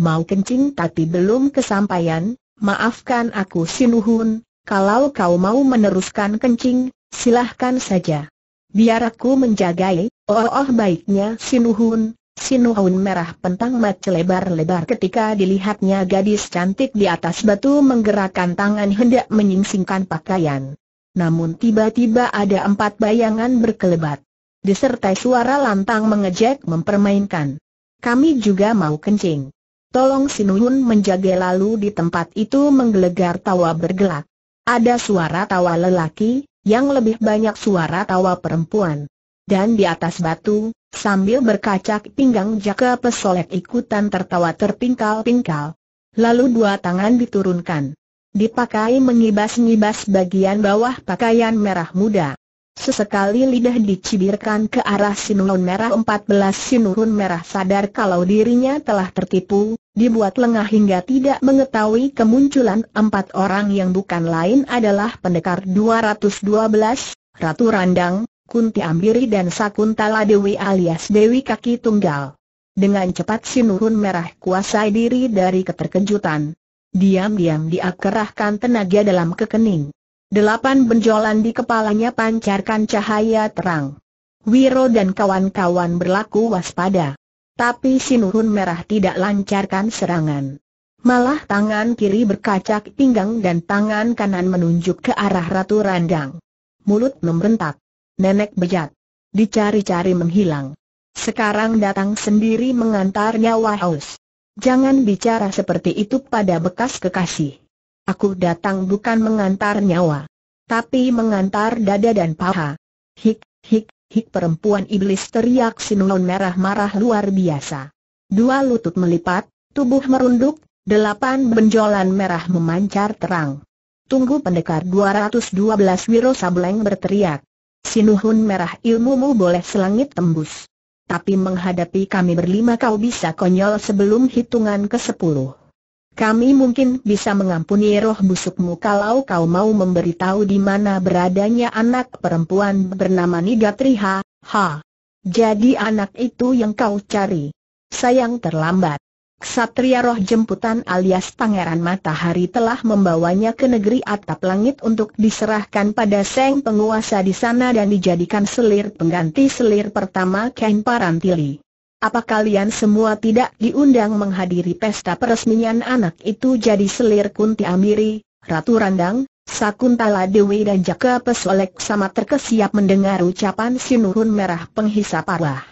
Mau kencing tapi belum kesampaian, maafkan aku Sinuhun, kalau kau mau meneruskan kencing, silahkan saja. Biar aku menjagai, Oh, oh, baiknya Sinuhun, Sinuhun merah pentang mat lebar-lebar ketika dilihatnya gadis cantik di atas batu menggerakkan tangan hendak menyingsingkan pakaian. Namun tiba-tiba ada empat bayangan berkelebat. Disertai suara lantang mengejek mempermainkan. Kami juga mau kencing. Tolong Sinuhun menjaga lalu di tempat itu menggelegar tawa bergelak. Ada suara tawa lelaki, yang lebih banyak suara tawa perempuan dan di atas batu, sambil berkacak pinggang Jaka Pesolek ikutan tertawa terpingkal-pingkal. Lalu dua tangan diturunkan. Dipakai mengibas-ngibas bagian bawah pakaian merah muda. Sesekali lidah dicibirkan ke arah sinurun merah 14 sinurun merah sadar kalau dirinya telah tertipu, dibuat lengah hingga tidak mengetahui kemunculan empat orang yang bukan lain adalah pendekar 212, Ratu Randang, Kunti Ambiri dan Sakuntala Dewi alias Dewi Kaki Tunggal. Dengan cepat si Nurun Merah kuasai diri dari keterkejutan. Diam-diam dia kerahkan tenaga dalam kekening. Delapan benjolan di kepalanya pancarkan cahaya terang. Wiro dan kawan-kawan berlaku waspada. Tapi si Nurun Merah tidak lancarkan serangan. Malah tangan kiri berkacak pinggang dan tangan kanan menunjuk ke arah Ratu Randang. Mulut membentak nenek bejat. Dicari-cari menghilang. Sekarang datang sendiri mengantar nyawa haus. Jangan bicara seperti itu pada bekas kekasih. Aku datang bukan mengantar nyawa. Tapi mengantar dada dan paha. Hik, hik, hik perempuan iblis teriak Sinuon merah-marah luar biasa. Dua lutut melipat, tubuh merunduk, delapan benjolan merah memancar terang. Tunggu pendekar 212 Wiro Sableng berteriak. Sinuhun merah ilmumu boleh selangit tembus. Tapi menghadapi kami berlima kau bisa konyol sebelum hitungan ke sepuluh. Kami mungkin bisa mengampuni roh busukmu kalau kau mau memberitahu di mana beradanya anak perempuan bernama Nigatriha, ha. Jadi anak itu yang kau cari. Sayang terlambat. Ksatria Roh Jemputan alias Pangeran Matahari telah membawanya ke negeri atap langit untuk diserahkan pada Seng penguasa di sana dan dijadikan selir pengganti selir pertama Ken Parantili. Apa kalian semua tidak diundang menghadiri pesta peresmian anak itu jadi selir Kunti Amiri, Ratu Randang, Sakuntala Dewi dan Jaka Pesolek sama terkesiap mendengar ucapan Sinurun Merah penghisap arwah.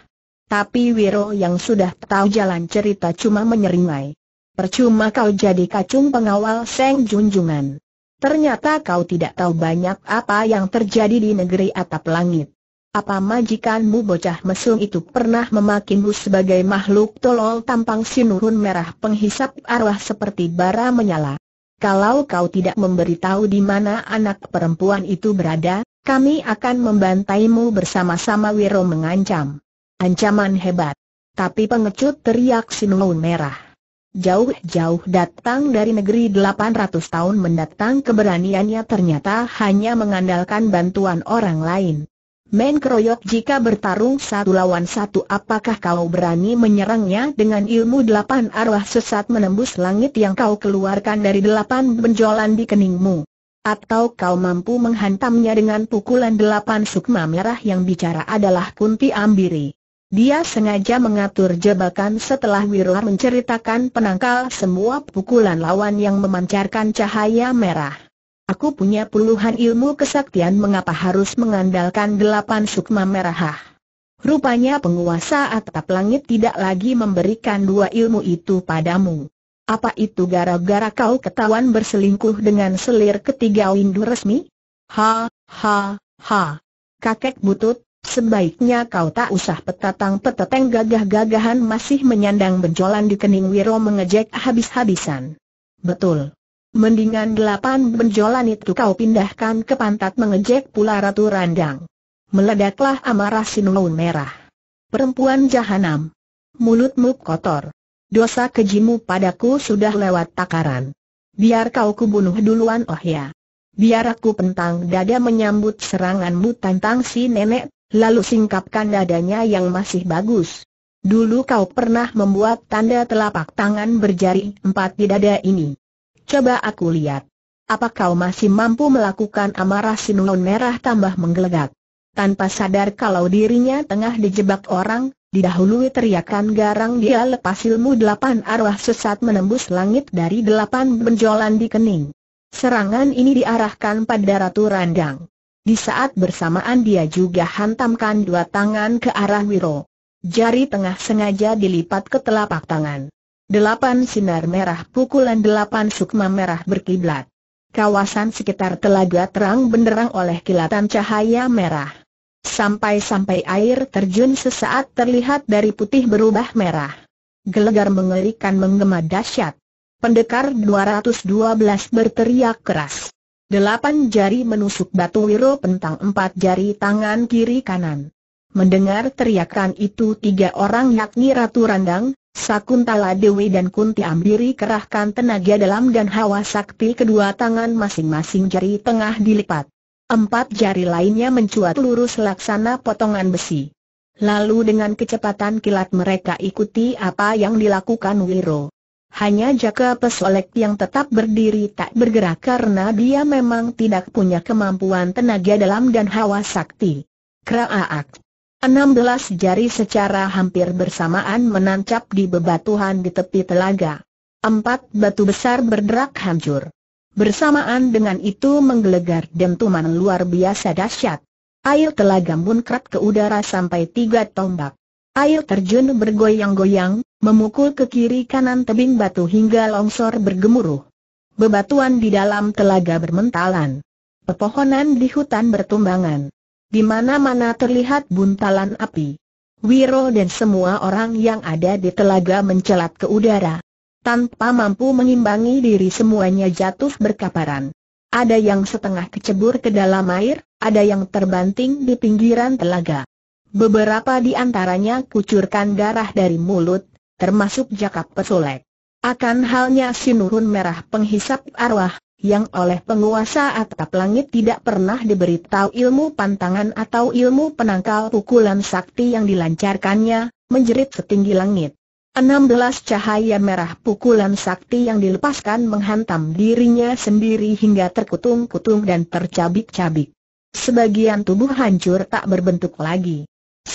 Tapi Wiro yang sudah tahu jalan cerita cuma menyeringai. Percuma kau jadi kacung pengawal Seng Junjungan. Ternyata kau tidak tahu banyak apa yang terjadi di negeri atap langit. Apa majikanmu bocah mesum itu pernah memakinmu sebagai makhluk tolol tampang sinurun merah penghisap arwah seperti bara menyala? Kalau kau tidak memberitahu di mana anak perempuan itu berada, kami akan membantaimu bersama-sama Wiro mengancam. Ancaman hebat. Tapi pengecut teriak Sinulun merah. Jauh-jauh datang dari negeri 800 tahun mendatang keberaniannya ternyata hanya mengandalkan bantuan orang lain. Men keroyok jika bertarung satu lawan satu apakah kau berani menyerangnya dengan ilmu delapan arwah sesat menembus langit yang kau keluarkan dari delapan benjolan di keningmu? Atau kau mampu menghantamnya dengan pukulan delapan sukma merah yang bicara adalah kunti ambiri? Dia sengaja mengatur jebakan setelah Wirlar menceritakan penangkal semua pukulan lawan yang memancarkan cahaya merah. Aku punya puluhan ilmu kesaktian mengapa harus mengandalkan delapan sukma merah. Rupanya penguasa atap langit tidak lagi memberikan dua ilmu itu padamu. Apa itu gara-gara kau ketahuan berselingkuh dengan selir ketiga Windu resmi? Ha, ha, ha. Kakek butut, Sebaiknya kau tak usah petatang peteteng gagah-gagahan masih menyandang benjolan di kening Wiro mengejek habis-habisan. Betul. Mendingan delapan benjolan itu kau pindahkan ke pantat mengejek pula Ratu Randang. Meledaklah amarah Sinuun Merah. Perempuan jahanam. Mulutmu kotor. Dosa kejimu padaku sudah lewat takaran. Biar kau kubunuh duluan oh ya. Biar aku pentang dada menyambut seranganmu tantang si nenek lalu singkapkan dadanya yang masih bagus. Dulu kau pernah membuat tanda telapak tangan berjari empat di dada ini. Coba aku lihat. Apa kau masih mampu melakukan amarah sinuon merah tambah menggelegak? Tanpa sadar kalau dirinya tengah dijebak orang, didahului teriakan garang dia lepas ilmu delapan arwah sesat menembus langit dari delapan benjolan di kening. Serangan ini diarahkan pada Ratu Randang. Di saat bersamaan dia juga hantamkan dua tangan ke arah Wiro. Jari tengah sengaja dilipat ke telapak tangan. Delapan sinar merah pukulan delapan sukma merah berkiblat. Kawasan sekitar telaga terang benderang oleh kilatan cahaya merah. Sampai-sampai air terjun sesaat terlihat dari putih berubah merah. Gelegar mengerikan menggema dahsyat. Pendekar 212 berteriak keras. Delapan jari menusuk batu wiro pentang empat jari tangan kiri kanan. Mendengar teriakan itu tiga orang yakni Ratu Randang, Sakuntala Dewi dan Kunti Ambiri kerahkan tenaga dalam dan hawa sakti kedua tangan masing-masing jari tengah dilipat. Empat jari lainnya mencuat lurus laksana potongan besi. Lalu dengan kecepatan kilat mereka ikuti apa yang dilakukan Wiro. Hanya Jaka Pesolek yang tetap berdiri tak bergerak karena dia memang tidak punya kemampuan tenaga dalam dan hawa sakti. Kraaak. 16 jari secara hampir bersamaan menancap di bebatuhan di tepi telaga. Empat batu besar berderak hancur. Bersamaan dengan itu menggelegar dentuman luar biasa dahsyat. Air telaga muncrat ke udara sampai tiga tombak. Air terjun bergoyang-goyang, memukul ke kiri kanan tebing batu hingga longsor bergemuruh. Bebatuan di dalam telaga bermentalan. Pepohonan di hutan bertumbangan. Di mana-mana terlihat buntalan api. Wiro dan semua orang yang ada di telaga mencelat ke udara. Tanpa mampu mengimbangi diri semuanya jatuh berkaparan. Ada yang setengah kecebur ke dalam air, ada yang terbanting di pinggiran telaga. Beberapa di antaranya kucurkan darah dari mulut, termasuk Jakap Pesolek. Akan halnya sinurun merah penghisap arwah, yang oleh penguasa atap langit tidak pernah diberitahu ilmu pantangan atau ilmu penangkal pukulan sakti yang dilancarkannya, menjerit setinggi langit. 16 cahaya merah pukulan sakti yang dilepaskan menghantam dirinya sendiri hingga terkutung-kutung dan tercabik-cabik. Sebagian tubuh hancur tak berbentuk lagi.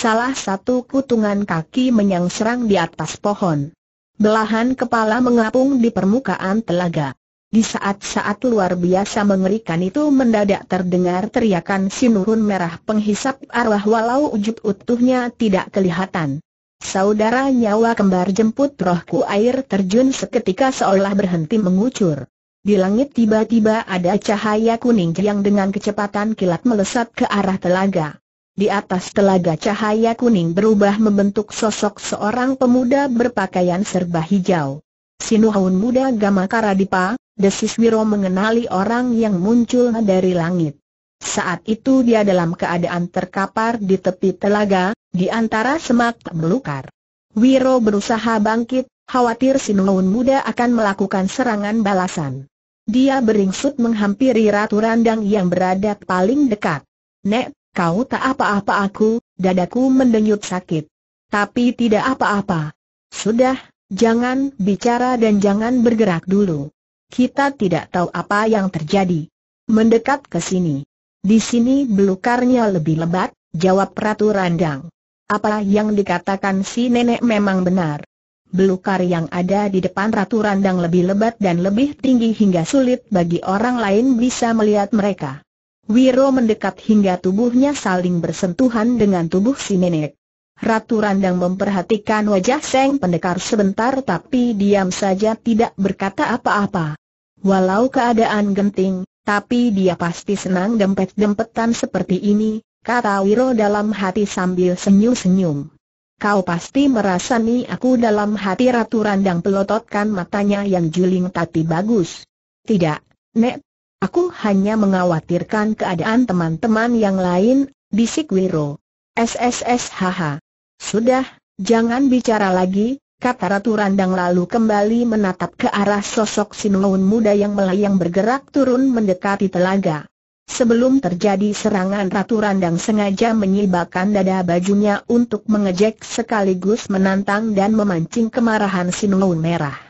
Salah satu kutungan kaki menyerang di atas pohon. Belahan kepala mengapung di permukaan telaga. Di saat-saat luar biasa mengerikan itu mendadak terdengar teriakan sinurun merah penghisap arwah walau ujub utuhnya tidak kelihatan. Saudara nyawa kembar jemput rohku air terjun seketika seolah berhenti mengucur. Di langit tiba-tiba ada cahaya kuning yang dengan kecepatan kilat melesat ke arah telaga. Di atas telaga cahaya kuning berubah membentuk sosok seorang pemuda berpakaian serba hijau. Sinuhun muda Gamakaradipa, desis Wiro mengenali orang yang muncul dari langit. Saat itu dia dalam keadaan terkapar di tepi telaga, di antara semak belukar. Wiro berusaha bangkit, khawatir Sinuhun muda akan melakukan serangan balasan. Dia beringsut menghampiri Ratu Randang yang berada paling dekat. Nek, Kau tak apa-apa aku, dadaku mendenyut sakit. Tapi tidak apa-apa. Sudah, jangan bicara dan jangan bergerak dulu. Kita tidak tahu apa yang terjadi. Mendekat ke sini. Di sini belukarnya lebih lebat, jawab Ratu Randang. Apa yang dikatakan si nenek memang benar. Belukar yang ada di depan Ratu Randang lebih lebat dan lebih tinggi hingga sulit bagi orang lain bisa melihat mereka. Wiro mendekat hingga tubuhnya saling bersentuhan dengan tubuh si nenek. Ratu Randang memperhatikan wajah Seng Pendekar sebentar tapi diam saja tidak berkata apa-apa. Walau keadaan genting, tapi dia pasti senang dempet-dempetan seperti ini, kata Wiro dalam hati sambil senyum-senyum. Kau pasti merasa merasani aku dalam hati Ratu Randang pelototkan matanya yang juling tapi bagus. Tidak, Nek, Aku hanya mengkhawatirkan keadaan teman-teman yang lain, bisik Wiro. SSSHH. Sudah, jangan bicara lagi, kata Ratu Randang lalu kembali menatap ke arah sosok Sinuun muda yang melayang bergerak turun mendekati telaga. Sebelum terjadi serangan Ratu Randang sengaja menyibakkan dada bajunya untuk mengejek sekaligus menantang dan memancing kemarahan Sinuun merah.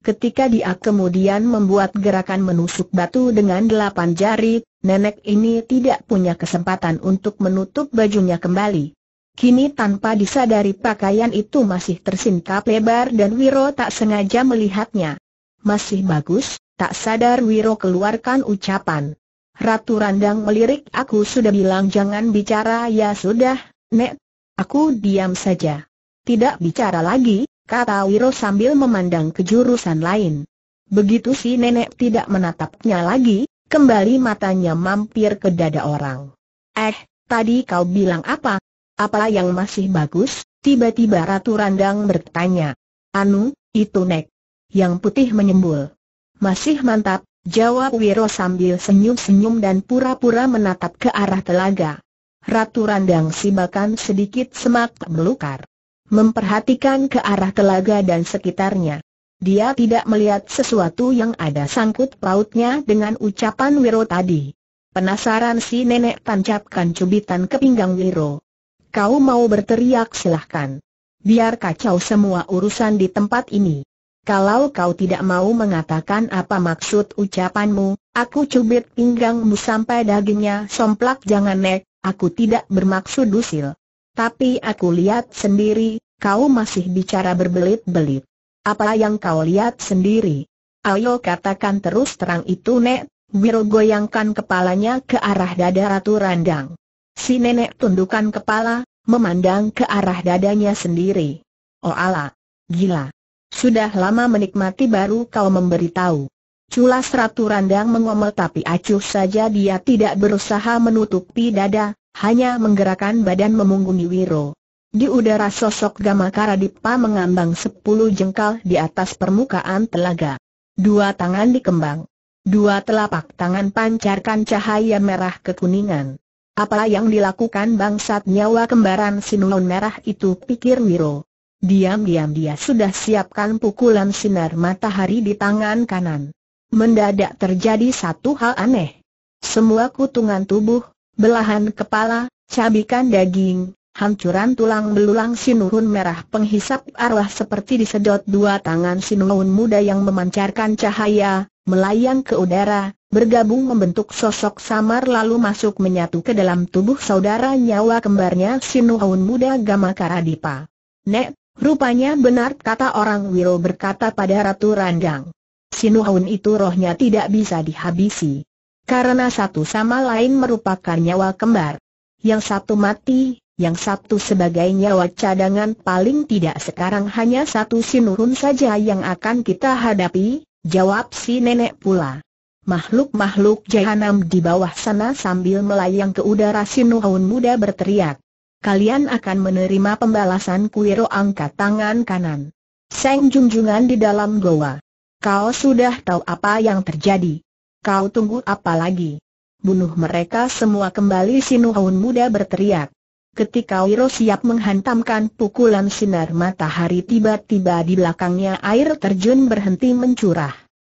Ketika dia kemudian membuat gerakan menusuk batu dengan delapan jari, nenek ini tidak punya kesempatan untuk menutup bajunya kembali. Kini tanpa disadari pakaian itu masih tersingkap lebar dan Wiro tak sengaja melihatnya. Masih bagus, tak sadar Wiro keluarkan ucapan. Ratu Randang melirik aku sudah bilang jangan bicara ya sudah, Nek. Aku diam saja. Tidak bicara lagi, kata Wiro sambil memandang ke jurusan lain. Begitu si nenek tidak menatapnya lagi, kembali matanya mampir ke dada orang. Eh, tadi kau bilang apa? Apa yang masih bagus? Tiba-tiba Ratu Randang bertanya. Anu, itu nek. Yang putih menyembul. Masih mantap, jawab Wiro sambil senyum-senyum dan pura-pura menatap ke arah telaga. Ratu Randang sibakan sedikit semak belukar memperhatikan ke arah telaga dan sekitarnya. Dia tidak melihat sesuatu yang ada sangkut pautnya dengan ucapan Wiro tadi. Penasaran si nenek tancapkan cubitan ke pinggang Wiro. Kau mau berteriak silahkan. Biar kacau semua urusan di tempat ini. Kalau kau tidak mau mengatakan apa maksud ucapanmu, aku cubit pinggangmu sampai dagingnya somplak jangan nek, aku tidak bermaksud dusil. Tapi aku lihat sendiri, kau masih bicara berbelit-belit. Apa yang kau lihat sendiri? Ayo katakan terus terang itu Nek, Wiro goyangkan kepalanya ke arah dada Ratu Randang. Si nenek tundukkan kepala, memandang ke arah dadanya sendiri. Oh ala, gila. Sudah lama menikmati baru kau memberitahu. Culas Ratu Randang mengomel tapi acuh saja dia tidak berusaha menutupi dada, hanya menggerakkan badan memunggungi Wiro. Di udara sosok Gamakara Dipa mengambang sepuluh jengkal di atas permukaan telaga. Dua tangan dikembang. Dua telapak tangan pancarkan cahaya merah kekuningan. Apa yang dilakukan bangsat nyawa kembaran sinulon merah itu pikir Wiro. Diam-diam dia sudah siapkan pukulan sinar matahari di tangan kanan. Mendadak terjadi satu hal aneh. Semua kutungan tubuh, belahan kepala, cabikan daging, hancuran tulang belulang sinuhun merah penghisap arwah seperti disedot dua tangan sinuhun muda yang memancarkan cahaya, melayang ke udara, bergabung membentuk sosok samar lalu masuk menyatu ke dalam tubuh saudara nyawa kembarnya sinuhun muda Karadipa. Nek, Rupanya benar kata orang Wiro berkata pada Ratu Randang. Sinuhun itu rohnya tidak bisa dihabisi. Karena satu sama lain merupakan nyawa kembar. Yang satu mati, yang satu sebagai nyawa cadangan paling tidak sekarang hanya satu sinurun saja yang akan kita hadapi, jawab si nenek pula. Makhluk-makhluk jahanam di bawah sana sambil melayang ke udara Sinuhun muda berteriak. Kalian akan menerima pembalasan Kuiro angkat tangan kanan. Seng junjungan di dalam goa. Kau sudah tahu apa yang terjadi. Kau tunggu apa lagi? Bunuh mereka semua kembali Sinuhun muda berteriak. Ketika Wiro siap menghantamkan pukulan sinar matahari tiba-tiba di belakangnya air terjun berhenti mencurah.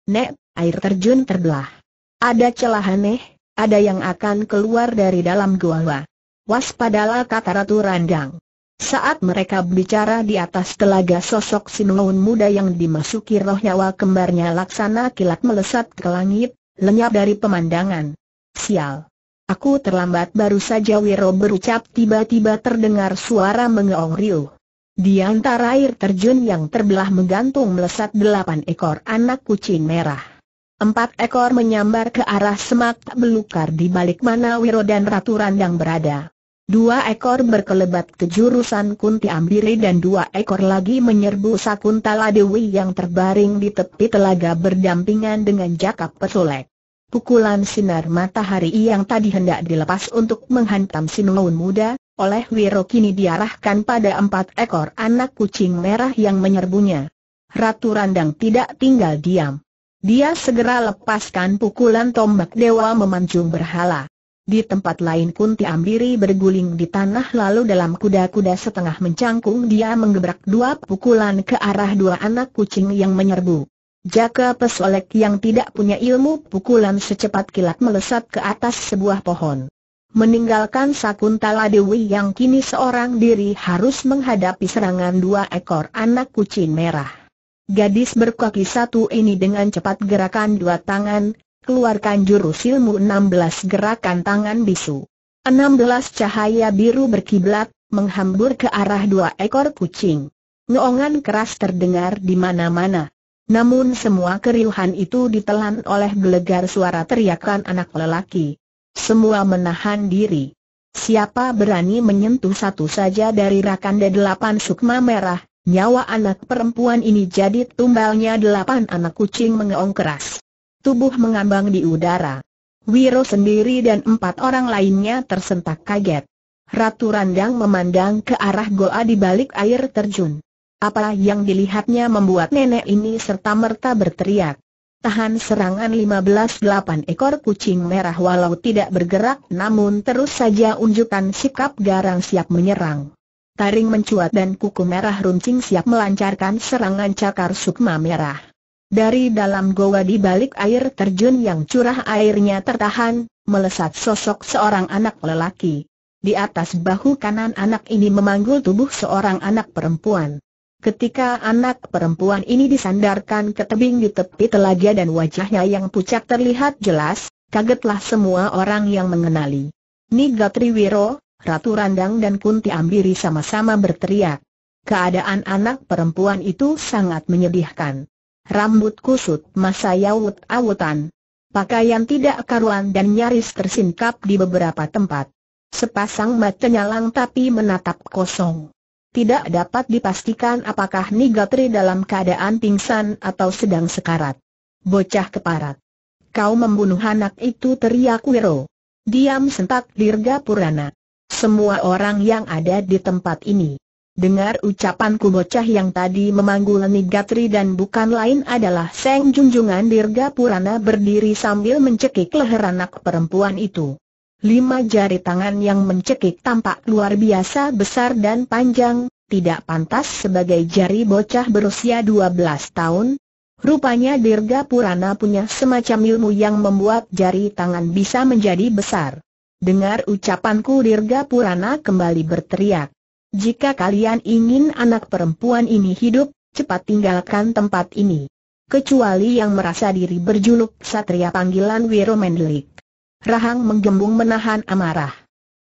Nek, air terjun terbelah. Ada celah aneh, ada yang akan keluar dari dalam gua. Waspadalah kata Ratu Randang. Saat mereka berbicara di atas telaga sosok Sinuun muda yang dimasuki roh nyawa kembarnya laksana kilat melesat ke langit, lenyap dari pemandangan. Sial. Aku terlambat baru saja Wiro berucap tiba-tiba terdengar suara mengeong riuh. Di antara air terjun yang terbelah menggantung melesat delapan ekor anak kucing merah. Empat ekor menyambar ke arah semak belukar di balik mana Wiro dan Ratu Randang berada. Dua ekor berkelebat ke jurusan Kunti Ambire dan dua ekor lagi menyerbu Sakuntala Dewi yang terbaring di tepi telaga berdampingan dengan Jakap Pesolek. Pukulan sinar matahari yang tadi hendak dilepas untuk menghantam Sinulun muda, oleh Wiro kini diarahkan pada empat ekor anak kucing merah yang menyerbunya. Ratu Randang tidak tinggal diam. Dia segera lepaskan pukulan tombak dewa memancung berhala. Di tempat lain Kunti Ambiri berguling di tanah lalu dalam kuda-kuda setengah mencangkung dia menggebrak dua pukulan ke arah dua anak kucing yang menyerbu. Jaka pesolek yang tidak punya ilmu pukulan secepat kilat melesat ke atas sebuah pohon. Meninggalkan Sakuntala Dewi yang kini seorang diri harus menghadapi serangan dua ekor anak kucing merah. Gadis berkaki satu ini dengan cepat gerakan dua tangan, keluarkan jurus ilmu 16 gerakan tangan bisu. 16 cahaya biru berkiblat, menghambur ke arah dua ekor kucing. Noongan keras terdengar di mana-mana. Namun semua keriuhan itu ditelan oleh gelegar suara teriakan anak lelaki. Semua menahan diri. Siapa berani menyentuh satu saja dari rakan de delapan sukma merah, nyawa anak perempuan ini jadi tumbalnya delapan anak kucing mengeong keras. Tubuh mengambang di udara. Wiro sendiri dan empat orang lainnya tersentak kaget. Ratu Randang memandang ke arah goa di balik air terjun. Apa yang dilihatnya membuat nenek ini serta-merta berteriak. Tahan serangan 15-8 ekor kucing merah walau tidak bergerak namun terus saja unjukkan sikap garang siap menyerang. Taring mencuat dan kuku merah runcing siap melancarkan serangan cakar sukma merah. Dari dalam goa di balik air terjun yang curah airnya tertahan, melesat sosok seorang anak lelaki. Di atas bahu kanan anak ini memanggul tubuh seorang anak perempuan. Ketika anak perempuan ini disandarkan ke tebing di tepi telaga dan wajahnya yang pucat terlihat jelas, kagetlah semua orang yang mengenali. Niga Triwiro, Ratu Randang dan Kunti Ambiri sama-sama berteriak. Keadaan anak perempuan itu sangat menyedihkan. Rambut kusut masa yawut-awutan. Pakaian tidak karuan dan nyaris tersingkap di beberapa tempat. Sepasang mata nyalang tapi menatap kosong tidak dapat dipastikan apakah Nigatri dalam keadaan pingsan atau sedang sekarat. Bocah keparat. Kau membunuh anak itu teriak Wiro. Diam sentak Dirga Purana. Semua orang yang ada di tempat ini. Dengar ucapanku bocah yang tadi memanggul Nigatri dan bukan lain adalah Seng Junjungan Dirga Purana berdiri sambil mencekik leher anak perempuan itu. Lima jari tangan yang mencekik tampak luar biasa besar dan panjang, tidak pantas sebagai jari bocah berusia 12 tahun. Rupanya Dirga Purana punya semacam ilmu yang membuat jari tangan bisa menjadi besar. Dengar ucapanku Dirga Purana kembali berteriak. Jika kalian ingin anak perempuan ini hidup, cepat tinggalkan tempat ini. Kecuali yang merasa diri berjuluk Satria Panggilan Wiro Mendelik. Rahang menggembung menahan amarah.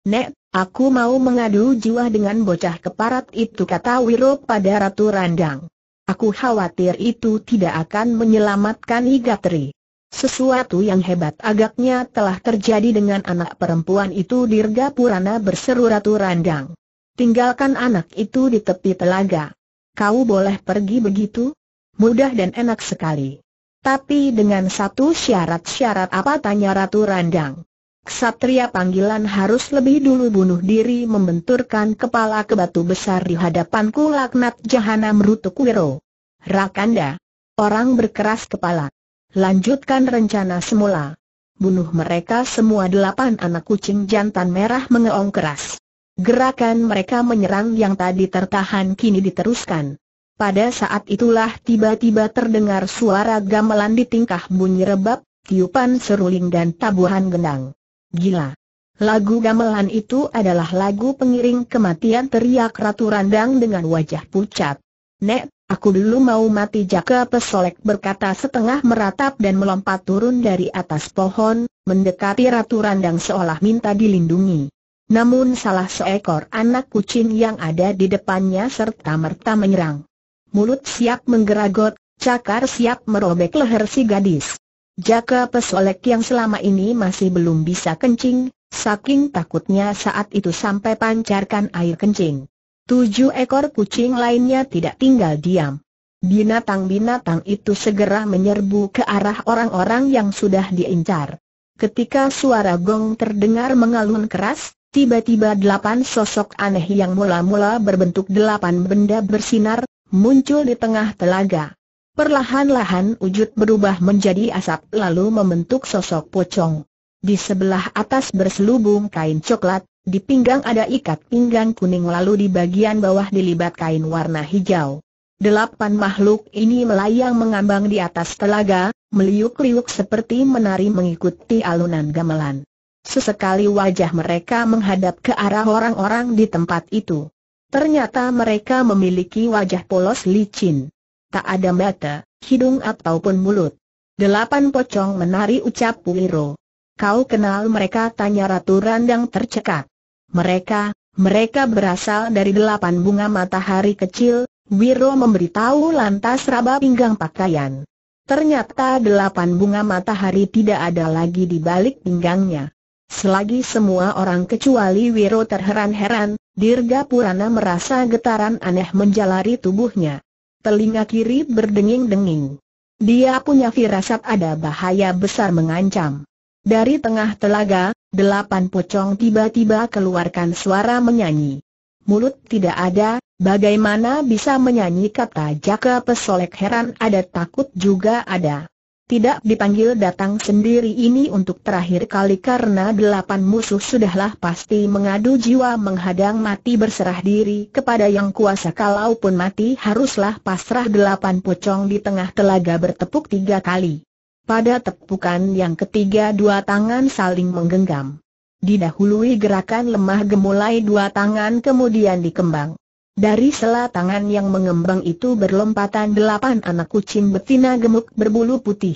Nek, aku mau mengadu jiwa dengan bocah keparat itu kata Wiro pada Ratu Randang. Aku khawatir itu tidak akan menyelamatkan Igatri. Sesuatu yang hebat agaknya telah terjadi dengan anak perempuan itu Dirga Purana berseru Ratu Randang. Tinggalkan anak itu di tepi telaga. Kau boleh pergi begitu? Mudah dan enak sekali. Tapi dengan satu syarat-syarat apa tanya Ratu Randang. Ksatria panggilan harus lebih dulu bunuh diri membenturkan kepala ke batu besar di hadapanku laknat Jahana Merutuk wiro. Rakanda. Orang berkeras kepala. Lanjutkan rencana semula. Bunuh mereka semua delapan anak kucing jantan merah mengeong keras. Gerakan mereka menyerang yang tadi tertahan kini diteruskan. Pada saat itulah tiba-tiba terdengar suara gamelan di tingkah bunyi rebab, tiupan seruling dan tabuhan gendang. Gila! Lagu gamelan itu adalah lagu pengiring kematian teriak Ratu Randang dengan wajah pucat. Nek, aku dulu mau mati Jaka Pesolek berkata setengah meratap dan melompat turun dari atas pohon, mendekati Ratu Randang seolah minta dilindungi. Namun salah seekor anak kucing yang ada di depannya serta merta menyerang mulut siap menggeragot, cakar siap merobek leher si gadis. Jaka pesolek yang selama ini masih belum bisa kencing, saking takutnya saat itu sampai pancarkan air kencing. Tujuh ekor kucing lainnya tidak tinggal diam. Binatang-binatang itu segera menyerbu ke arah orang-orang yang sudah diincar. Ketika suara gong terdengar mengalun keras, tiba-tiba delapan sosok aneh yang mula-mula berbentuk delapan benda bersinar, muncul di tengah telaga. Perlahan-lahan wujud berubah menjadi asap lalu membentuk sosok pocong. Di sebelah atas berselubung kain coklat, di pinggang ada ikat pinggang kuning lalu di bagian bawah dilibat kain warna hijau. Delapan makhluk ini melayang mengambang di atas telaga, meliuk-liuk seperti menari mengikuti alunan gamelan. Sesekali wajah mereka menghadap ke arah orang-orang di tempat itu. Ternyata mereka memiliki wajah polos licin. Tak ada mata, hidung ataupun mulut. Delapan pocong menari ucap Puiro. Kau kenal mereka tanya Ratu Randang tercekat. Mereka, mereka berasal dari delapan bunga matahari kecil, Wiro memberitahu lantas raba pinggang pakaian. Ternyata delapan bunga matahari tidak ada lagi di balik pinggangnya. Selagi semua orang kecuali Wiro terheran-heran, Dirga Purana merasa getaran aneh menjalari tubuhnya. Telinga kiri berdenging-denging. Dia punya firasat ada bahaya besar mengancam. Dari tengah telaga, delapan pocong tiba-tiba keluarkan suara menyanyi. Mulut tidak ada, bagaimana bisa menyanyi kata Jaka Pesolek heran ada takut juga ada tidak dipanggil datang sendiri ini untuk terakhir kali karena delapan musuh sudahlah pasti mengadu jiwa menghadang mati berserah diri kepada yang kuasa kalaupun mati haruslah pasrah delapan pocong di tengah telaga bertepuk tiga kali. Pada tepukan yang ketiga dua tangan saling menggenggam. Didahului gerakan lemah gemulai dua tangan kemudian dikembang. Dari sela tangan yang mengembang itu berlompatan delapan anak kucing betina gemuk berbulu putih.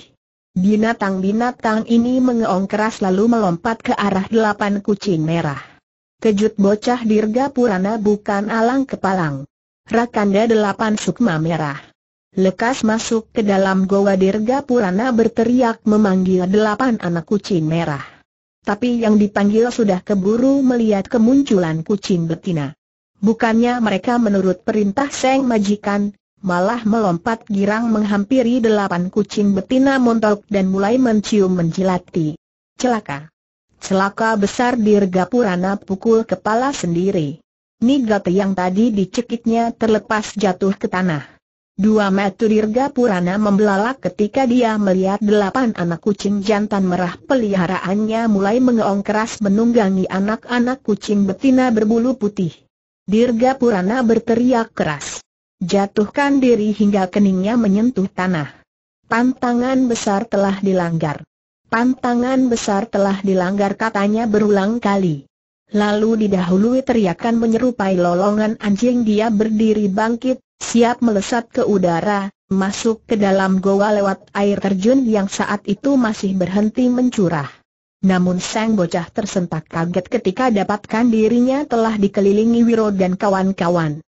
Binatang-binatang ini mengeong keras lalu melompat ke arah delapan kucing merah. Kejut bocah dirga purana bukan alang kepalang. Rakanda delapan sukma merah. Lekas masuk ke dalam goa dirga purana berteriak memanggil delapan anak kucing merah. Tapi yang dipanggil sudah keburu melihat kemunculan kucing betina. Bukannya mereka menurut perintah Seng Majikan, malah melompat girang menghampiri delapan kucing betina montok dan mulai mencium menjilati. Celaka. Celaka besar Dirga Purana pukul kepala sendiri. Nigate yang tadi dicekiknya terlepas jatuh ke tanah. Dua metu Dirga Purana membelalak ketika dia melihat delapan anak kucing jantan merah peliharaannya mulai mengeong keras menunggangi anak-anak kucing betina berbulu putih. Dirga Purana berteriak keras. Jatuhkan diri hingga keningnya menyentuh tanah. Pantangan besar telah dilanggar. Pantangan besar telah dilanggar katanya berulang kali. Lalu didahului teriakan menyerupai lolongan anjing dia berdiri bangkit, siap melesat ke udara, masuk ke dalam goa lewat air terjun yang saat itu masih berhenti mencurah. Namun sang bocah tersentak kaget ketika dapatkan dirinya telah dikelilingi Wiro dan kawan-kawan.